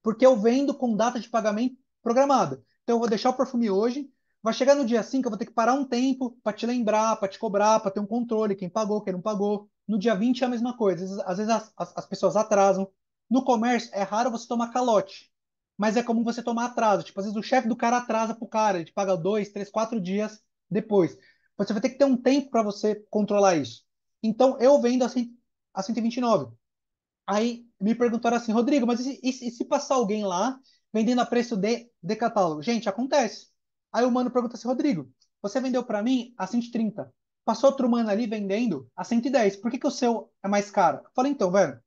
Porque eu vendo com data de pagamento programada. Então, eu vou deixar o perfume hoje, vai chegar no dia 5, eu vou ter que parar um tempo para te lembrar, para te cobrar, para ter um controle, quem pagou, quem não pagou. No dia 20 é a mesma coisa. Às vezes, às vezes as, as, as pessoas atrasam. No comércio, é raro você tomar calote mas é comum você tomar atraso. Tipo, às vezes o chefe do cara atrasa pro cara, ele te paga dois, três, quatro dias depois. Você vai ter que ter um tempo para você controlar isso. Então, eu vendo a, a 129. Aí me perguntaram assim, Rodrigo, mas e, e, e se passar alguém lá vendendo a preço de, de catálogo? Gente, acontece. Aí o mano pergunta assim, Rodrigo, você vendeu para mim a 130. Passou outro mano ali vendendo a 110. Por que, que o seu é mais caro? Eu falei, então, velho,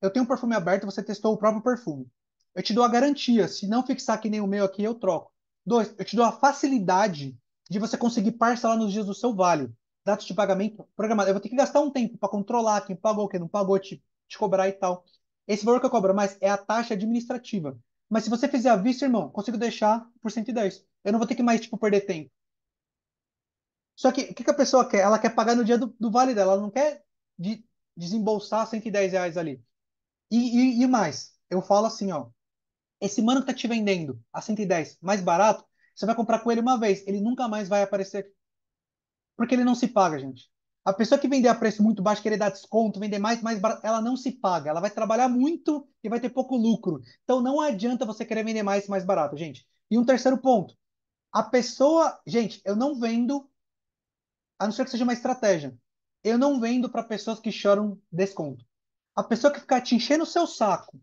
eu tenho um perfume aberto, você testou o próprio perfume eu te dou a garantia. Se não fixar que nem o meu aqui, eu troco. Dois, eu te dou a facilidade de você conseguir parcelar nos dias do seu vale. Datas de pagamento programado. Eu vou ter que gastar um tempo para controlar quem pagou, quem não pagou, te, te cobrar e tal. Esse valor que eu cobro mais é a taxa administrativa. Mas se você fizer a vista, irmão, consigo deixar por 110. Eu não vou ter que mais, tipo, perder tempo. Só que o que, que, a pessoa quer? Ela quer pagar no dia do, do vale dela, ela não quer de, desembolsar 110 reais ali. E, e, e mais, eu falo assim, ó, esse mano que tá te vendendo a 110 mais barato, você vai comprar com ele uma vez, ele nunca mais vai aparecer. Porque ele não se paga, gente. A pessoa que vender a preço muito baixo, querer dar desconto, vender mais, mais barato, ela não se paga. Ela vai trabalhar muito e vai ter pouco lucro. Então não adianta você querer vender mais mais barato, gente. E um terceiro ponto. A pessoa, gente, eu não vendo, a não ser que seja uma estratégia. Eu não vendo para pessoas que choram desconto. A pessoa que ficar te enchendo o seu saco,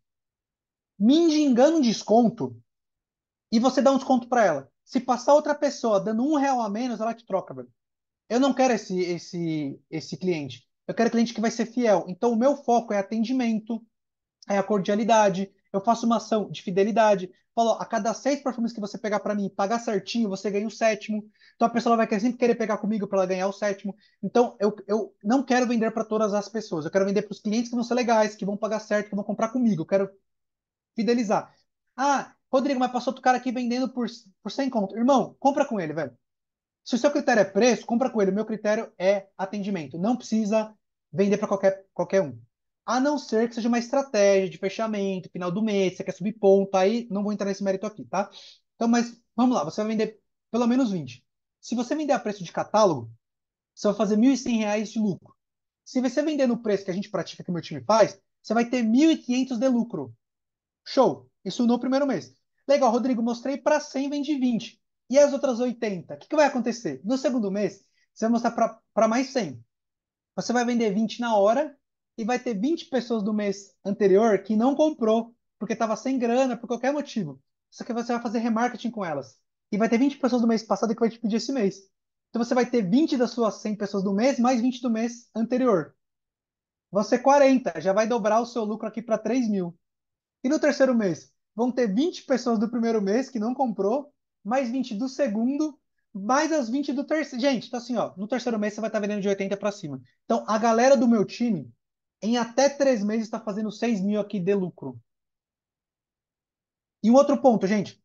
mendigando desconto e você dá um desconto para ela. Se passar outra pessoa dando um real a menos, ela te troca, velho. Eu não quero esse, esse, esse cliente. Eu quero cliente que vai ser fiel. Então, o meu foco é atendimento, é a cordialidade. Eu faço uma ação de fidelidade. Falo, a cada seis perfumes que você pegar para mim, pagar certinho, você ganha o sétimo. Então, a pessoa vai sempre querer pegar comigo para ela ganhar o sétimo. Então, eu, eu não quero vender para todas as pessoas. Eu quero vender para os clientes que vão ser legais, que vão pagar certo, que vão comprar comigo. Eu quero fidelizar. Ah, Rodrigo, mas passou outro cara aqui vendendo por, por 100 conto. Irmão, compra com ele, velho. Se o seu critério é preço, compra com ele. O meu critério é atendimento. Não precisa vender para qualquer, qualquer um. A não ser que seja uma estratégia de fechamento, final do mês, você quer subir ponto, aí não vou entrar nesse mérito aqui, tá? Então, mas vamos lá, você vai vender pelo menos 20. Se você vender a preço de catálogo, você vai fazer R$ 1.100 de lucro. Se você vender no preço que a gente pratica, que o meu time faz, você vai ter 1.500 de lucro. Show. Isso no primeiro mês. Legal, Rodrigo, mostrei para 100, vende 20. E as outras 80? O que, que vai acontecer? No segundo mês, você vai mostrar para mais 100. Você vai vender 20 na hora e vai ter 20 pessoas do mês anterior que não comprou porque estava sem grana, por qualquer motivo. Só que você vai fazer remarketing com elas. E vai ter 20 pessoas do mês passado que vai te pedir esse mês. Então você vai ter 20 das suas 100 pessoas do mês, mais 20 do mês anterior. Você 40, já vai dobrar o seu lucro aqui para 3 mil. E no terceiro mês, vão ter 20 pessoas do primeiro mês que não comprou, mais 20 do segundo, mais as 20 do terceiro. Gente, então assim, ó, no terceiro mês você vai estar vendendo de 80 para cima. Então, a galera do meu time, em até três meses, está fazendo 6 mil aqui de lucro. E um outro ponto, gente.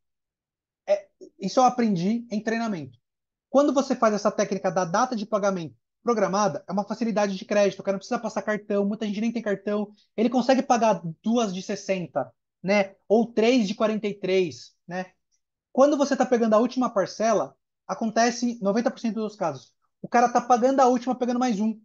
É, isso eu aprendi em treinamento. Quando você faz essa técnica da data de pagamento programada é uma facilidade de crédito, o cara não precisa passar cartão, muita gente nem tem cartão. Ele consegue pagar duas de 60, né? Ou três de 43, né? Quando você está pegando a última parcela, acontece 90% dos casos. O cara está pagando a última, pegando mais um.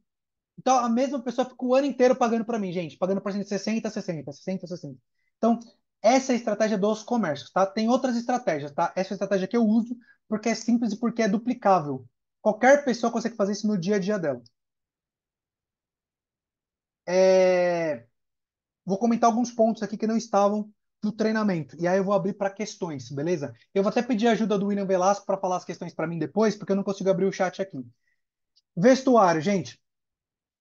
Então a mesma pessoa fica o ano inteiro pagando para mim, gente, pagando por cento de 60, 60, 60, 60. Então, essa é a estratégia dos comércios, tá? Tem outras estratégias, tá? Essa é estratégia que eu uso porque é simples e porque é duplicável. Qualquer pessoa consegue fazer isso no dia a dia dela. É... Vou comentar alguns pontos aqui que não estavam no treinamento. E aí eu vou abrir para questões, beleza? Eu vou até pedir a ajuda do William Velasco para falar as questões para mim depois, porque eu não consigo abrir o chat aqui. Vestuário, gente.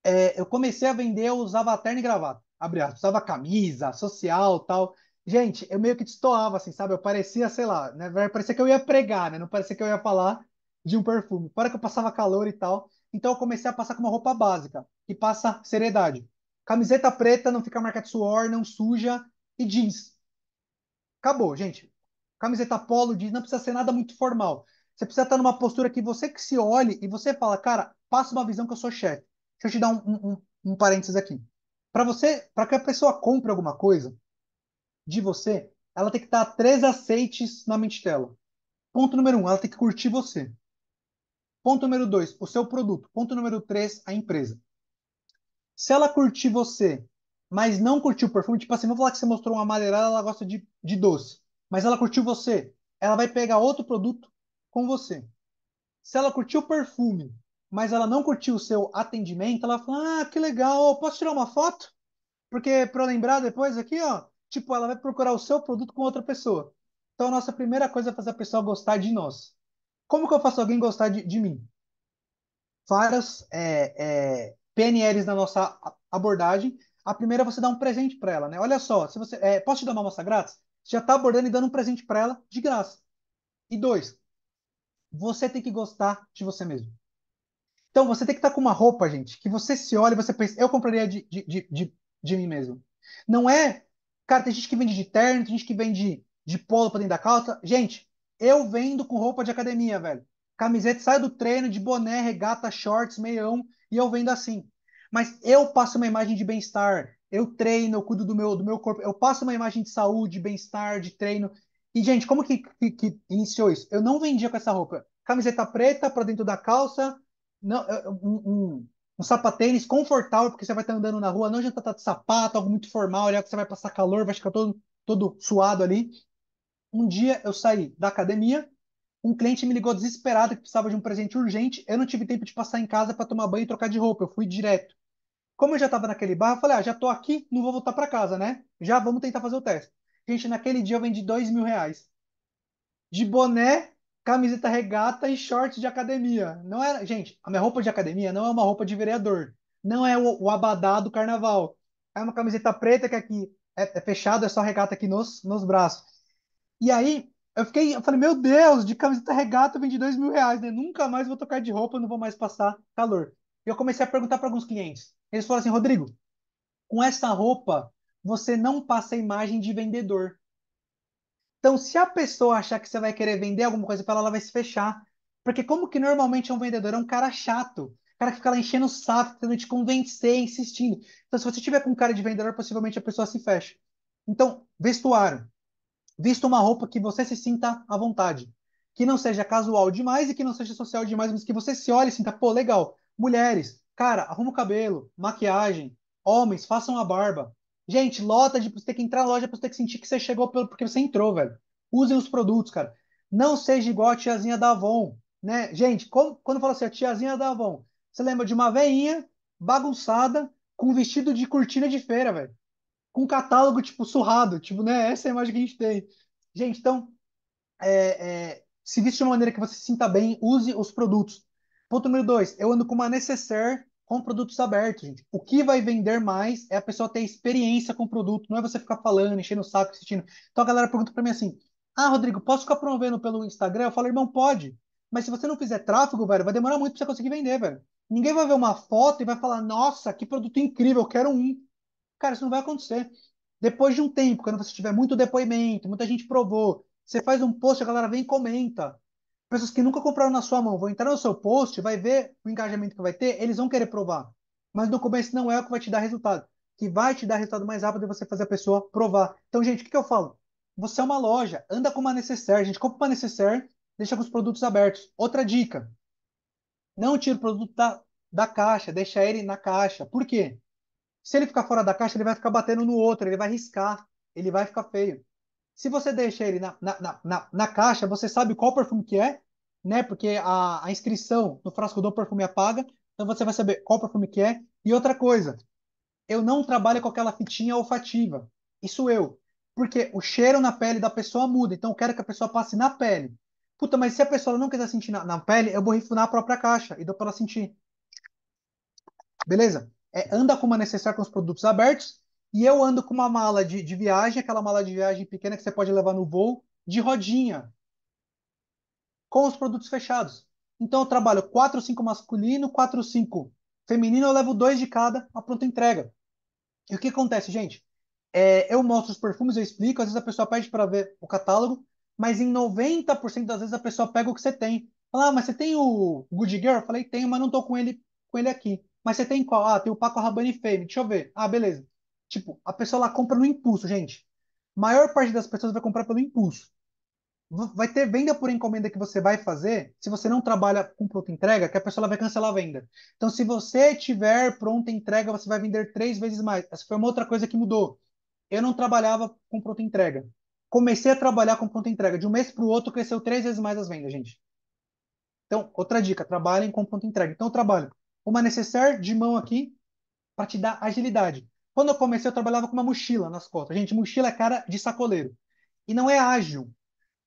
É, eu comecei a vender, eu usava terno e gravata. Abre aspas, usava camisa, social tal. Gente, eu meio que destoava, assim, sabe? Eu parecia, sei lá, né? Parecia que eu ia pregar, né? Não parecia que eu ia falar, de um perfume. para que eu passava calor e tal. Então eu comecei a passar com uma roupa básica, que passa seriedade. Camiseta preta, não fica marca de suor, não suja, e jeans. Acabou, gente. Camiseta polo, jeans, não precisa ser nada muito formal. Você precisa estar numa postura que você que se olhe e você fala, cara, passa uma visão que eu sou chefe. Deixa eu te dar um, um, um parênteses aqui. Para você, para que a pessoa compre alguma coisa de você, ela tem que estar três aceites na mente dela. Ponto número um, ela tem que curtir você. Ponto número dois, o seu produto. Ponto número três, a empresa. Se ela curtir você, mas não curtiu o perfume, tipo assim, vamos falar que você mostrou uma madeirada, ela gosta de, de doce, mas ela curtiu você, ela vai pegar outro produto com você. Se ela curtiu o perfume, mas ela não curtiu o seu atendimento, ela fala: Ah, que legal, posso tirar uma foto? Porque para lembrar depois aqui, ó, tipo, ela vai procurar o seu produto com outra pessoa. Então a nossa primeira coisa é fazer a pessoa gostar de nós. Como que eu faço alguém gostar de, de mim? Várias é, é, PNLs na nossa abordagem. A primeira é você dar um presente para ela, né? Olha só, se você é, posso te dar uma amostra grátis? Você já está abordando e dando um presente para ela de graça. E dois, você tem que gostar de você mesmo. Então você tem que estar tá com uma roupa, gente, que você se olha e você pensa, eu compraria de, de, de, de, de mim mesmo. Não é, cara, tem gente que vende de terno, tem gente que vende de polo para dentro da calça. Gente, eu vendo com roupa de academia, velho. Camiseta sai do treino de boné, regata, shorts, meião, e eu vendo assim. Mas eu passo uma imagem de bem-estar. Eu treino, eu cuido do meu, do meu corpo. Eu passo uma imagem de saúde, bem-estar, de treino. E, gente, como que, que, que, iniciou isso? Eu não vendia com essa roupa. Camiseta preta para dentro da calça, não, um, um, um sapatênis confortável, porque você vai estar tá andando na rua, não adianta estar tá de sapato, algo muito formal, olha que você vai passar calor, vai ficar todo, todo suado ali. Um dia eu saí da academia, um cliente me ligou desesperado que precisava de um presente urgente. Eu não tive tempo de passar em casa para tomar banho e trocar de roupa, eu fui direto. Como eu já estava naquele bar, eu falei: ah, já estou aqui, não vou voltar para casa, né? Já vamos tentar fazer o teste. Gente, naquele dia eu vendi dois mil reais. De boné, camiseta regata e shorts de academia. Não era, gente, a minha roupa de academia não é uma roupa de vereador. Não é o, o abadá do carnaval. É uma camiseta preta que é aqui é, é fechado, é só regata aqui nos, nos braços. E aí eu fiquei, eu falei, meu Deus, de camiseta regata vendi dois mil reais, né? Nunca mais vou tocar de roupa, não vou mais passar calor. E eu comecei a perguntar para alguns clientes. Eles falaram assim, Rodrigo, com essa roupa você não passa a imagem de vendedor. Então, se a pessoa achar que você vai querer vender alguma coisa para ela, ela vai se fechar. Porque como que normalmente é um vendedor é um cara chato, cara que fica lá enchendo o saco, tentando te convencer, insistindo. Então, se você tiver com cara de vendedor, possivelmente a pessoa se fecha. Então, vestuário. Vista uma roupa que você se sinta à vontade. Que não seja casual demais e que não seja social demais, mas que você se olhe e sinta, pô, legal. Mulheres, cara, arruma o cabelo, maquiagem. Homens, façam a barba. Gente, lota de você ter que entrar na loja pra você ter que sentir que você chegou pelo, porque você entrou, velho. Usem os produtos, cara. Não seja igual a tiazinha da Avon, né? Gente, como, quando fala assim, a tiazinha da Avon, você lembra de uma veinha bagunçada com um vestido de cortina de feira, velho com um catálogo, tipo, surrado. Tipo, né? Essa é a imagem que a gente tem. Gente, então, é, é, se vista de uma maneira que você se sinta bem, use os produtos. Ponto número dois, eu ando com uma necessaire com produtos abertos, gente. O que vai vender mais é a pessoa ter experiência com o produto, não é você ficar falando, enchendo o saco, assistindo. Então a galera pergunta para mim assim: Ah, Rodrigo, posso ficar promovendo pelo Instagram? Eu falo, irmão, pode. Mas se você não fizer tráfego, velho, vai demorar muito pra você conseguir vender, velho. Ninguém vai ver uma foto e vai falar, nossa, que produto incrível, eu quero um. Cara, isso não vai acontecer. Depois de um tempo, quando você tiver muito depoimento, muita gente provou, você faz um post, a galera vem e comenta. Pessoas que nunca compraram na sua mão vão entrar no seu post, vai ver o engajamento que vai ter, eles vão querer provar. Mas no começo não é o que vai te dar resultado. O que vai te dar resultado mais rápido é você fazer a pessoa provar. Então, gente, o que, que eu falo? Você é uma loja, anda com uma necessaire. A gente compra uma necessaire, deixa com os produtos abertos. Outra dica: não tira o produto da, da caixa, deixa ele na caixa. Por quê? Se ele ficar fora da caixa, ele vai ficar batendo no outro, ele vai riscar, ele vai ficar feio. Se você deixa ele na, na, na, na caixa, você sabe qual perfume que é, né? Porque a, a inscrição no frasco do perfume apaga, então você vai saber qual perfume que é. E outra coisa, eu não trabalho com aquela fitinha olfativa. Isso eu. Porque o cheiro na pele da pessoa muda, então eu quero que a pessoa passe na pele. Puta, mas se a pessoa não quiser sentir na, na pele, eu borrifo na própria caixa e dou para ela sentir. Beleza? é, anda com uma necessária com os produtos abertos e eu ando com uma mala de, de viagem, aquela mala de viagem pequena que você pode levar no voo, de rodinha, com os produtos fechados. Então eu trabalho 4, 5 masculino, 4, 5 feminino, eu levo dois de cada, a pronta entrega. E o que acontece, gente? É, eu mostro os perfumes, eu explico, às vezes a pessoa pede para ver o catálogo, mas em 90% das vezes a pessoa pega o que você tem. Fala, ah, mas você tem o Good Girl? Eu falei, tenho, mas não tô com ele, com ele aqui. Mas você tem qual? Ah, tem o Paco Rabanne Fame. Deixa eu ver. Ah, beleza. Tipo, a pessoa lá compra no impulso, gente. A maior parte das pessoas vai comprar pelo impulso. Vai ter venda por encomenda que você vai fazer se você não trabalha com pronta entrega, que a pessoa vai cancelar a venda. Então, se você tiver pronta entrega, você vai vender três vezes mais. Essa foi uma outra coisa que mudou. Eu não trabalhava com pronta entrega. Comecei a trabalhar com pronta entrega. De um mês para o outro, cresceu três vezes mais as vendas, gente. Então, outra dica: trabalhem com pronta entrega. Então, eu trabalho uma necessaire de mão aqui para te dar agilidade. Quando eu comecei, eu trabalhava com uma mochila nas costas. Gente, mochila é cara de sacoleiro. E não é ágil.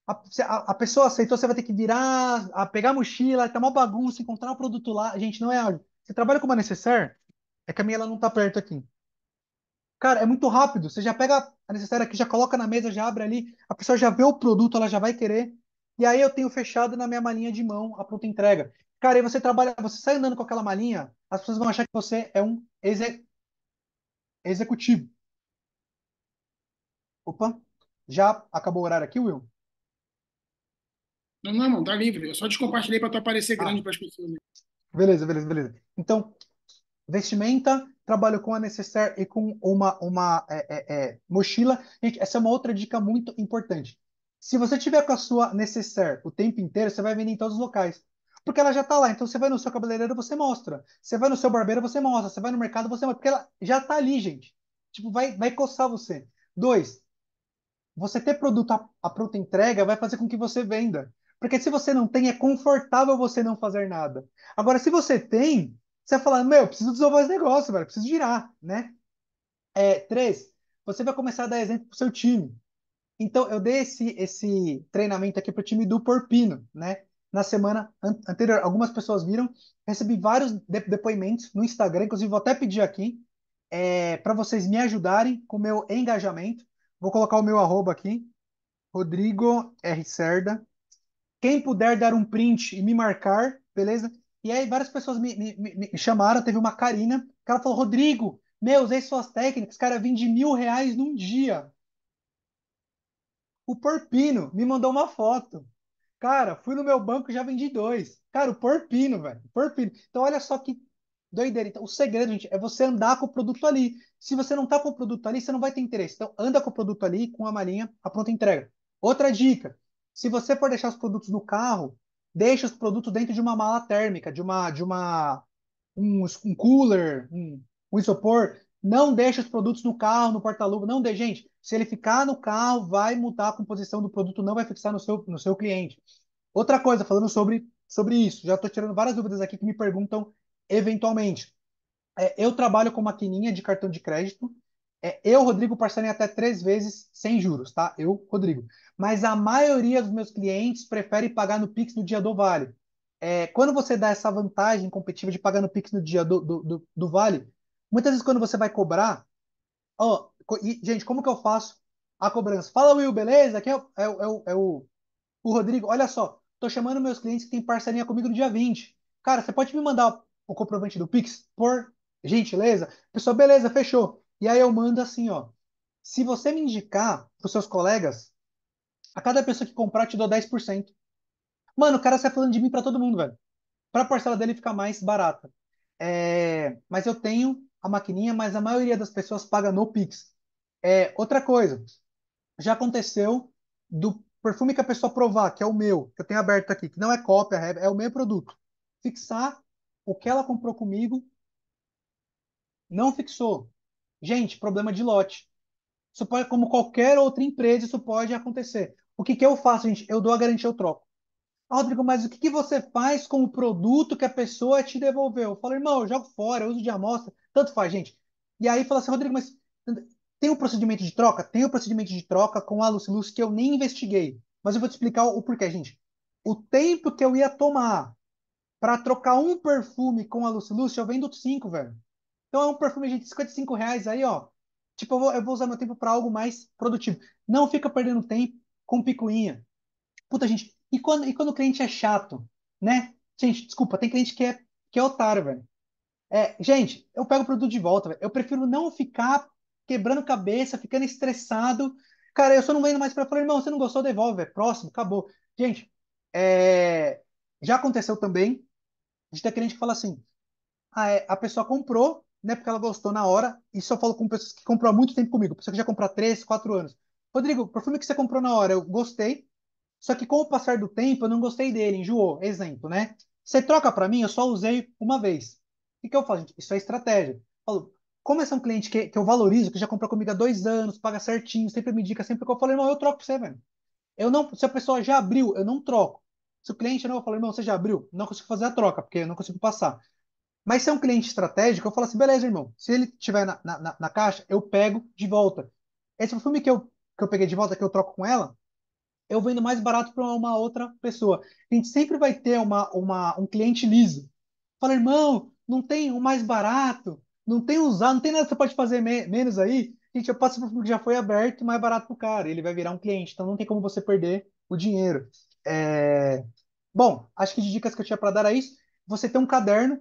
A, a, a pessoa aceitou, você vai ter que virar, a pegar a mochila, tá uma bagunça, encontrar o produto lá. Gente, não é ágil. Você trabalha com uma necessaire, é que a minha ela não tá perto aqui. Cara, é muito rápido. Você já pega a necessária aqui, já coloca na mesa, já abre ali. A pessoa já vê o produto, ela já vai querer. E aí eu tenho fechado na minha malinha de mão a pronta entrega. Cara, e você trabalha, você sai andando com aquela malinha, as pessoas vão achar que você é um exe- executivo. Opa, já acabou o horário aqui, Will? Não, não, não, tá livre. Eu só te compartilhei para tu aparecer Ah, grande para as pessoas. beleza, beleza, beleza. Então, vestimenta, trabalho com a necessaire e com uma, uma é, é, é, mochila. Gente, essa é uma outra dica muito importante. Se você tiver com a sua necessaire o tempo inteiro, você vai vender em todos os locais porque ela já tá lá. Então você vai no seu cabeleireiro, você mostra. Você vai no seu barbeiro, você mostra. Você vai no mercado, você mostra. Porque ela já tá ali, gente. Tipo, vai, vai coçar você. Dois, você ter produto a, a pronta entrega vai fazer com que você venda. Porque se você não tem, é confortável você não fazer nada. Agora, se você tem, você vai falar, meu, preciso desenvolver esse negócio, velho, preciso girar, né? É, três, você vai começar a dar exemplo pro seu time. Então, eu dei esse, esse treinamento aqui pro time do Porpino, né? na semana anterior. Algumas pessoas viram, recebi vários depoimentos no Instagram, inclusive vou até pedir aqui é, para vocês me ajudarem com o meu engajamento. Vou colocar o meu arroba aqui, Rodrigo R. Cerda. Quem puder dar um print e me marcar, beleza? E aí várias pessoas me, me, me chamaram, teve uma Karina, que ela falou, Rodrigo, meu, usei suas técnicas, cara, vim de mil reais num dia. O Porpino me mandou uma foto. Cara, fui no meu banco e já vendi dois. Cara, o porpino, velho. Porpino. Então, olha só que doideira. Então, o segredo, gente, é você andar com o produto ali. Se você não tá com o produto ali, você não vai ter interesse. Então, anda com o produto ali, com a malinha, a pronta entrega. Outra dica. Se você for deixar os produtos no carro, deixa os produtos dentro de uma mala térmica, de uma, de uma, um, um cooler, um, um isopor, não deixe os produtos no carro, no porta-luva. Não dê, gente. Se ele ficar no carro, vai mudar a composição do produto, não vai fixar no seu, no seu cliente. Outra coisa, falando sobre, sobre isso, já estou tirando várias dúvidas aqui que me perguntam eventualmente. É, eu trabalho com maquininha de cartão de crédito. É, eu, Rodrigo, parcelei até três vezes sem juros, tá? Eu, Rodrigo. Mas a maioria dos meus clientes prefere pagar no Pix no dia do Vale. É, quando você dá essa vantagem competitiva de pagar no Pix no dia do, do, do, do Vale, Muitas vezes quando você vai cobrar, ó, oh, gente, como que eu faço a cobrança? Fala, Will, beleza? Aqui é, é o, é, o, é o, o Rodrigo. Olha só, tô chamando meus clientes que têm parceria comigo no dia 20. Cara, você pode me mandar o comprovante do Pix, por gentileza? Pessoal, beleza, fechou. E aí eu mando assim, ó. Se você me indicar pros seus colegas, a cada pessoa que comprar, eu te dou 10%. Mano, o cara sai falando de mim para todo mundo, velho. Pra parcela dele ficar mais barata. É... Mas eu tenho a maquininha, mas a maioria das pessoas paga no Pix. É, outra coisa, já aconteceu do perfume que a pessoa provar, que é o meu, que eu tenho aberto aqui, que não é cópia, é, é o meu produto, fixar o que ela comprou comigo, não fixou. Gente, problema de lote. Isso pode, como qualquer outra empresa, isso pode acontecer. O que, que eu faço, gente? Eu dou a garantia, eu troco. Ah, Rodrigo, mas o que, que você faz com o produto que a pessoa te devolveu? Eu falo, irmão, eu jogo fora, eu uso de amostra, tanto faz, gente. E aí fala assim, Rodrigo, mas tem o um procedimento de troca? Tem o um procedimento de troca com a Luciluz que eu nem investiguei. Mas eu vou te explicar o porquê, gente. O tempo que eu ia tomar para trocar um perfume com a Luciluz, eu vendo cinco, velho. Então é um perfume, gente, 55 reais aí, ó. Tipo, eu vou, eu vou usar meu tempo para algo mais produtivo. Não fica perdendo tempo com picuinha. Puta, gente, e quando, e quando o cliente é chato, né? Gente, desculpa, tem cliente que é, que é otário, velho. É, gente, eu pego o produto de volta, velho. Eu prefiro não ficar quebrando cabeça, ficando estressado. Cara, eu só não vendo mais para falar, irmão, você não gostou, devolve, velho. Próximo, acabou. Gente, é... já aconteceu também de ter cliente que fala assim: ah, é, a pessoa comprou, né? Porque ela gostou na hora. Isso eu falo com pessoas que compraram há muito tempo comigo, pessoa que já comprou há três, quatro anos. Rodrigo, perfume que você comprou na hora, eu gostei. Só que com o passar do tempo eu não gostei dele, enjoou. Exemplo, né? Você troca para mim, eu só usei uma vez. O que, que eu falo, gente? Isso é estratégia. Eu falo, como esse é um cliente que, que eu valorizo, que já compra comigo há dois anos, paga certinho, sempre me indica, sempre que eu falo, irmão, eu troco pra você, velho. Eu não, se a pessoa já abriu, eu não troco. Se o cliente não, eu falo, irmão, você já abriu? Não consigo fazer a troca, porque eu não consigo passar. Mas se é um cliente estratégico, eu falo assim, beleza, irmão. Se ele tiver na, na, na, caixa, eu pego de volta. Esse perfume que eu, que eu peguei de volta, que eu troco com ela, eu vendo mais barato para uma outra pessoa. A gente sempre vai ter uma, uma, um cliente liso. Fala, irmão, não tem o mais barato, não tem usar, não tem nada que você pode fazer me menos aí. Gente, eu passo que já foi aberto, mais barato para o cara. Ele vai virar um cliente, então não tem como você perder o dinheiro. É... Bom, acho que de dicas que eu tinha para dar é isso. Você tem um caderno,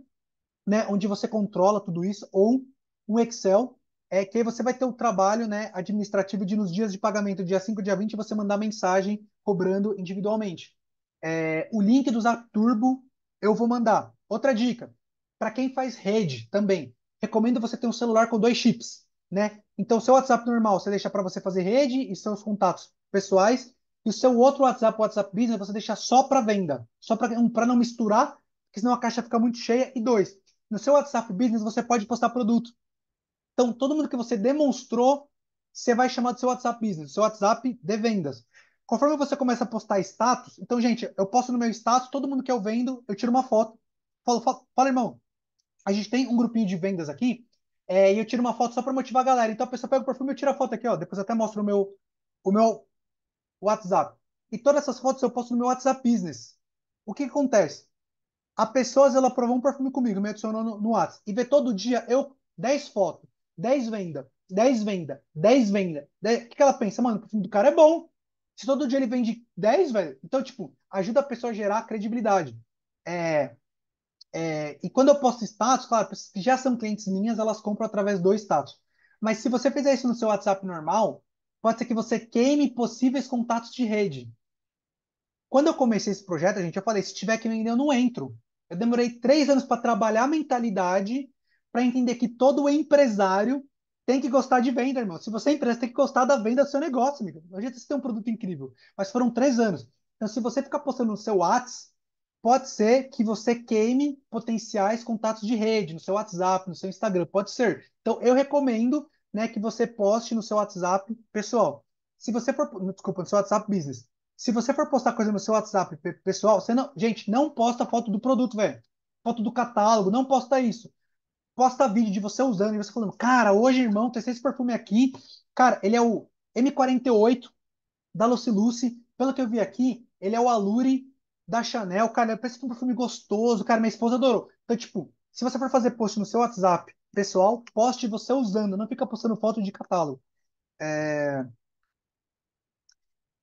né, onde você controla tudo isso, ou um Excel é que aí você vai ter o trabalho né, administrativo de nos dias de pagamento, dia 5, dia 20, você mandar mensagem cobrando individualmente. É, o link do Zap Turbo eu vou mandar. Outra dica, para quem faz rede também, recomendo você ter um celular com dois chips, né? Então, seu WhatsApp normal você deixa para você fazer rede e seus contatos pessoais, e o seu outro WhatsApp, o WhatsApp Business, você deixa só para venda, só para um, não misturar, porque senão a caixa fica muito cheia. E dois, no seu WhatsApp Business você pode postar produto. Então, todo mundo que você demonstrou, você vai chamar do seu WhatsApp Business, seu WhatsApp de vendas. Conforme você começa a postar status, então, gente, eu posto no meu status, todo mundo que eu vendo, eu tiro uma foto. Falo, falo fala, irmão, a gente tem um grupinho de vendas aqui, é, e eu tiro uma foto só para motivar a galera. Então a pessoa pega o perfume e eu tiro a foto aqui, ó. Depois até mostro o meu, o meu WhatsApp. E todas essas fotos eu posto no meu WhatsApp Business. O que, que acontece? A pessoa, ela provou um perfume comigo, me adicionou no, no WhatsApp. E vê todo dia eu 10 fotos. 10 venda, 10 venda, 10 venda. O que ela pensa? Mano, o filme do cara é bom. Se todo dia ele vende 10, velho. Então, tipo, ajuda a pessoa a gerar credibilidade. É, é, e quando eu posto status, claro, pessoas que já são clientes minhas, elas compram através do status. Mas se você fizer isso no seu WhatsApp normal, pode ser que você queime possíveis contatos de rede. Quando eu comecei esse projeto, gente, eu falei, se tiver que vender, eu não entro. Eu demorei três anos para trabalhar a mentalidade para entender que todo empresário tem que gostar de venda, irmão. Se você é empresa, tem que gostar da venda do seu negócio, amigo. Não adianta você ter um produto incrível. Mas foram três anos. Então, se você ficar postando no seu WhatsApp, pode ser que você queime potenciais contatos de rede, no seu WhatsApp, no seu Instagram. Pode ser. Então, eu recomendo né, que você poste no seu WhatsApp pessoal. Se você for. Desculpa, no seu WhatsApp business. Se você for postar coisa no seu WhatsApp pessoal, você não. Gente, não posta foto do produto, velho. Foto do catálogo, não posta isso posta vídeo de você usando e você falando, cara, hoje, irmão, testei esse perfume aqui. Cara, ele é o M48 da Lucy Lucy. Pelo que eu vi aqui, ele é o Alure da Chanel. Cara, parece que é um perfume gostoso. Cara, minha esposa adorou. Então, tipo, se você for fazer post no seu WhatsApp pessoal, poste você usando. Não fica postando foto de catálogo. É...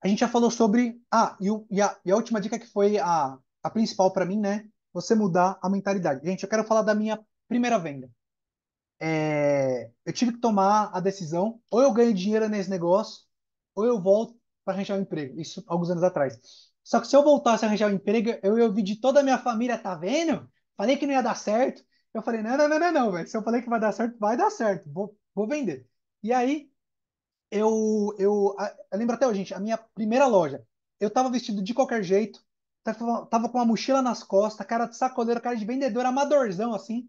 A gente já falou sobre... Ah, e, o, e, a, e a última dica que foi a, a principal para mim, né? Você mudar a mentalidade. Gente, eu quero falar da minha Primeira venda. É, eu tive que tomar a decisão, ou eu ganho dinheiro nesse negócio, ou eu volto para arranjar um emprego. Isso alguns anos atrás. Só que se eu voltasse a arranjar um emprego, eu ia ouvir de toda a minha família, tá vendo? Falei que não ia dar certo. Eu falei, não, não, não, não, não, velho. Se eu falei que vai dar certo, vai dar certo. Vou, vou vender. E aí, eu, eu, eu lembro até hoje, gente, a minha primeira loja. Eu tava vestido de qualquer jeito, tava, tava com uma mochila nas costas, cara de sacoleiro, cara de vendedor, amadorzão, assim.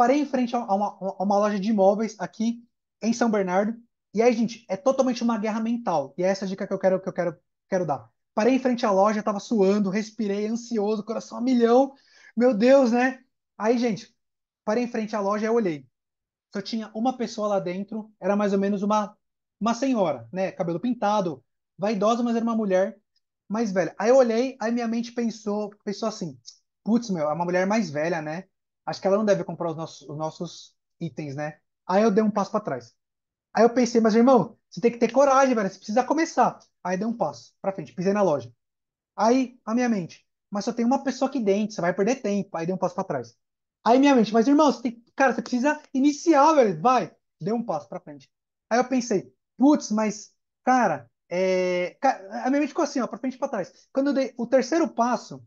Parei em frente a uma, a uma loja de imóveis aqui em São Bernardo. E aí, gente, é totalmente uma guerra mental. E é essa dica que eu quero, que eu quero, quero dar. Parei em frente à loja, tava suando, respirei, ansioso, coração a milhão. Meu Deus, né? Aí, gente, parei em frente à loja e olhei. Só tinha uma pessoa lá dentro, era mais ou menos uma, uma senhora, né? Cabelo pintado, vaidosa, mas era uma mulher mais velha. Aí eu olhei, aí minha mente pensou, pensou assim: putz, meu, é uma mulher mais velha, né? acho que ela não deve comprar os nossos, os nossos itens, né? Aí eu dei um passo para trás. Aí eu pensei, mas irmão, você tem que ter coragem, velho, você precisa começar. Aí dei um passo para frente, pisei na loja. Aí a minha mente, mas só tem uma pessoa aqui dentro, você vai perder tempo. Aí dei um passo para trás. Aí minha mente, mas irmão, você tem... cara, você precisa iniciar, velho, vai. Dei um passo para frente. Aí eu pensei, putz, mas cara, é... a minha mente ficou assim, ó, para frente e para trás. Quando eu dei o terceiro passo,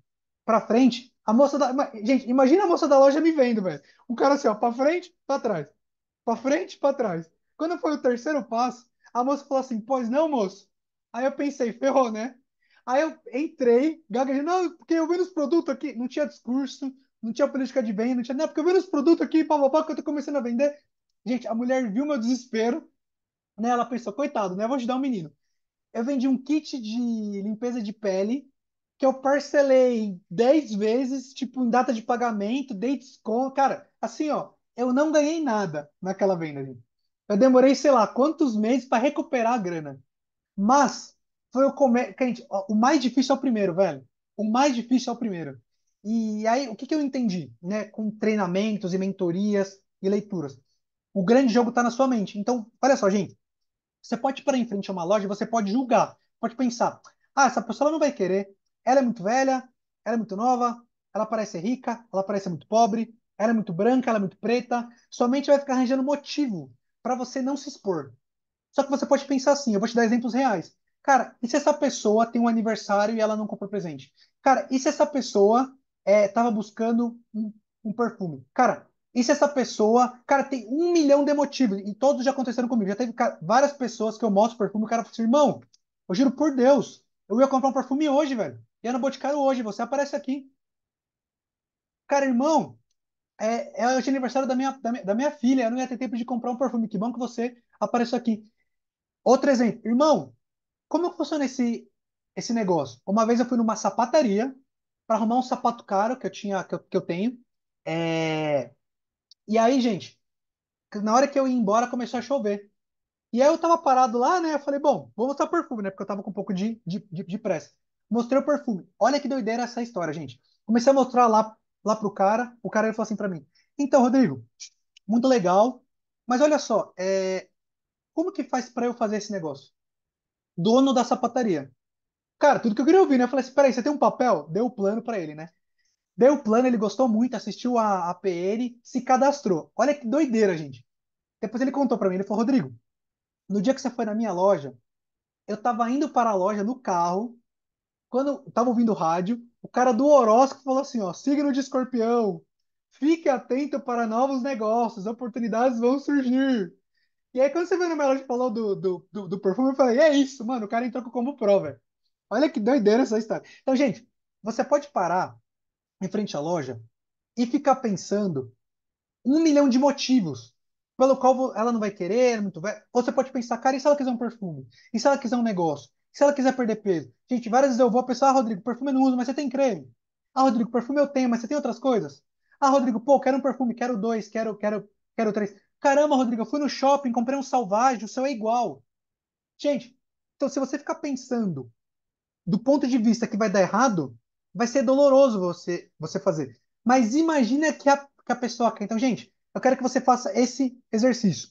pra frente. A moça da. Gente, imagina a moça da loja me vendo, velho. O cara assim, ó, pra frente, pra trás. Pra frente, pra trás. Quando foi o terceiro passo, a moça falou assim: Pois não, moço? Aí eu pensei: Ferrou, né? Aí eu entrei, gaguejando, não, porque eu vi nos produtos aqui, não tinha discurso, não tinha política de bem, não tinha. nada, porque eu vi nos produtos aqui, pá, que eu tô começando a vender. Gente, a mulher viu meu desespero, né? Ela pensou: Coitado, né? Vou ajudar o um menino. Eu vendi um kit de limpeza de pele que eu parcelei 10 vezes, tipo, em data de pagamento, dei desconto. Cara, assim, ó, eu não ganhei nada naquela venda, gente. Eu demorei, sei lá, quantos meses para recuperar a grana. Mas foi o começo. o mais difícil é o primeiro, velho. O mais difícil é o primeiro. E aí, o que, que eu entendi, né? Com treinamentos e mentorias e leituras. O grande jogo está na sua mente. Então, olha só, gente. Você pode ir para em frente a uma loja, você pode julgar, pode pensar. Ah, essa pessoa não vai querer. Ela é muito velha, ela é muito nova, ela parece rica, ela parece muito pobre, ela é muito branca, ela é muito preta. Sua mente vai ficar arranjando motivo para você não se expor. Só que você pode pensar assim, eu vou te dar exemplos reais. Cara, e se essa pessoa tem um aniversário e ela não comprou presente? Cara, e se essa pessoa estava é, buscando um, um, perfume? Cara, e se essa pessoa. Cara, tem um milhão de motivos, e todos já aconteceram comigo. Já teve cara, várias pessoas que eu mostro perfume e o cara fala assim: irmão, eu juro por Deus, eu ia comprar um perfume hoje, velho. E é no Boticário hoje, você aparece aqui. Cara, irmão, é, é hoje aniversário da minha, da minha, da minha filha, eu não ia ter tempo de comprar um perfume. Que bom que você apareceu aqui. Outro exemplo, irmão, como funciona esse, esse negócio? Uma vez eu fui numa sapataria para arrumar um sapato caro que eu tinha, que eu, que eu tenho. É... E aí, gente, na hora que eu ia embora começou a chover. E aí eu tava parado lá, né? Eu falei, bom, vou mostrar perfume, né? Porque eu tava com um pouco de, de, de, de pressa. Mostrei o perfume. Olha que doideira essa história, gente. Comecei a mostrar lá, lá pro cara. O cara ele falou assim para mim: Então, Rodrigo, muito legal, mas olha só, é... como que faz para eu fazer esse negócio? Dono da sapataria. Cara, tudo que eu queria ouvir, né? Eu falei assim: peraí, você tem um papel? Deu o plano para ele, né? Deu o plano, ele gostou muito, assistiu a, a PN, se cadastrou. Olha que doideira, gente. Depois ele contou para mim: ele falou, Rodrigo, no dia que você foi na minha loja, eu tava indo para a loja no carro quando estava ouvindo rádio, o cara do horóscopo falou assim: ó, signo de escorpião, fique atento para novos negócios, oportunidades vão surgir. E aí, quando você vê no Melody falou do, do, do, do, perfume, eu falei: é isso, mano, o cara entrou com combo pro, velho. Olha que doideira essa história. Então, gente, você pode parar em frente à loja e ficar pensando um milhão de motivos pelo qual ela não vai querer, muito velho. Ou você pode pensar, cara, e se ela quiser um perfume? E se ela quiser um negócio? se ela quiser perder peso? Gente, várias vezes eu vou, a pessoa, ah, Rodrigo, perfume eu não uso, mas você tem creme. Ah, Rodrigo, perfume eu tenho, mas você tem outras coisas? Ah, Rodrigo, pô, quero um perfume, quero dois, quero, quero, quero três. Caramba, Rodrigo, eu fui no shopping, comprei um selvagem, o seu é igual. Gente, então se você ficar pensando do ponto de vista que vai dar errado, vai ser doloroso você, você fazer. Mas imagina que a, que a pessoa quer. Então, gente, eu quero que você faça esse exercício.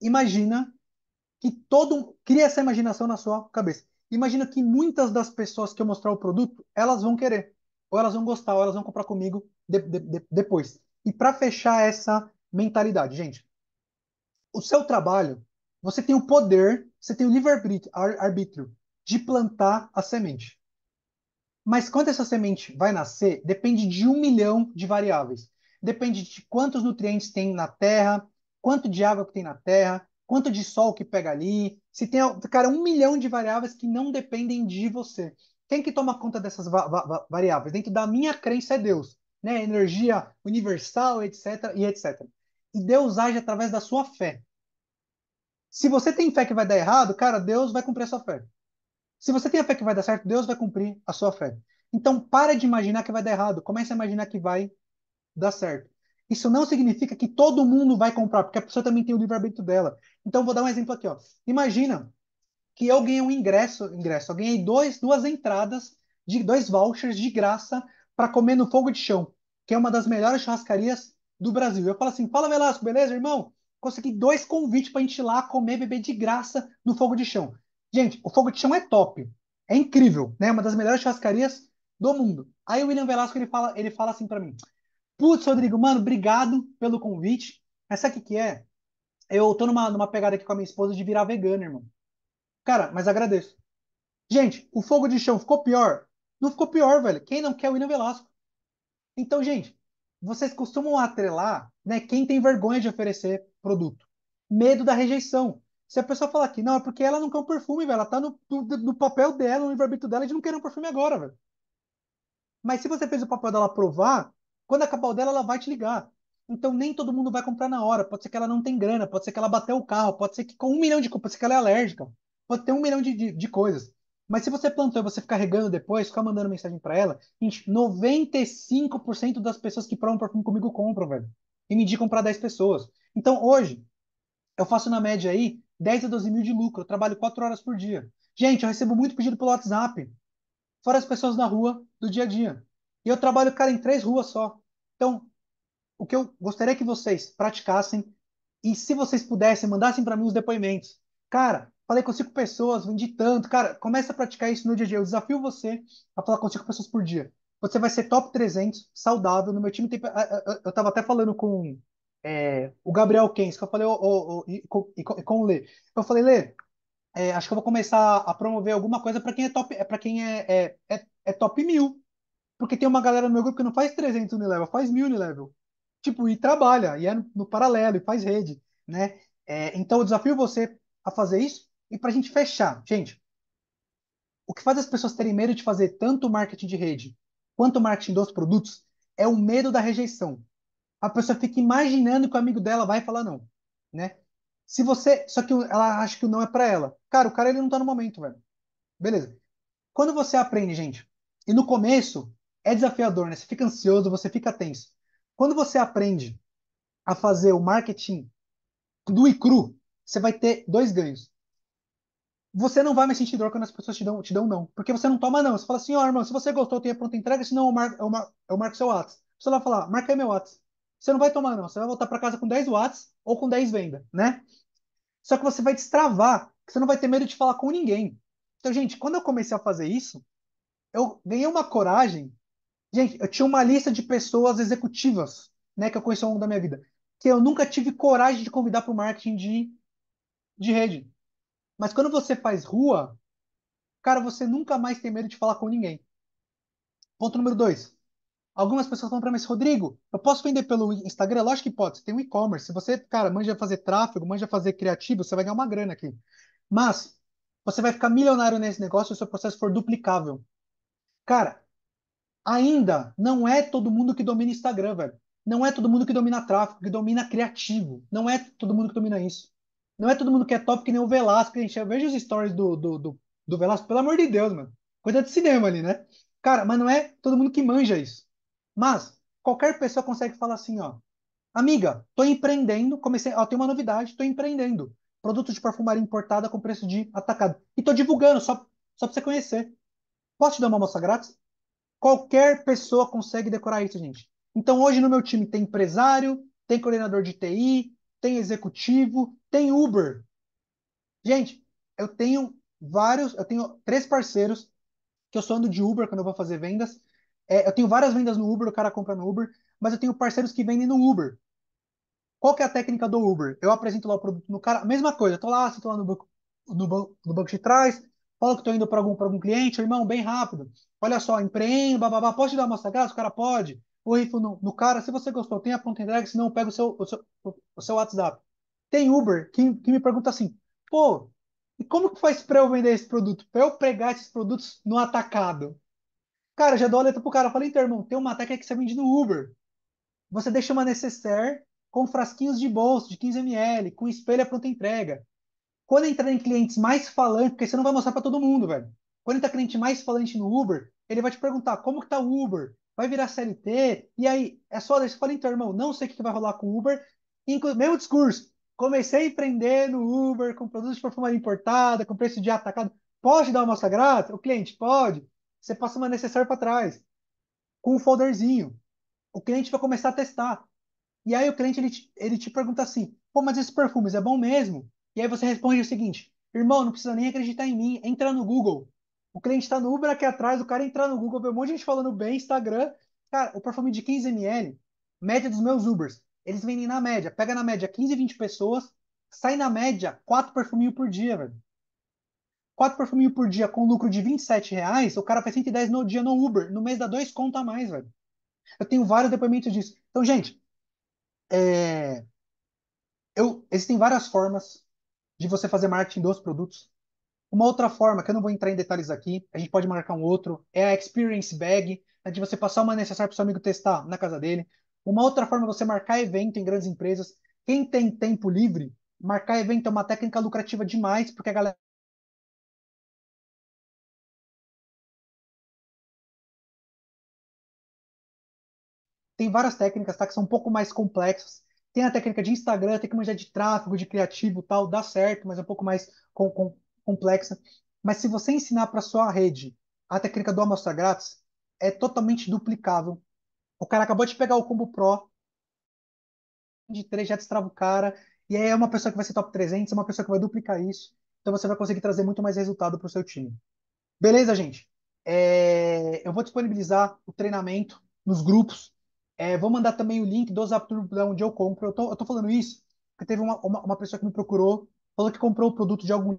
Imagina que todo cria essa imaginação na sua cabeça. Imagina que muitas das pessoas que eu mostrar o produto, elas vão querer, ou elas vão gostar, ou elas vão comprar comigo de, de, de, depois. E para fechar essa mentalidade, gente, o seu trabalho, você tem o poder, você tem o livre-arbítrio de plantar a semente. Mas quando essa semente vai nascer, depende de um milhão de variáveis. Depende de quantos nutrientes tem na terra, quanto de água que tem na terra, quanto de sol que pega ali, se tem, cara, um milhão de variáveis que não dependem de você. Quem que toma conta dessas va va variáveis? Dentro da minha crença é Deus, né? Energia universal, etc, e etc. E Deus age através da sua fé. Se você tem fé que vai dar errado, cara, Deus vai cumprir a sua fé. Se você tem a fé que vai dar certo, Deus vai cumprir a sua fé. Então, para de imaginar que vai dar errado. Comece a imaginar que vai dar certo. Isso não significa que todo mundo vai comprar, porque a pessoa também tem o livre-arbítrio dela. Então, vou dar um exemplo aqui. Ó. Imagina que eu ganhei um ingresso, ingresso eu ganhei dois, duas entradas, de dois vouchers de graça para comer no Fogo de Chão, que é uma das melhores churrascarias do Brasil. Eu falo assim, fala Velasco, beleza, irmão? Consegui dois convites para a gente ir lá comer, beber de graça no Fogo de Chão. Gente, o Fogo de Chão é top. É incrível, né? Uma das melhores churrascarias do mundo. Aí o William Velasco ele fala, ele fala assim para mim: Putz, Rodrigo, mano, obrigado pelo convite. Mas sabe o que que é? Eu tô numa, numa pegada aqui com a minha esposa de virar vegana, irmão. Cara, mas agradeço. Gente, o fogo de chão ficou pior? Não ficou pior, velho. Quem não quer o William Velasco? Então, gente, vocês costumam atrelar, né, quem tem vergonha de oferecer produto. Medo da rejeição. Se a pessoa falar que não, é porque ela não quer um perfume, velho. Ela tá no, no, no papel dela, no livre-arbítrio dela de não querer um perfume agora, velho. Mas se você fez o papel dela provar, quando acabar o dela, ela vai te ligar. Então nem todo mundo vai comprar na hora. Pode ser que ela não tem grana, pode ser que ela bateu o carro, pode ser que com um milhão de coisas, pode ser que ela é alérgica, pode ter um milhão de, de, de coisas. Mas se você plantou e você ficar regando depois, ficar mandando mensagem para ela, gente, 95% das pessoas que provam perfume comigo compram, velho. E me indicam para 10 pessoas. Então hoje, eu faço na média aí 10 a 12 mil de lucro. Eu trabalho 4 horas por dia. Gente, eu recebo muito pedido pelo WhatsApp. Fora as pessoas na rua do dia a dia. E eu trabalho, cara, em três ruas só. Então, o que eu gostaria que vocês praticassem e se vocês pudessem, mandassem para mim os depoimentos. Cara, falei com cinco pessoas, vendi tanto. Cara, começa a praticar isso no dia a dia. Eu desafio você a falar com cinco pessoas por dia. Você vai ser top 300, saudável. No meu time tem... Eu estava até falando com é, o Gabriel Kens, que eu falei, oh, oh, oh, e, com, e, com, o Lê. Eu falei, Lê, é, acho que eu vou começar a promover alguma coisa para quem é top, para quem é, é, é, é top mil. Porque tem uma galera no meu grupo que não faz 300 Unilevel, faz 1000 Unilevel. Tipo, e trabalha, e é no paralelo, e faz rede, né? É, então eu desafio você a fazer isso. E pra gente fechar, gente, o que faz as pessoas terem medo de fazer tanto marketing de rede quanto marketing dos produtos é o medo da rejeição. A pessoa fica imaginando que o amigo dela vai falar não, né? Se você, só que ela acha que o não é para ela. Cara, o cara ele não tá no momento, velho. Beleza. Quando você aprende, gente, e no começo é desafiador, né? Você fica ansioso, você fica tenso. Quando você aprende a fazer o marketing do e cru, você vai ter dois ganhos. Você não vai mais sentir dor quando as pessoas te dão, te dão não. Porque você não toma não. Você fala assim, ó, oh, irmão, se você gostou, tenho a pronta entrega, senão eu marco, eu marco, eu marco seu WhatsApp. Você vai falar, marca aí meu WhatsApp. Você não vai tomar não. Você vai voltar para casa com 10 watts ou com 10 venda, né? Só que você vai destravar, que você não vai ter medo de falar com ninguém. Então, gente, quando eu comecei a fazer isso, eu ganhei uma coragem Gente, eu tinha uma lista de pessoas executivas, né, que eu conheci ao longo da minha vida, que eu nunca tive coragem de convidar para o marketing de, de rede. Mas quando você faz rua, cara, você nunca mais tem medo de falar com ninguém. Ponto número dois. Algumas pessoas falam para mim assim, Rodrigo, eu posso vender pelo Instagram? Lógico que pode, você tem um e-commerce. Se você, cara, manja fazer tráfego, manja fazer criativo, você vai ganhar uma grana aqui. Mas você vai ficar milionário nesse negócio se o seu processo for duplicável. Cara, ainda não é todo mundo que domina Instagram, velho. Não é todo mundo que domina tráfego, que domina criativo. Não é todo mundo que domina isso. Não é todo mundo que é top que nem o Velasco. Gente, eu os stories do, do, do, do Velasco, pelo amor de Deus, mano. Coisa de cinema ali, né? Cara, mas não é todo mundo que manja isso. Mas qualquer pessoa consegue falar assim, ó. Amiga, tô empreendendo, comecei, ó, tem uma novidade, tô empreendendo. Produto de perfumaria importada com preço de atacado. E tô divulgando, só, só pra você conhecer. Posso te dar uma amostra grátis? Qualquer pessoa consegue decorar isso, gente. Então, hoje no meu time tem empresário, tem coordenador de TI, tem executivo, tem Uber. Gente, eu tenho vários, eu tenho três parceiros que eu sou ando de Uber quando eu vou fazer vendas. É, eu tenho várias vendas no Uber, o cara compra no Uber, mas eu tenho parceiros que vendem no Uber. Qual que é a técnica do Uber? Eu apresento lá o produto no cara, mesma coisa, eu tô lá, sento lá no banco, no, banco, no banco de trás, Fala que estou indo para algum, algum cliente, irmão, bem rápido. Olha só, empreendo, bababá, pode te dar uma amostra O cara pode. O rifle no, no, cara, se você gostou, tem a pronta entrega, senão pega o seu, o seu, o seu WhatsApp. Tem Uber que, que me pergunta assim, pô, e como que faz para eu vender esse produto? Para eu pregar esses produtos no atacado? Cara, já dou a letra pro cara. falei, então, irmão, tem uma técnica que você vende no Uber. Você deixa uma necessaire com frasquinhos de bolso de 15 ml, com espelho a pronta entrega. Quando entrar em clientes mais falantes, porque você não vai mostrar para todo mundo, velho. Quando entrar cliente mais falante no Uber, ele vai te perguntar como que tá o Uber, vai virar CLT, e aí é só você fala, então, irmão, não sei o que vai rolar com o Uber. Inclu mesmo discurso, comecei a empreender no Uber com produtos de perfumaria importada, com preço de atacado. Pode dar uma amostra grátis? O cliente pode. Você passa uma necessária para trás, com um folderzinho. O cliente vai começar a testar. E aí o cliente ele te, ele te pergunta assim: pô, mas esses perfumes é bom mesmo? E aí você responde o seguinte: irmão, não precisa nem acreditar em mim, entra no Google. O cliente está no Uber aqui atrás, o cara entra no Google, vê um monte de gente falando bem, Instagram. Cara, o perfume de 15 ml, média dos meus Ubers, eles vendem na média. Pega na média 15, 20 pessoas, sai na média 4 perfuminhos por dia, velho. 4 perfuminhos por dia com lucro de 27 reais, o cara faz 110 no dia no Uber. No mês dá 2 conta a mais, velho. Eu tenho vários depoimentos disso. Então, gente, é... Eu, existem várias formas de você fazer marketing dos produtos. Uma outra forma, que eu não vou entrar em detalhes aqui, a gente pode marcar um outro, é a Experience Bag, né, de você passar uma necessária para o seu amigo testar na casa dele. Uma outra forma é você marcar evento em grandes empresas. Quem tem tempo livre, marcar evento é uma técnica lucrativa demais, porque a galera tem várias técnicas tá, que são um pouco mais complexas, tem a técnica de Instagram, tem que manjar de tráfego, de criativo tal, dá certo, mas é um pouco mais com, com, complexa. Mas se você ensinar para sua rede a técnica do amostra grátis, é totalmente duplicável. O cara acabou de pegar o combo Pro, de três já destrava o cara, e aí é uma pessoa que vai ser top 300, é uma pessoa que vai duplicar isso. Então você vai conseguir trazer muito mais resultado para o seu time. Beleza, gente? É... Eu vou disponibilizar o treinamento nos grupos é, vou mandar também o link do Zapturno para onde eu compro. Eu tô, eu tô falando isso porque teve uma, uma, uma, pessoa que me procurou, falou que comprou o produto de algum.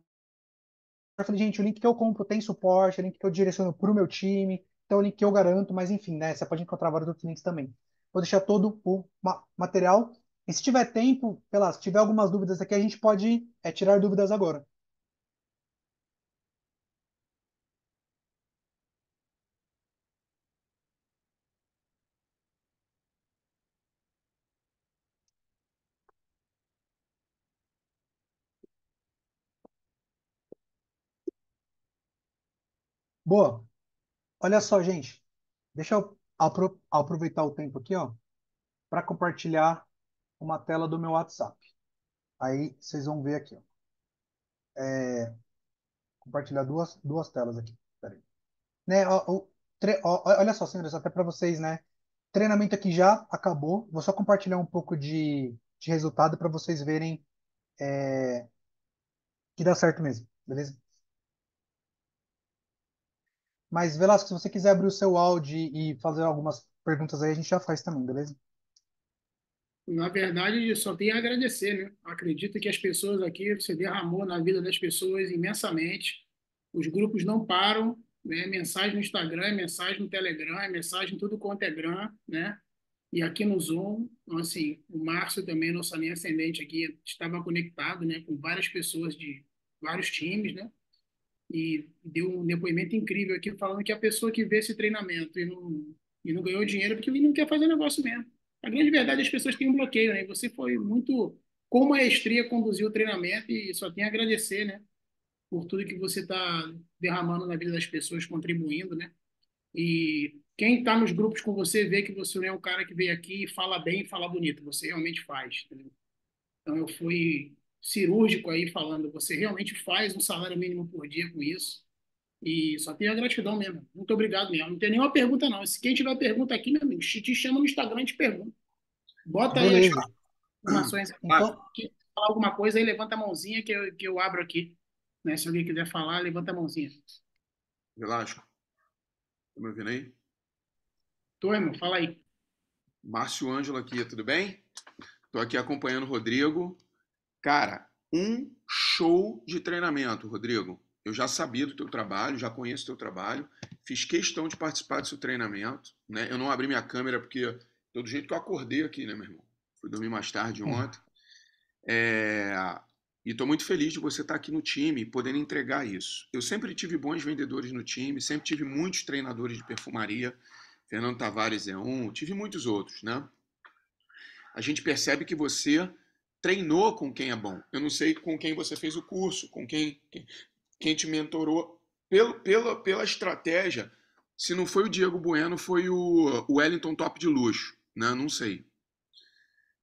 Eu falei, gente, o link que eu compro tem suporte, o link que eu direciono para o meu time, então é o link que eu garanto, mas enfim, né? Você pode encontrar vários outros links também. Vou deixar todo o ma material. E se tiver tempo, sei se tiver algumas dúvidas aqui, a gente pode é, tirar dúvidas agora. Boa. Olha só, gente. Deixa eu apro- aproveitar o tempo aqui, ó, para compartilhar uma tela do meu WhatsApp. Aí vocês vão ver aqui, ó. É, compartilhar duas, duas telas aqui. Peraí. Né, ó, ó, tre- ó, olha só, senhores, até para vocês, né? Treinamento aqui já acabou. Vou só compartilhar um pouco de, de resultado para vocês verem é, que dá certo mesmo, beleza? Mas, Velasco, se você quiser abrir o seu áudio e fazer algumas perguntas aí, a gente já faz também, beleza? Na verdade, só tenho a agradecer, né? Acredito que as pessoas aqui, você derramou na vida das pessoas imensamente. Os grupos não param, né? Mensagem no Instagram, mensagem no Telegram, mensagem em tudo quanto é gram, né? E aqui no Zoom, assim, o Márcio também, nosso linha ascendente aqui, estava conectado, né? Com várias pessoas de vários times, né? e deu um depoimento incrível aqui falando que a pessoa que vê esse treinamento e não, e não ganhou dinheiro é porque ele não quer fazer negócio mesmo. A grande verdade é que as pessoas têm um bloqueio, né? Você foi muito com maestria conduziu o treinamento e só tem a agradecer, né? Por tudo que você está derramando na vida das pessoas, contribuindo, né? E quem está nos grupos com você vê que você não é um cara que veio aqui e fala bem e fala bonito. Você realmente faz. Entendeu? Então eu fui cirúrgico aí falando, você realmente faz um salário mínimo por dia com isso. E só tenho a gratidão mesmo. Muito obrigado mesmo. Não tem nenhuma pergunta, não. Se quem tiver pergunta aqui, meu amigo, te chama no Instagram e te pergunta. Bota Beleza. aí as informações. Então... falar alguma coisa, aí levanta a mãozinha que eu, que eu abro aqui. Né? Se alguém quiser falar, levanta a mãozinha. Velasco, tá me ouvindo aí? Tô, irmão, fala aí. Márcio Ângelo aqui, tudo bem? Estou aqui acompanhando o Rodrigo. Cara, um show de treinamento, Rodrigo. Eu já sabia do teu trabalho, já conheço o teu trabalho, fiz questão de participar desse treinamento, né? Eu não abri minha câmera porque todo jeito que eu acordei aqui, né, meu irmão? Fui dormir mais tarde hum. ontem. É... E estou muito feliz de você estar tá aqui no time podendo entregar isso. Eu sempre tive bons vendedores no time, sempre tive muitos treinadores de perfumaria. Fernando Tavares é um, tive muitos outros, né? A gente percebe que você treinou com quem é bom. Eu não sei com quem você fez o curso, com quem, quem, quem te mentorou. Pelo, pela, pela estratégia, se não foi o Diego Bueno, foi o Wellington Top de Luxo. Né? Não sei.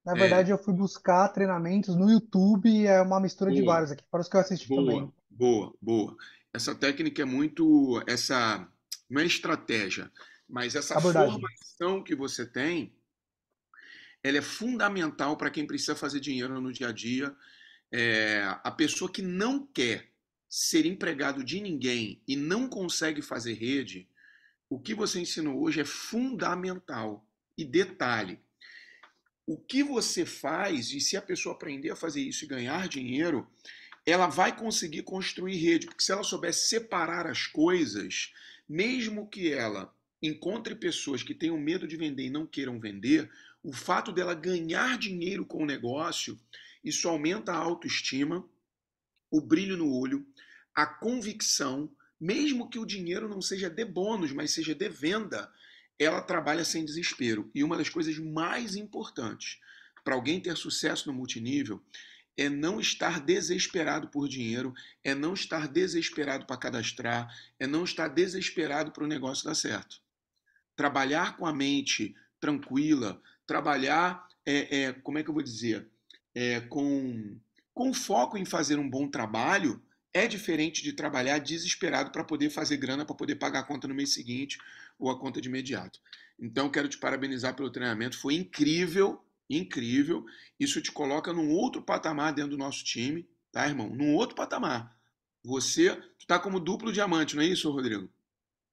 Na verdade, é. eu fui buscar treinamentos no YouTube, é uma mistura boa. de vários aqui, para os que eu assisti boa, também. Boa, boa. Essa técnica é muito. Essa. Não é estratégia, mas essa formação que você tem ela é fundamental para quem precisa fazer dinheiro no dia a dia. É, a pessoa que não quer ser empregado de ninguém e não consegue fazer rede, o que você ensinou hoje é fundamental. E detalhe, o que você faz, e se a pessoa aprender a fazer isso e ganhar dinheiro, ela vai conseguir construir rede, porque se ela souber separar as coisas, mesmo que ela encontre pessoas que tenham medo de vender e não queiram vender, o fato dela ganhar dinheiro com o negócio, isso aumenta a autoestima, o brilho no olho, a convicção, mesmo que o dinheiro não seja de bônus, mas seja de venda, ela trabalha sem desespero. E uma das coisas mais importantes para alguém ter sucesso no multinível é não estar desesperado por dinheiro, é não estar desesperado para cadastrar, é não estar desesperado para o negócio dar certo. Trabalhar com a mente tranquila, trabalhar, é, é, como é que eu vou dizer, é, com, com foco em fazer um bom trabalho, é diferente de trabalhar desesperado para poder fazer grana, para poder pagar a conta no mês seguinte ou a conta de imediato. Então, quero te parabenizar pelo treinamento, foi incrível, incrível. Isso te coloca num outro patamar dentro do nosso time, tá, irmão? Num outro patamar. Você, tu tá como duplo diamante, não é isso, Rodrigo?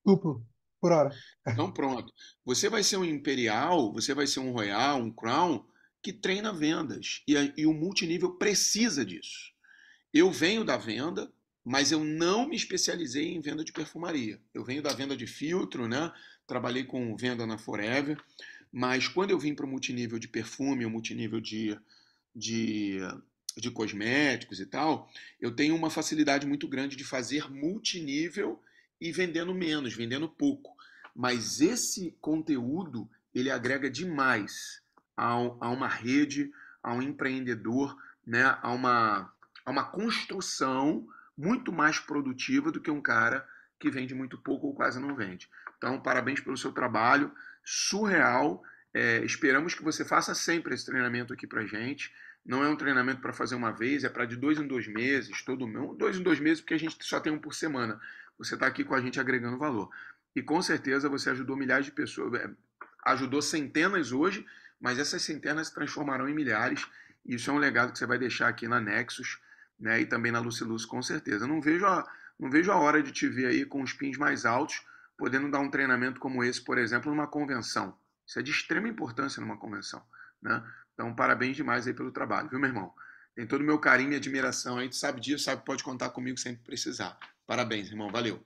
Duplo por hora. Então pronto. Você vai ser um imperial, você vai ser um royal, um crown que treina vendas e, a, e o multinível precisa disso. Eu venho da venda, mas eu não me especializei em venda de perfumaria. Eu venho da venda de filtro, né? Trabalhei com venda na Forever, mas quando eu vim para o multinível de perfume, o multinível de, de de cosméticos e tal, eu tenho uma facilidade muito grande de fazer multinível e vendendo menos, vendendo pouco. Mas esse conteúdo ele agrega demais a, a uma rede, a um empreendedor, né, a, uma, a uma construção muito mais produtiva do que um cara que vende muito pouco ou quase não vende. Então, parabéns pelo seu trabalho, surreal. É, esperamos que você faça sempre esse treinamento aqui para gente. Não é um treinamento para fazer uma vez, é para de dois em dois meses, todo mês. Dois em dois meses, porque a gente só tem um por semana. Você está aqui com a gente agregando valor. E com certeza você ajudou milhares de pessoas, é, ajudou centenas hoje, mas essas centenas se transformarão em milhares. E isso é um legado que você vai deixar aqui na Nexus né, e também na Luciluz, com certeza. Não vejo, a, não vejo a hora de te ver aí com os pins mais altos, podendo dar um treinamento como esse, por exemplo, numa convenção. Isso é de extrema importância numa convenção. Né? Então, parabéns demais aí pelo trabalho, viu, meu irmão? Tem todo o meu carinho e admiração aí, tu sabe disso, sabe, pode contar comigo sempre precisar. Parabéns, irmão. Valeu.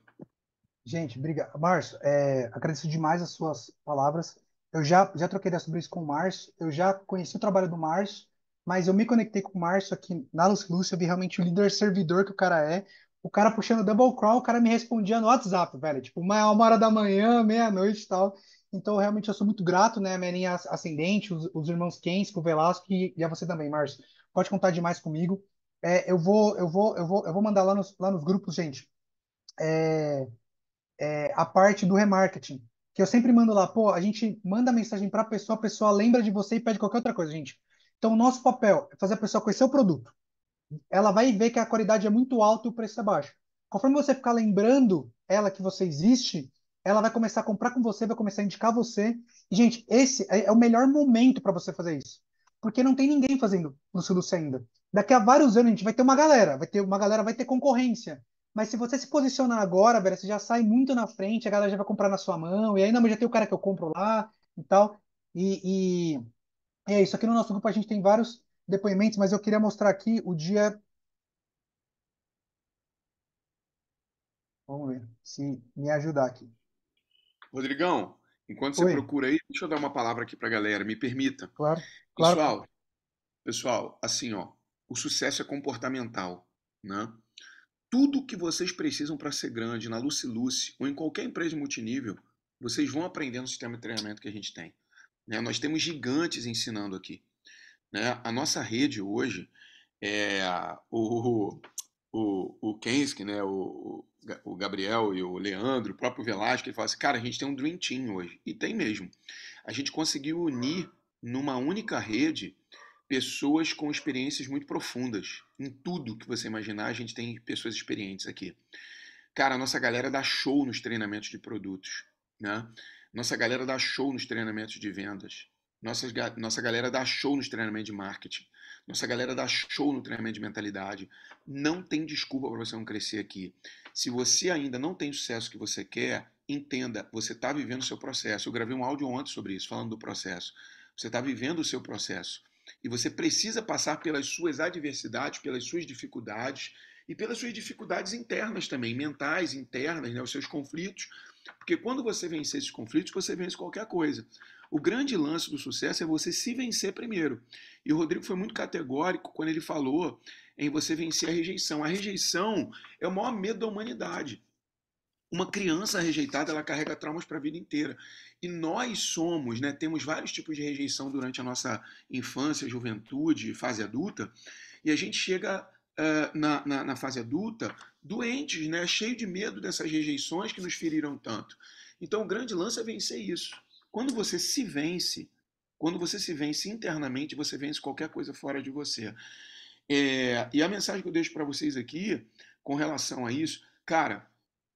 Gente, obrigado. Márcio, é, agradeço demais as suas palavras. Eu já, já troquei ideia sobre isso com o Márcio, eu já conheci o trabalho do Márcio, mas eu me conectei com o Márcio aqui na Luz Lúcia, eu vi realmente o líder servidor que o cara é. O cara puxando double crawl, o cara me respondia no WhatsApp, velho. Tipo, uma, uma hora da manhã, meia-noite e tal. Então, realmente, eu sou muito grato, né? Minha linha ascendente, os, os irmãos Kens, o Velasco e, e a você também, Márcio. Pode contar demais comigo. É, eu vou, eu vou, eu vou, eu vou mandar lá nos, lá nos grupos, gente. É, é, a parte do remarketing, que eu sempre mando lá, pô, a gente manda mensagem para a pessoa, a pessoa lembra de você e pede qualquer outra coisa, gente. Então, o nosso papel é fazer a pessoa conhecer o produto. Ela vai ver que a qualidade é muito alta e o preço é baixo. Conforme você ficar lembrando ela que você existe, ela vai começar a comprar com você, vai começar a indicar você. E, gente, esse é, é o melhor momento para você fazer isso. Porque não tem ninguém fazendo no Suluce ainda daqui a vários anos a gente vai ter uma galera, vai ter uma galera, vai ter concorrência. Mas se você se posicionar agora, velho, você já sai muito na frente, a galera já vai comprar na sua mão, e aí não, mas já tem o cara que eu compro lá e tal. E, e, é isso. Aqui no nosso grupo a gente tem vários depoimentos, mas eu queria mostrar aqui o dia. Vamos ver se me ajudar aqui. Rodrigão, enquanto você procura aí, deixa eu dar uma palavra aqui para a galera, me permita. Claro, claro. Pessoal, pessoal, assim, ó, o sucesso é comportamental. Né? Tudo que vocês precisam para ser grande na Lucy Lucy ou em qualquer empresa multinível, vocês vão aprender no sistema de treinamento que a gente tem. Né? Nós temos gigantes ensinando aqui. Né? A nossa rede hoje é o, o, o Kensky, né? o, o Gabriel e o Leandro, o próprio Velasco, ele fala assim, cara, a gente tem um Dream Team hoje. E tem mesmo. A gente conseguiu unir numa única rede pessoas com experiências muito profundas. Em tudo que você imaginar, a gente tem pessoas experientes aqui. Cara, a nossa galera dá show nos treinamentos de produtos, né? Nossa galera dá show nos treinamentos de vendas. Nossa, nossa galera dá show nos treinamentos de marketing. Nossa galera dá show no treinamento de mentalidade. Não tem desculpa para você não crescer aqui. Se você ainda não tem o sucesso que você quer, entenda, você está vivendo o seu processo. Eu gravei um áudio ontem sobre isso, falando do processo. Você está vivendo o seu processo. E você precisa passar pelas suas adversidades, pelas suas dificuldades e pelas suas dificuldades internas também, mentais, internas, né, os seus conflitos. Porque quando você vencer esses conflitos, você vence qualquer coisa. O grande lance do sucesso é você se vencer primeiro. E o Rodrigo foi muito categórico quando ele falou em você vencer a rejeição. A rejeição é o maior medo da humanidade. Uma criança rejeitada, ela carrega traumas para a vida inteira. E nós somos, né, temos vários tipos de rejeição durante a nossa infância, juventude, fase adulta, e a gente chega uh, na, na, na, fase adulta doentes, né, cheio de medo dessas rejeições que nos feriram tanto. Então, o grande lance é vencer isso. Quando você se vence, quando você se vence internamente, você vence qualquer coisa fora de você. É, e a mensagem que eu deixo para vocês aqui com relação a isso, cara,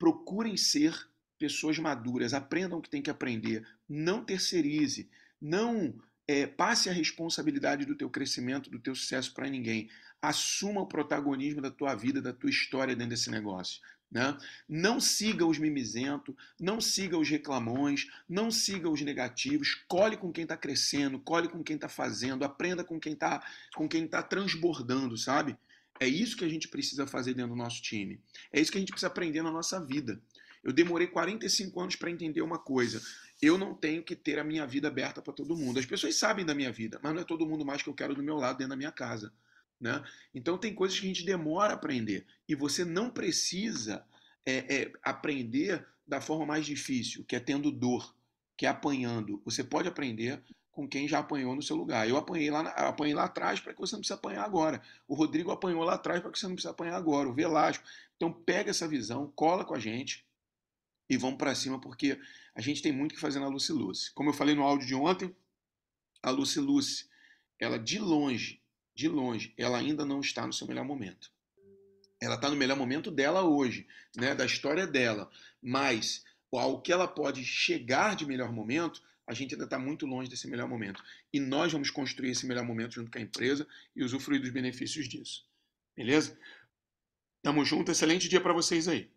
procurem ser pessoas maduras, aprendam o que tem que aprender, não terceirize, não é, passe a responsabilidade do teu crescimento, do teu sucesso para ninguém. Assuma o protagonismo da tua vida, da tua história dentro desse negócio. Né? Não siga os mimizentos, não siga os reclamões, não siga os negativos, colhe com quem está crescendo, colhe com quem está fazendo, aprenda com quem está tá transbordando, sabe? É isso que a gente precisa fazer dentro do nosso time. É isso que a gente precisa aprender na nossa vida. Eu demorei 45 anos para entender uma coisa. Eu não tenho que ter a minha vida aberta para todo mundo. As pessoas sabem da minha vida, mas não é todo mundo mais que eu quero do meu lado dentro da minha casa. Né? Então tem coisas que a gente demora a aprender. E você não precisa é, é, aprender da forma mais difícil, que é tendo dor, que é apanhando. Você pode aprender com quem já apanhou no seu lugar. Eu apanhei lá, apanhei lá atrás para que você não precise apanhar agora. O Rodrigo apanhou lá atrás para que você não precise apanhar agora. O Velasco. Então pega essa visão, cola com a gente e vamos para cima, porque a gente tem muito que fazer na Lucy Lucy. Como eu falei no áudio de ontem, a Lucy Lucy, ela de longe, de longe, ela ainda não está no seu melhor momento. Ela está no melhor momento dela hoje, né, da história dela. Mas ao que ela pode chegar de melhor momento, a gente ainda está muito longe desse melhor momento. E nós vamos construir esse melhor momento junto com a empresa e usufruir dos benefícios disso. Beleza? Tamo junto, excelente dia para vocês aí.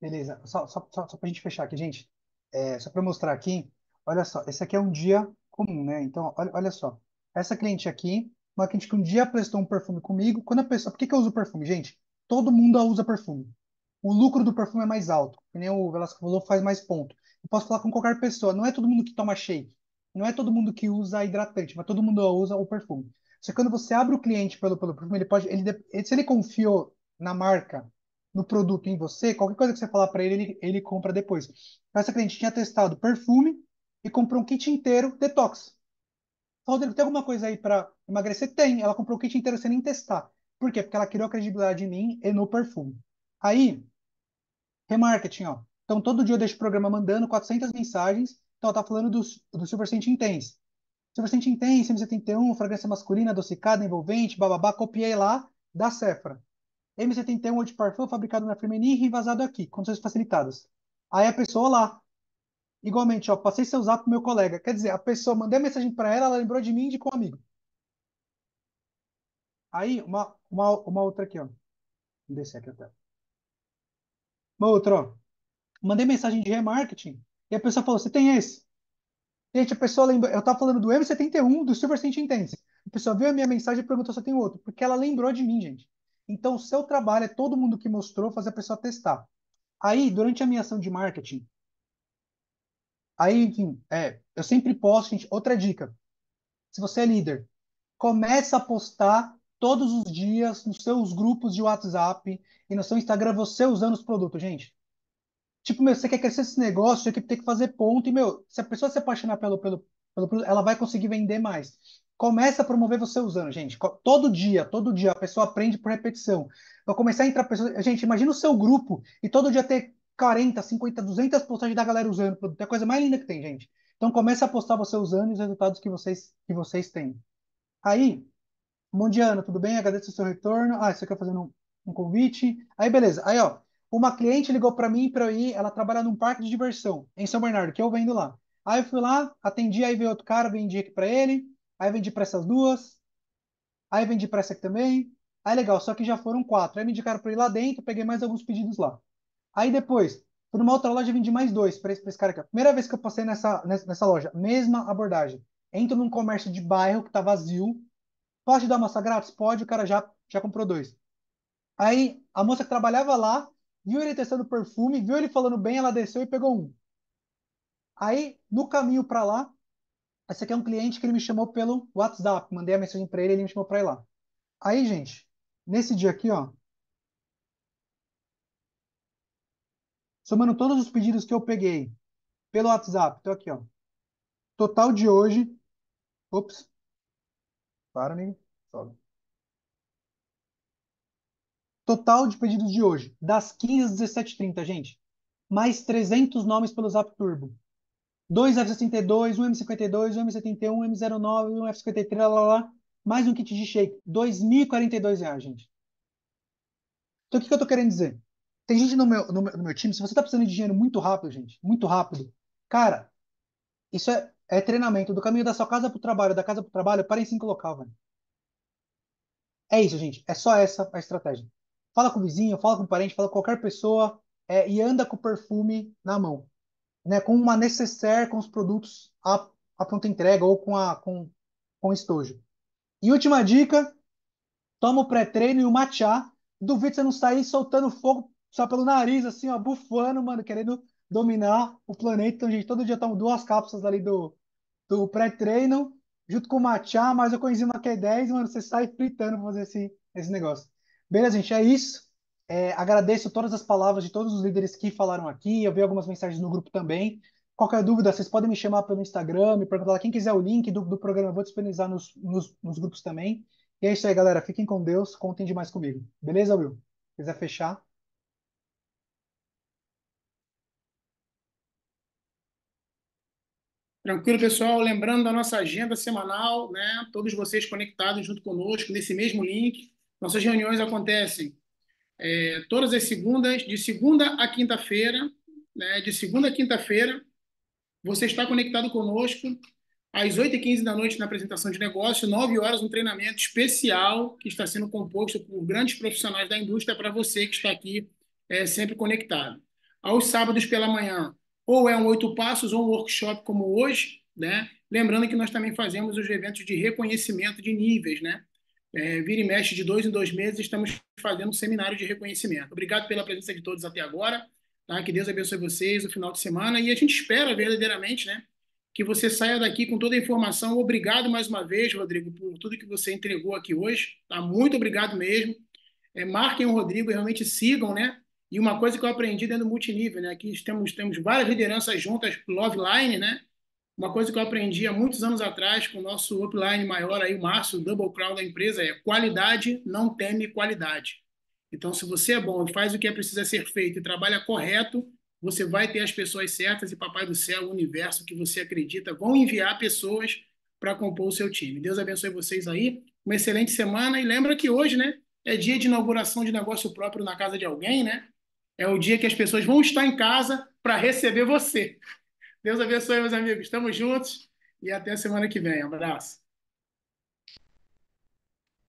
Beleza, só, só, só, só para a gente fechar aqui, gente, é, só para mostrar aqui, olha só, esse aqui é um dia comum, né? Então, olha, olha só, essa cliente aqui, uma cliente que um dia prestou um perfume comigo, quando a pessoa, por que, que eu uso perfume? Gente, todo mundo usa perfume. O lucro do perfume é mais alto, que nem o Velasco falou, faz mais ponto eu posso falar com qualquer pessoa. Não é todo mundo que toma shake, não é todo mundo que usa hidratante, mas todo mundo usa o perfume. Só que quando você abre o cliente pelo, pelo perfume, ele pode, ele, se ele confiou na marca, no produto, em você, qualquer coisa que você falar para ele, ele, ele compra depois. Então, essa cliente tinha testado perfume e comprou um kit inteiro detox. Rodrigo, tem alguma coisa aí para emagrecer? Tem. Ela comprou o kit inteiro sem nem testar. Por quê? Porque ela criou a credibilidade em mim e no perfume. Aí, remarketing, ó. Então, todo dia eu deixo o programa mandando 400 mensagens. Então, ela tá falando do, do Silver Scent Intense. Silver Scent Intense, M71, fragrância masculina, adocicada, envolvente, bababá. Copiei lá da Sephora. M71 Eau de Parfum, fabricado na e envasado aqui, condições facilitadas. Aí a pessoa lá, Igualmente, ó, passei seu zap pro meu colega. Quer dizer, a pessoa mandei a mensagem para ela, ela lembrou de mim e com um amigo. Aí, uma, uma, uma outra aqui, ó. Vou descer aqui até. Uma outra, ó. Mandei mensagem de remarketing e a pessoa falou: Você tem esse? Gente, a pessoa lembrou. Eu tava falando do M71 do Silver Saint Intense. A pessoa viu a minha mensagem e perguntou se tem outro, porque ela lembrou de mim, gente. Então, o seu trabalho é todo mundo que mostrou fazer a pessoa testar. Aí, durante a minha ação de marketing, aí, enfim, é, eu sempre posto, gente, outra dica. Se você é líder, começa a postar todos os dias nos seus grupos de WhatsApp e no seu Instagram você usando os produtos, gente. Tipo, meu, você quer crescer esse negócio, você tem que fazer ponto. E, meu, se a pessoa se apaixonar pelo, pelo, pelo produto, ela vai conseguir vender mais. Começa a promover você usando, gente. Todo dia, todo dia, a pessoa aprende por repetição. Vai começar a entrar pessoas. Gente, imagina o seu grupo e todo dia ter 40, 50, 200 postagens da galera usando o produto. É a coisa mais linda que tem, gente. Então começa a postar você usando e os resultados que vocês, que vocês têm. Aí, Mondiano, tudo bem? Agradeço o seu retorno. Ah, você quer fazer um, um convite? Aí, beleza. Aí, ó, uma cliente ligou para mim para eu ir, ela trabalha num parque de diversão em São Bernardo, que eu vendo lá. Aí eu fui lá, atendi, aí veio outro cara, vendi aqui para ele, aí vendi para essas duas, aí vendi para essa aqui também. Aí legal, só que já foram quatro. Aí me indicaram para ir lá dentro, peguei mais alguns pedidos lá. Aí depois, por uma outra loja, vendi mais dois para esse, pra esse cara aqui. Primeira vez que eu passei nessa, nessa, nessa loja, mesma abordagem. Entro num comércio de bairro que tá vazio. Posso te dar uma grátis? Pode, o cara já, já comprou dois. Aí a moça que trabalhava lá viu ele testando perfume, viu ele falando bem, ela desceu e pegou um. Aí, no caminho para lá, esse aqui é um cliente que ele me chamou pelo WhatsApp. Mandei a mensagem para ele, ele me chamou para ir lá. Aí, gente, nesse dia aqui, ó, somando todos os pedidos que eu peguei pelo WhatsApp, tô aqui, ó. Total de hoje, ops. Para, amigo. Sobe. Total de pedidos de hoje, das 15 às 17h30, gente. Mais 300 nomes pelo Zap Turbo. 2 F62, 1 M52, 1 M71, 1 M09, 1 F53, lá, lá, lá. Mais um kit de shake. R$ 2.042, gente. Então, o que, que eu tô querendo dizer? Tem gente no meu, no meu, no meu time, se você tá precisando de dinheiro muito rápido, gente, muito rápido, cara, isso é, é treinamento. Do caminho da sua casa pro trabalho, da casa pro trabalho, para em cinco local, velho. É isso, gente. É só essa a estratégia. Fala com o vizinho, fala com o parente, fala com qualquer pessoa é, e anda com o perfume na mão. Né, com uma necessaire, com os produtos à, à pronta entrega ou com, a, com, com estojo. E última dica, toma o pré-treino e o matcha. Duvido você não sair soltando fogo só pelo nariz, assim, ó, bufando, mano, querendo dominar o planeta. Então, gente, todo dia tomo duas cápsulas ali do, do pré-treino, junto com o matcha, mais a coenzima Q10, mano, você sai fritando pra fazer esse, esse negócio. Beleza, gente, é isso. É, agradeço todas as palavras de todos os líderes que falaram aqui. Eu vi algumas mensagens no grupo também. Qualquer dúvida, vocês podem me chamar pelo Instagram, me perguntar lá. Quem quiser o link do, do programa, eu vou disponibilizar nos, nos, nos grupos também. E é isso aí, galera. Fiquem com Deus. Contem demais comigo. Beleza, Will? Quiser fechar? Tranquilo, pessoal. Lembrando da nossa agenda semanal, né? Todos vocês conectados junto conosco nesse mesmo link. Nossas reuniões acontecem é, todas as segundas, de segunda a quinta-feira. Né? De segunda a quinta-feira, você está conectado conosco às 8h15 da noite na apresentação de negócio, 9 horas um treinamento especial que está sendo composto por grandes profissionais da indústria para você que está aqui é, sempre conectado. Aos sábados pela manhã, ou é um oito passos ou um workshop como hoje, né? Lembrando que nós também fazemos os eventos de reconhecimento de níveis, né? É, vira e mexe de dois em dois meses, estamos fazendo um seminário de reconhecimento. Obrigado pela presença de todos até agora. Tá? Que Deus abençoe vocês o final de semana e a gente espera verdadeiramente né, que você saia daqui com toda a informação. Obrigado mais uma vez, Rodrigo, por tudo que você entregou aqui hoje. Tá? Muito obrigado mesmo. É, marquem o Rodrigo e realmente sigam, né? E uma coisa que eu aprendi dentro do multinível, né? Aqui temos, temos várias lideranças juntas, Love Line, né? Uma coisa que eu aprendi há muitos anos atrás com o nosso upline maior aí, o Márcio, o double crown da empresa, é qualidade não teme qualidade. Então, se você é bom, faz o que é precisa ser feito e trabalha correto, você vai ter as pessoas certas e papai do céu, o universo que você acredita, vão enviar pessoas para compor o seu time. Deus abençoe vocês aí. Uma excelente semana e lembra que hoje, né, é dia de inauguração de negócio próprio na casa de alguém, né? É o dia que as pessoas vão estar em casa para receber você. Deus abençoe, meus amigos. Estamos juntos e até semana que vem. Um abraço.